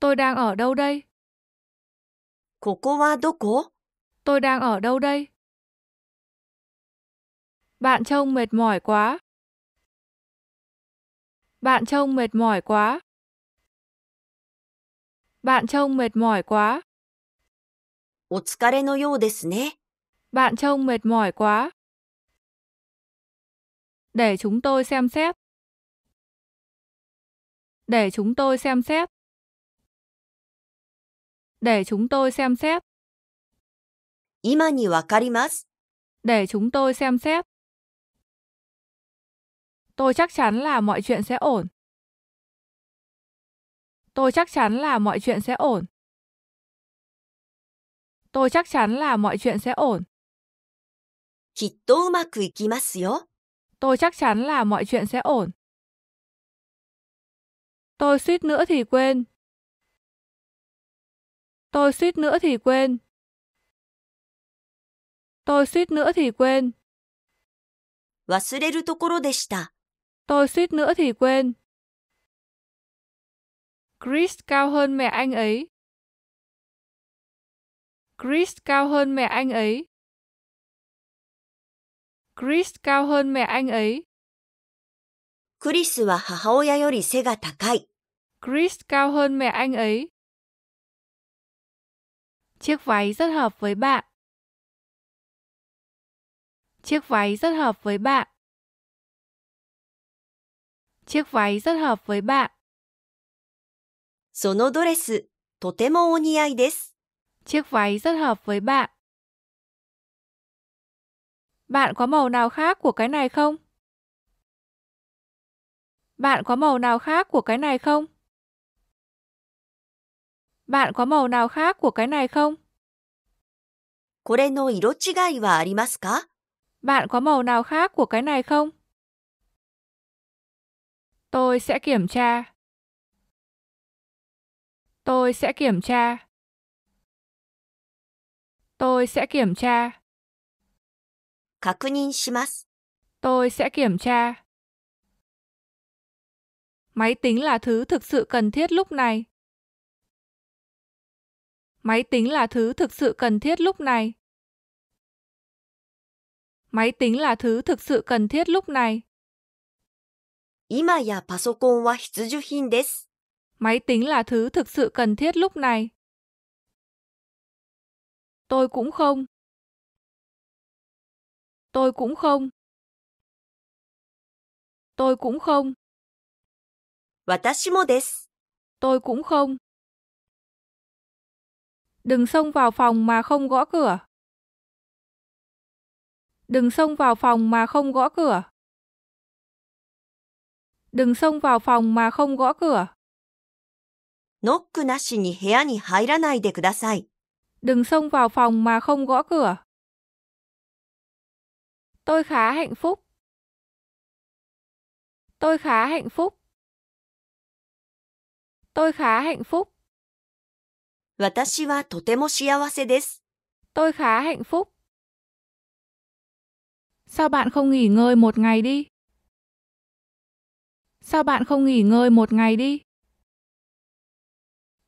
Tôi đang ở đâu đây? ここはどこ? Tôi đang ở đâu đây? Bạn trông mệt mỏi quá. Bạn trông mệt mỏi quá. Bạn trông mệt mỏi quá. Bạn trông mệt mỏi quá. Để chúng tôi xem xét. Để chúng tôi xem xét. Để chúng tôi xem xét. Để chúng tôi xem xét. Tôi chắc chắn là mọi chuyện sẽ ổn. Tôi chắc chắn là mọi chuyện sẽ ổn. Tôi chắc chắn là mọi chuyện sẽ ổn. Tôi chắc chắn là mọi chuyện sẽ ổn. Tôi suýt nữa thì quên. Tôi suýt nữa thì quên. Tôi suýt nữa thì quên. 忘れるところでした。Tôi suýt nữa thì quên. Chris cao hơn mẹ anh ấy. Chris cao hơn mẹ anh ấy. Chris cao hơn mẹ anh ấy. Chris là Chris cao hơn mẹ anh ấy. Chiếc váy rất hợp với bạn. Chiếc váy rất hợp với bạn. Chiếc váy rất hợp với bạn. そのドレス、とてもお似合いです。Chiếc váy rất hợp với bạn. Bạn có màu nào khác của cái này không? Bạn có màu nào khác của cái này không? Bạn có màu nào khác của cái này không? これの色違いはありますか Bạn có màu nào khác của cái này không? Tôi sẽ kiểm tra. Tôi sẽ kiểm tra. Tôi sẽ kiểm tra. Tôi sẽ kiểm tra. Máy tính là thứ thực sự cần thiết lúc này. Máy tính là thứ thực sự cần thiết lúc này. Máy tính là thứ thực sự cần thiết lúc này. 今やパソコンは必需品です。Máy tính là thứ thực sự cần thiết lúc này. Tôi cũng không. Tôi cũng không. Tôi cũng không. Tôi cũng không. Đừng xông vào phòng mà không gõ cửa. Đừng xông vào phòng mà không gõ cửa. Đừng xông vào phòng mà không gõ cửa. Đừng xông vào phòng mà không gõ cửa. Tôi khá hạnh phúc. Tôi khá hạnh phúc. Tôi khá hạnh phúc. Tôi khá hạnh phúc. Sao bạn không nghỉ ngơi một ngày đi? Sao bạn không nghỉ ngơi một ngày đi?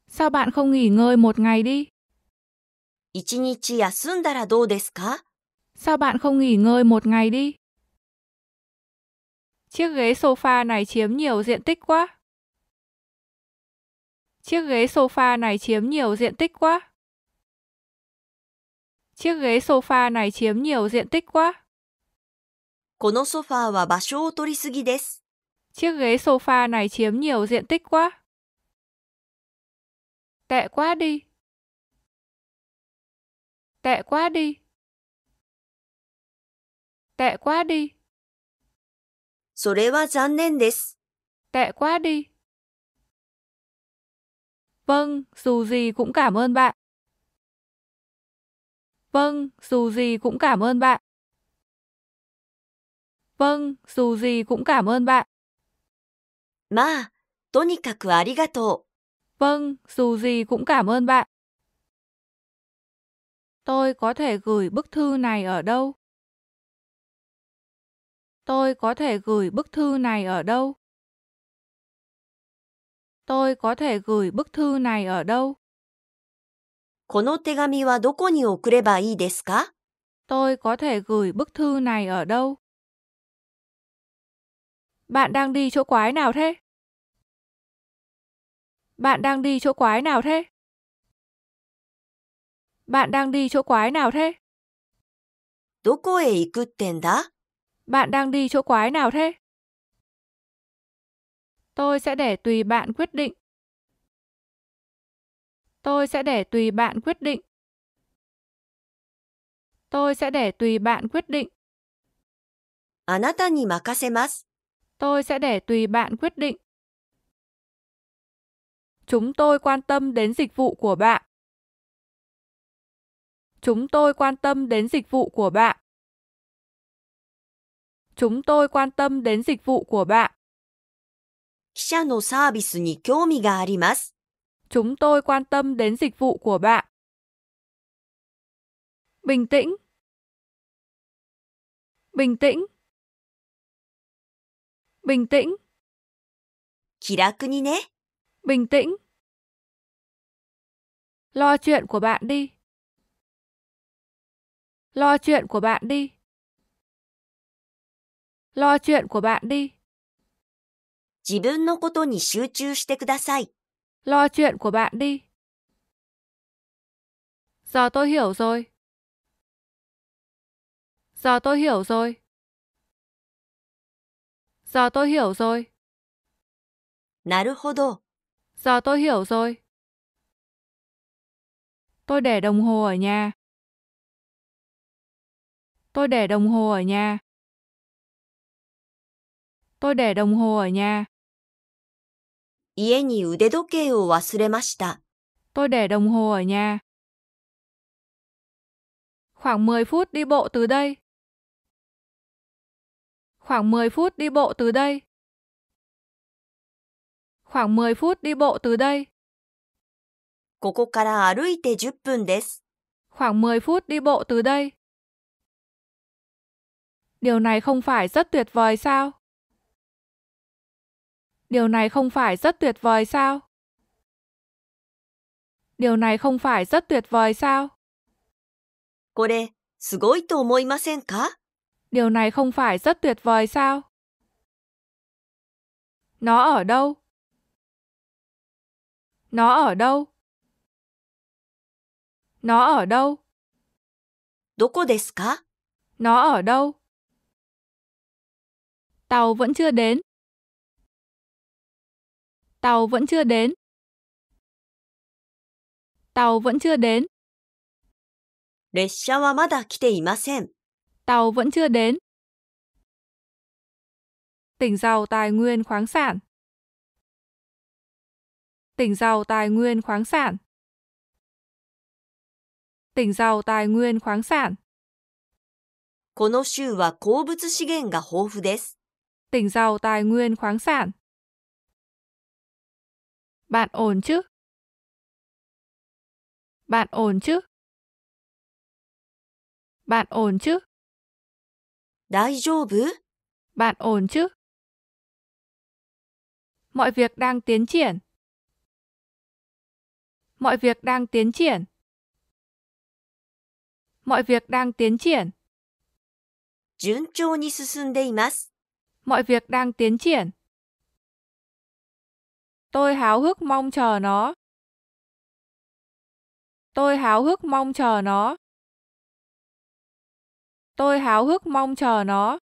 Sao bạn không nghỉ ngơi một ngày đi? 一日休んだらどうですか Sao bạn không nghỉ ngơi một ngày đi? Chiếc ghế sofa này chiếm nhiều diện tích quá. Chiếc ghế sofa này chiếm nhiều diện tích quá. Chiếc ghế sofa này chiếm nhiều diện tích quá. このソファーは場所を取りすぎです。Chiếc ghế sofa này chiếm nhiều diện tích quá. Tệ quá đi. Tệ quá đi. Tệ quá đi. Tệ quá đi. Vâng, dù gì cũng cảm ơn bạn. Vâng, dù gì cũng cảm ơn bạn. Vâng, dù gì cũng cảm ơn bạn. Ma, tonikaku arigato. Vâng, dù gì cũng cảm ơn bạn. Tôi có thể gửi bức thư này ở đâu? Tôi có thể gửi bức thư này ở đâu? Tôi có thể gửi bức thư này ở đâu? この手紙はどこに送ればいいですか Tôi có thể gửi bức thư này ở đâu? Bạn đang đi chỗ quái nào thế? Bạn đang đi chỗ quái nào thế? Bạn đang đi chỗ quái nào thế? どこへ行くってんだ Bạn đang đi chỗ quái nào thế? Tôi sẽ để tùy bạn quyết định. Tôi sẽ để tùy bạn quyết định. Tôi sẽ để tùy bạn quyết định. あなたに任せます。Tôi sẽ để tùy bạn quyết định. Chúng tôi quan tâm đến dịch vụ của bạn. Chúng tôi quan tâm đến dịch vụ của bạn. Chúng tôi quan tâm đến dịch vụ của bạn. chúng tôi quan tâm đến dịch vụ của bạn. Bình tĩnh. Bình tĩnh bình tĩnh. 気楽にね. Bình tĩnh. Lo chuyện của bạn đi. Lo chuyện của bạn đi. Lo chuyện của bạn đi. 自分のことに集中してください。Lo chuyện của bạn đi. Giờ tôi hiểu rồi. Giờ tôi hiểu rồi. Giờ tôi hiểu rồi. giờ tôi hiểu rồi. Tôi để đồng hồ ở nhà. Tôi để đồng hồ ở nhà. Tôi để đồng hồ ở nhà. 家に腕時計を忘れました。Tôi để đồng hồ ở nhà. Khoảng 10 phút đi bộ từ đây. Khoảng 10 phút đi bộ từ đây. Khoảng 10 phút đi bộ từ đây. ここから歩いて10分です。Khoảng 10 phút đi bộ từ đây. Điều này không phải rất tuyệt vời sao? Điều này không phải rất tuyệt vời sao? Điều này không phải rất tuyệt vời sao? これ、すごいと思いませんか Điều này không phải rất tuyệt vời sao? Nó ở đâu? Nó ở đâu? Nó ở đâu? どこですか? Nó ở đâu? Tàu vẫn chưa đến. Tàu vẫn chưa đến. Tàu vẫn chưa đến. 列車はまだ来ていません。tàu vẫn chưa đến. Tỉnh giàu tài nguyên khoáng sản. Tỉnh giàu tài nguyên khoáng sản. Tỉnh giàu tài nguyên khoáng sản. この州は鉱物資源が豊富です。Tỉnh giàu tài nguyên khoáng sản. Bạn ổn chứ? Bạn ổn chứ? Bạn ổn chứ? Đại 大丈夫? Bạn ổn chứ? Mọi việc đang tiến triển. Mọi việc đang tiến triển. Mọi việc đang tiến triển. ni Mọi việc đang tiến triển. Tôi háo hức mong chờ nó. Tôi háo hức mong chờ nó. Tôi háo hức mong chờ nó.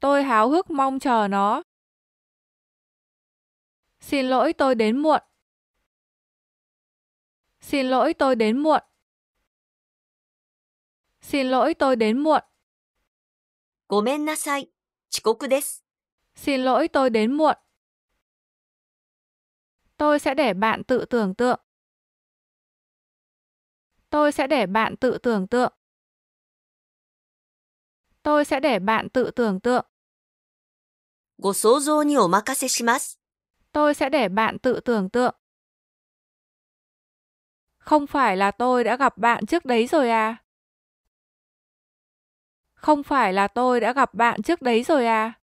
tôi háo hức mong chờ nó. Xin lỗi tôi đến muộn. Xin lỗi tôi đến muộn. Xin lỗi tôi đến muộn. xin lỗi tôi đến muộn. Tôi sẽ để bạn tự tưởng tượng. Tôi sẽ để bạn tự tưởng tượng. Tôi sẽ để bạn tự tưởng tượng. tôi sẽ để bạn tự tưởng tượng. Không phải là tôi đã gặp bạn trước đấy rồi à? Không phải là tôi đã gặp bạn trước đấy rồi à?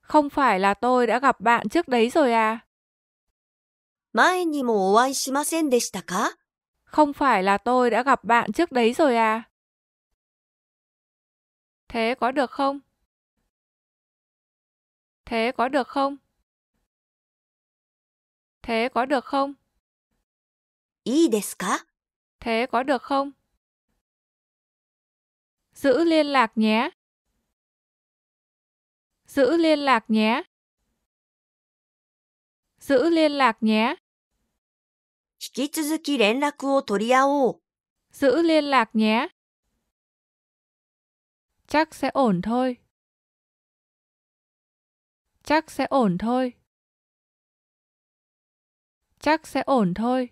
Không phải là tôi đã gặp bạn trước đấy rồi à? 前にもお会いしませんでしたか Không phải là tôi đã gặp bạn trước đấy rồi à? Thế có được không? Thế có được không? Thế có được không? いいですか Thế có được không? Giữ liên lạc nhé. Giữ liên lạc nhé. Giữ liên lạc nhé. 引き続き連絡を取り合おう。Giữ liên lạc nhé. Chắc sẽ ổn thôi. Chắc sẽ ổn thôi. Chắc sẽ ổn thôi.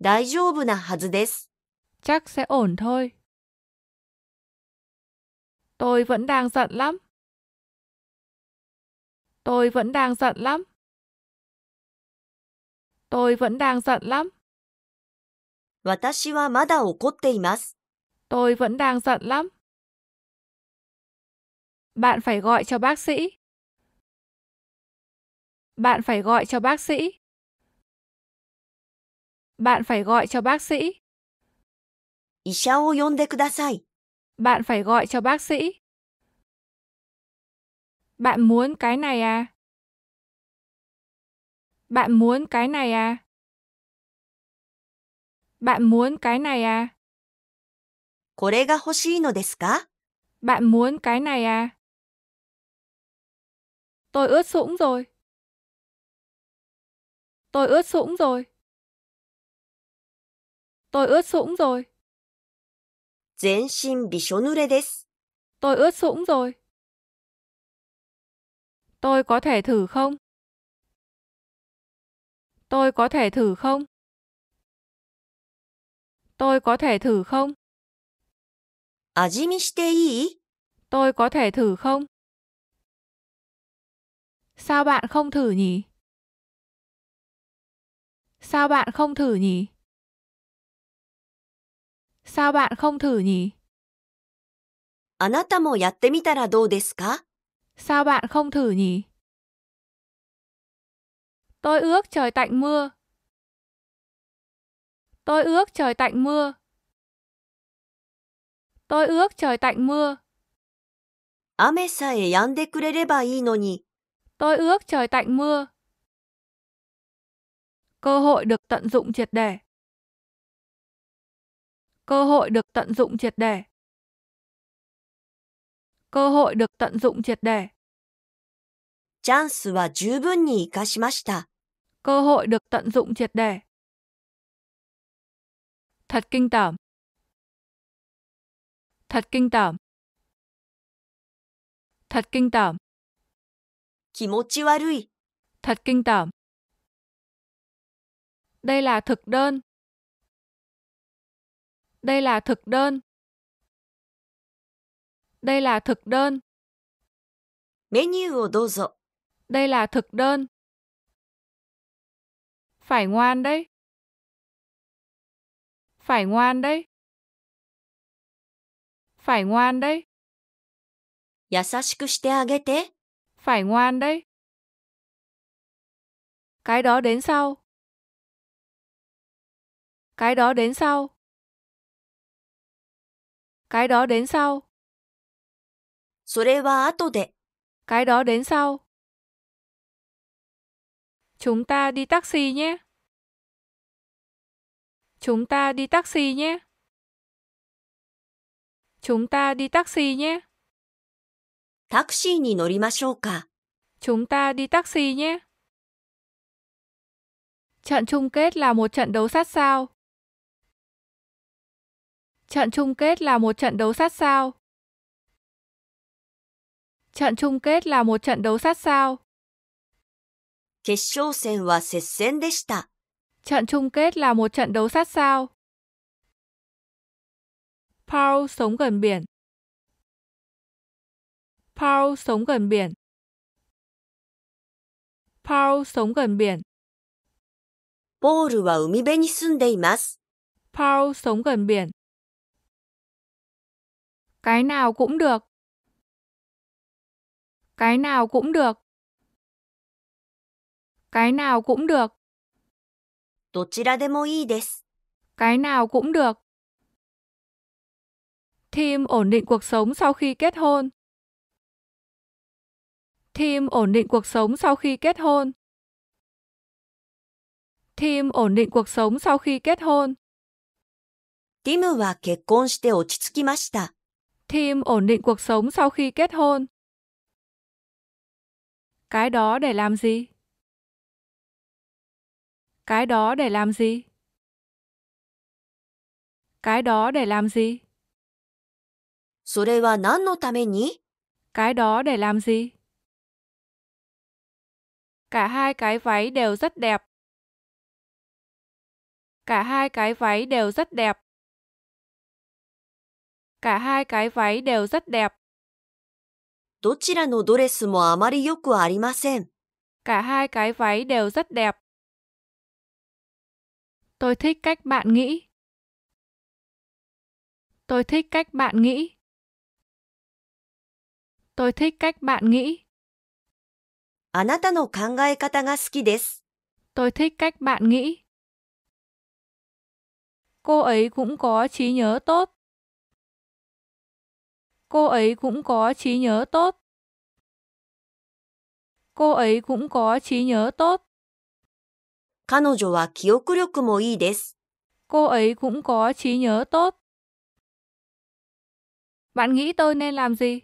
大丈夫なはずです。Chắc sẽ ổn thôi. Tôi vẫn đang giận lắm. Tôi vẫn đang giận lắm. Tôi vẫn đang giận lắm. 私はまだ怒っています。Tôi vẫn đang giận lắm. Bạn phải gọi cho bác sĩ. Bạn phải gọi cho bác sĩ. Bạn phải gọi cho bác sĩ. 医者を呼んでください。Bạn phải gọi cho bác sĩ. Bạn muốn cái này à? Bạn muốn cái này à? Bạn muốn cái này à? これが欲しいのですか Bạn muốn cái này à? Tôi ướt sũng rồi. Tôi ướt sũng rồi. Tôi ướt sũng rồi. 全身びしょ濡れです。Tôi ướt sũng rồi. Tôi có thể thử không? Tôi có thể thử không? Tôi có thể thử không? 味見していい Tôi có thể thử không? Sao bạn không thử nhỉ? Sao bạn không thử nhỉ? Sao bạn không thử nhỉ? あなたもやってみたらどうですか Sao bạn không thử nhỉ? Tôi ước trời tạnh mưa. Tôi ước trời tạnh mưa. Tôi ước trời tạnh mưa. Tôi ước trời tạnh mưa. Cơ hội được tận dụng triệt để. Cơ hội được tận dụng triệt để. Cơ hội được tận dụng triệt để. Chance チャンスは十分に活かしました。cơ hội được tận dụng triệt để. Thật kinh tởm. Thật kinh tởm. Thật kinh tởm. thật kinh tởm. Đây là thực đơn. Đây là thực đơn. Đây là thực đơn. Menu đây là thực đơn. Phải ngoan đấy. Phải ngoan đấy. Phải ngoan đấy. 優しくしてあげて。Phải ngoan đấy. Cái đó đến sau. Cái đó đến sau. Cái đó đến sau. それは後で。Cái đó đến sau. Chúng ta đi taxi nhé. Chúng ta đi taxi nhé. Chúng ta đi taxi nhé. chúng ta đi taxi nhé. Trận chung kết là một trận đấu sát sao. Trận chung kết là một trận đấu sát sao. Trận chung kết là một trận đấu sát sao. 決勝戦は接戦でした。Trận chung kết là một trận đấu sát sao. Paul sống gần biển. Paul sống gần biển. Paul sống gần biển. Paul は海辺に住んでいます。Paul sống gần biển. Cái nào cũng được. Cái nào cũng được. Cái nào cũng được. どちらでもいいです。Cái nào cũng được. Tim ổn định cuộc sống sau khi kết hôn. Tim ổn định cuộc sống sau khi kết hôn. Tim ổn định cuộc sống sau khi kết hôn. Tim は結婚して落ち着きました。Tim ổn định cuộc sống sau khi kết hôn. Cái đó để làm gì? Cái đó để làm gì? Cái đó để làm gì? それは何のために Cái đó để làm gì? Cả hai cái váy đều rất đẹp. Cả hai cái váy đều rất đẹp. Cả hai cái váy đều rất đẹp. どちらのドレスもあまりよくありません。Cả hai cái váy đều rất đẹp. Tôi thích cách bạn nghĩ. Tôi thích cách bạn nghĩ. Tôi thích cách bạn nghĩ. あなたの考え方が好きです。Tôi thích cách bạn nghĩ. Cô ấy cũng có trí nhớ tốt. Cô ấy cũng có trí nhớ tốt. Cô ấy cũng có trí nhớ tốt. 彼女は記憶力もいいです。Cô ấy cũng có trí nhớ tốt. Bạn nghĩ tôi nên làm gì?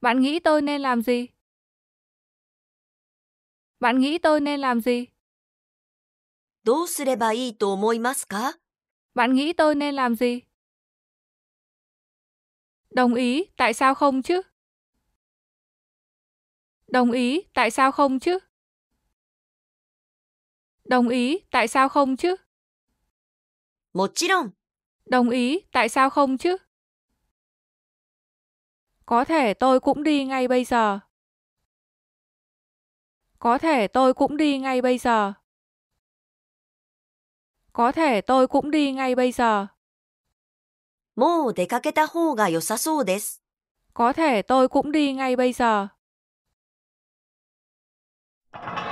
Bạn nghĩ tôi nên làm gì? Bạn nghĩ tôi nên làm gì? どうすればいいと思いますか Bạn nghĩ tôi nên làm gì? Đồng ý, tại sao không chứ? Đồng ý, tại sao không chứ? Đồng ý, tại sao không chứ? Đồng ý, tại sao không chứ? Có thể tôi cũng đi ngay bây giờ. Có thể tôi cũng đi ngay bây giờ. Có thể tôi cũng đi ngay bây giờ. Có thể tôi cũng đi ngay bây giờ.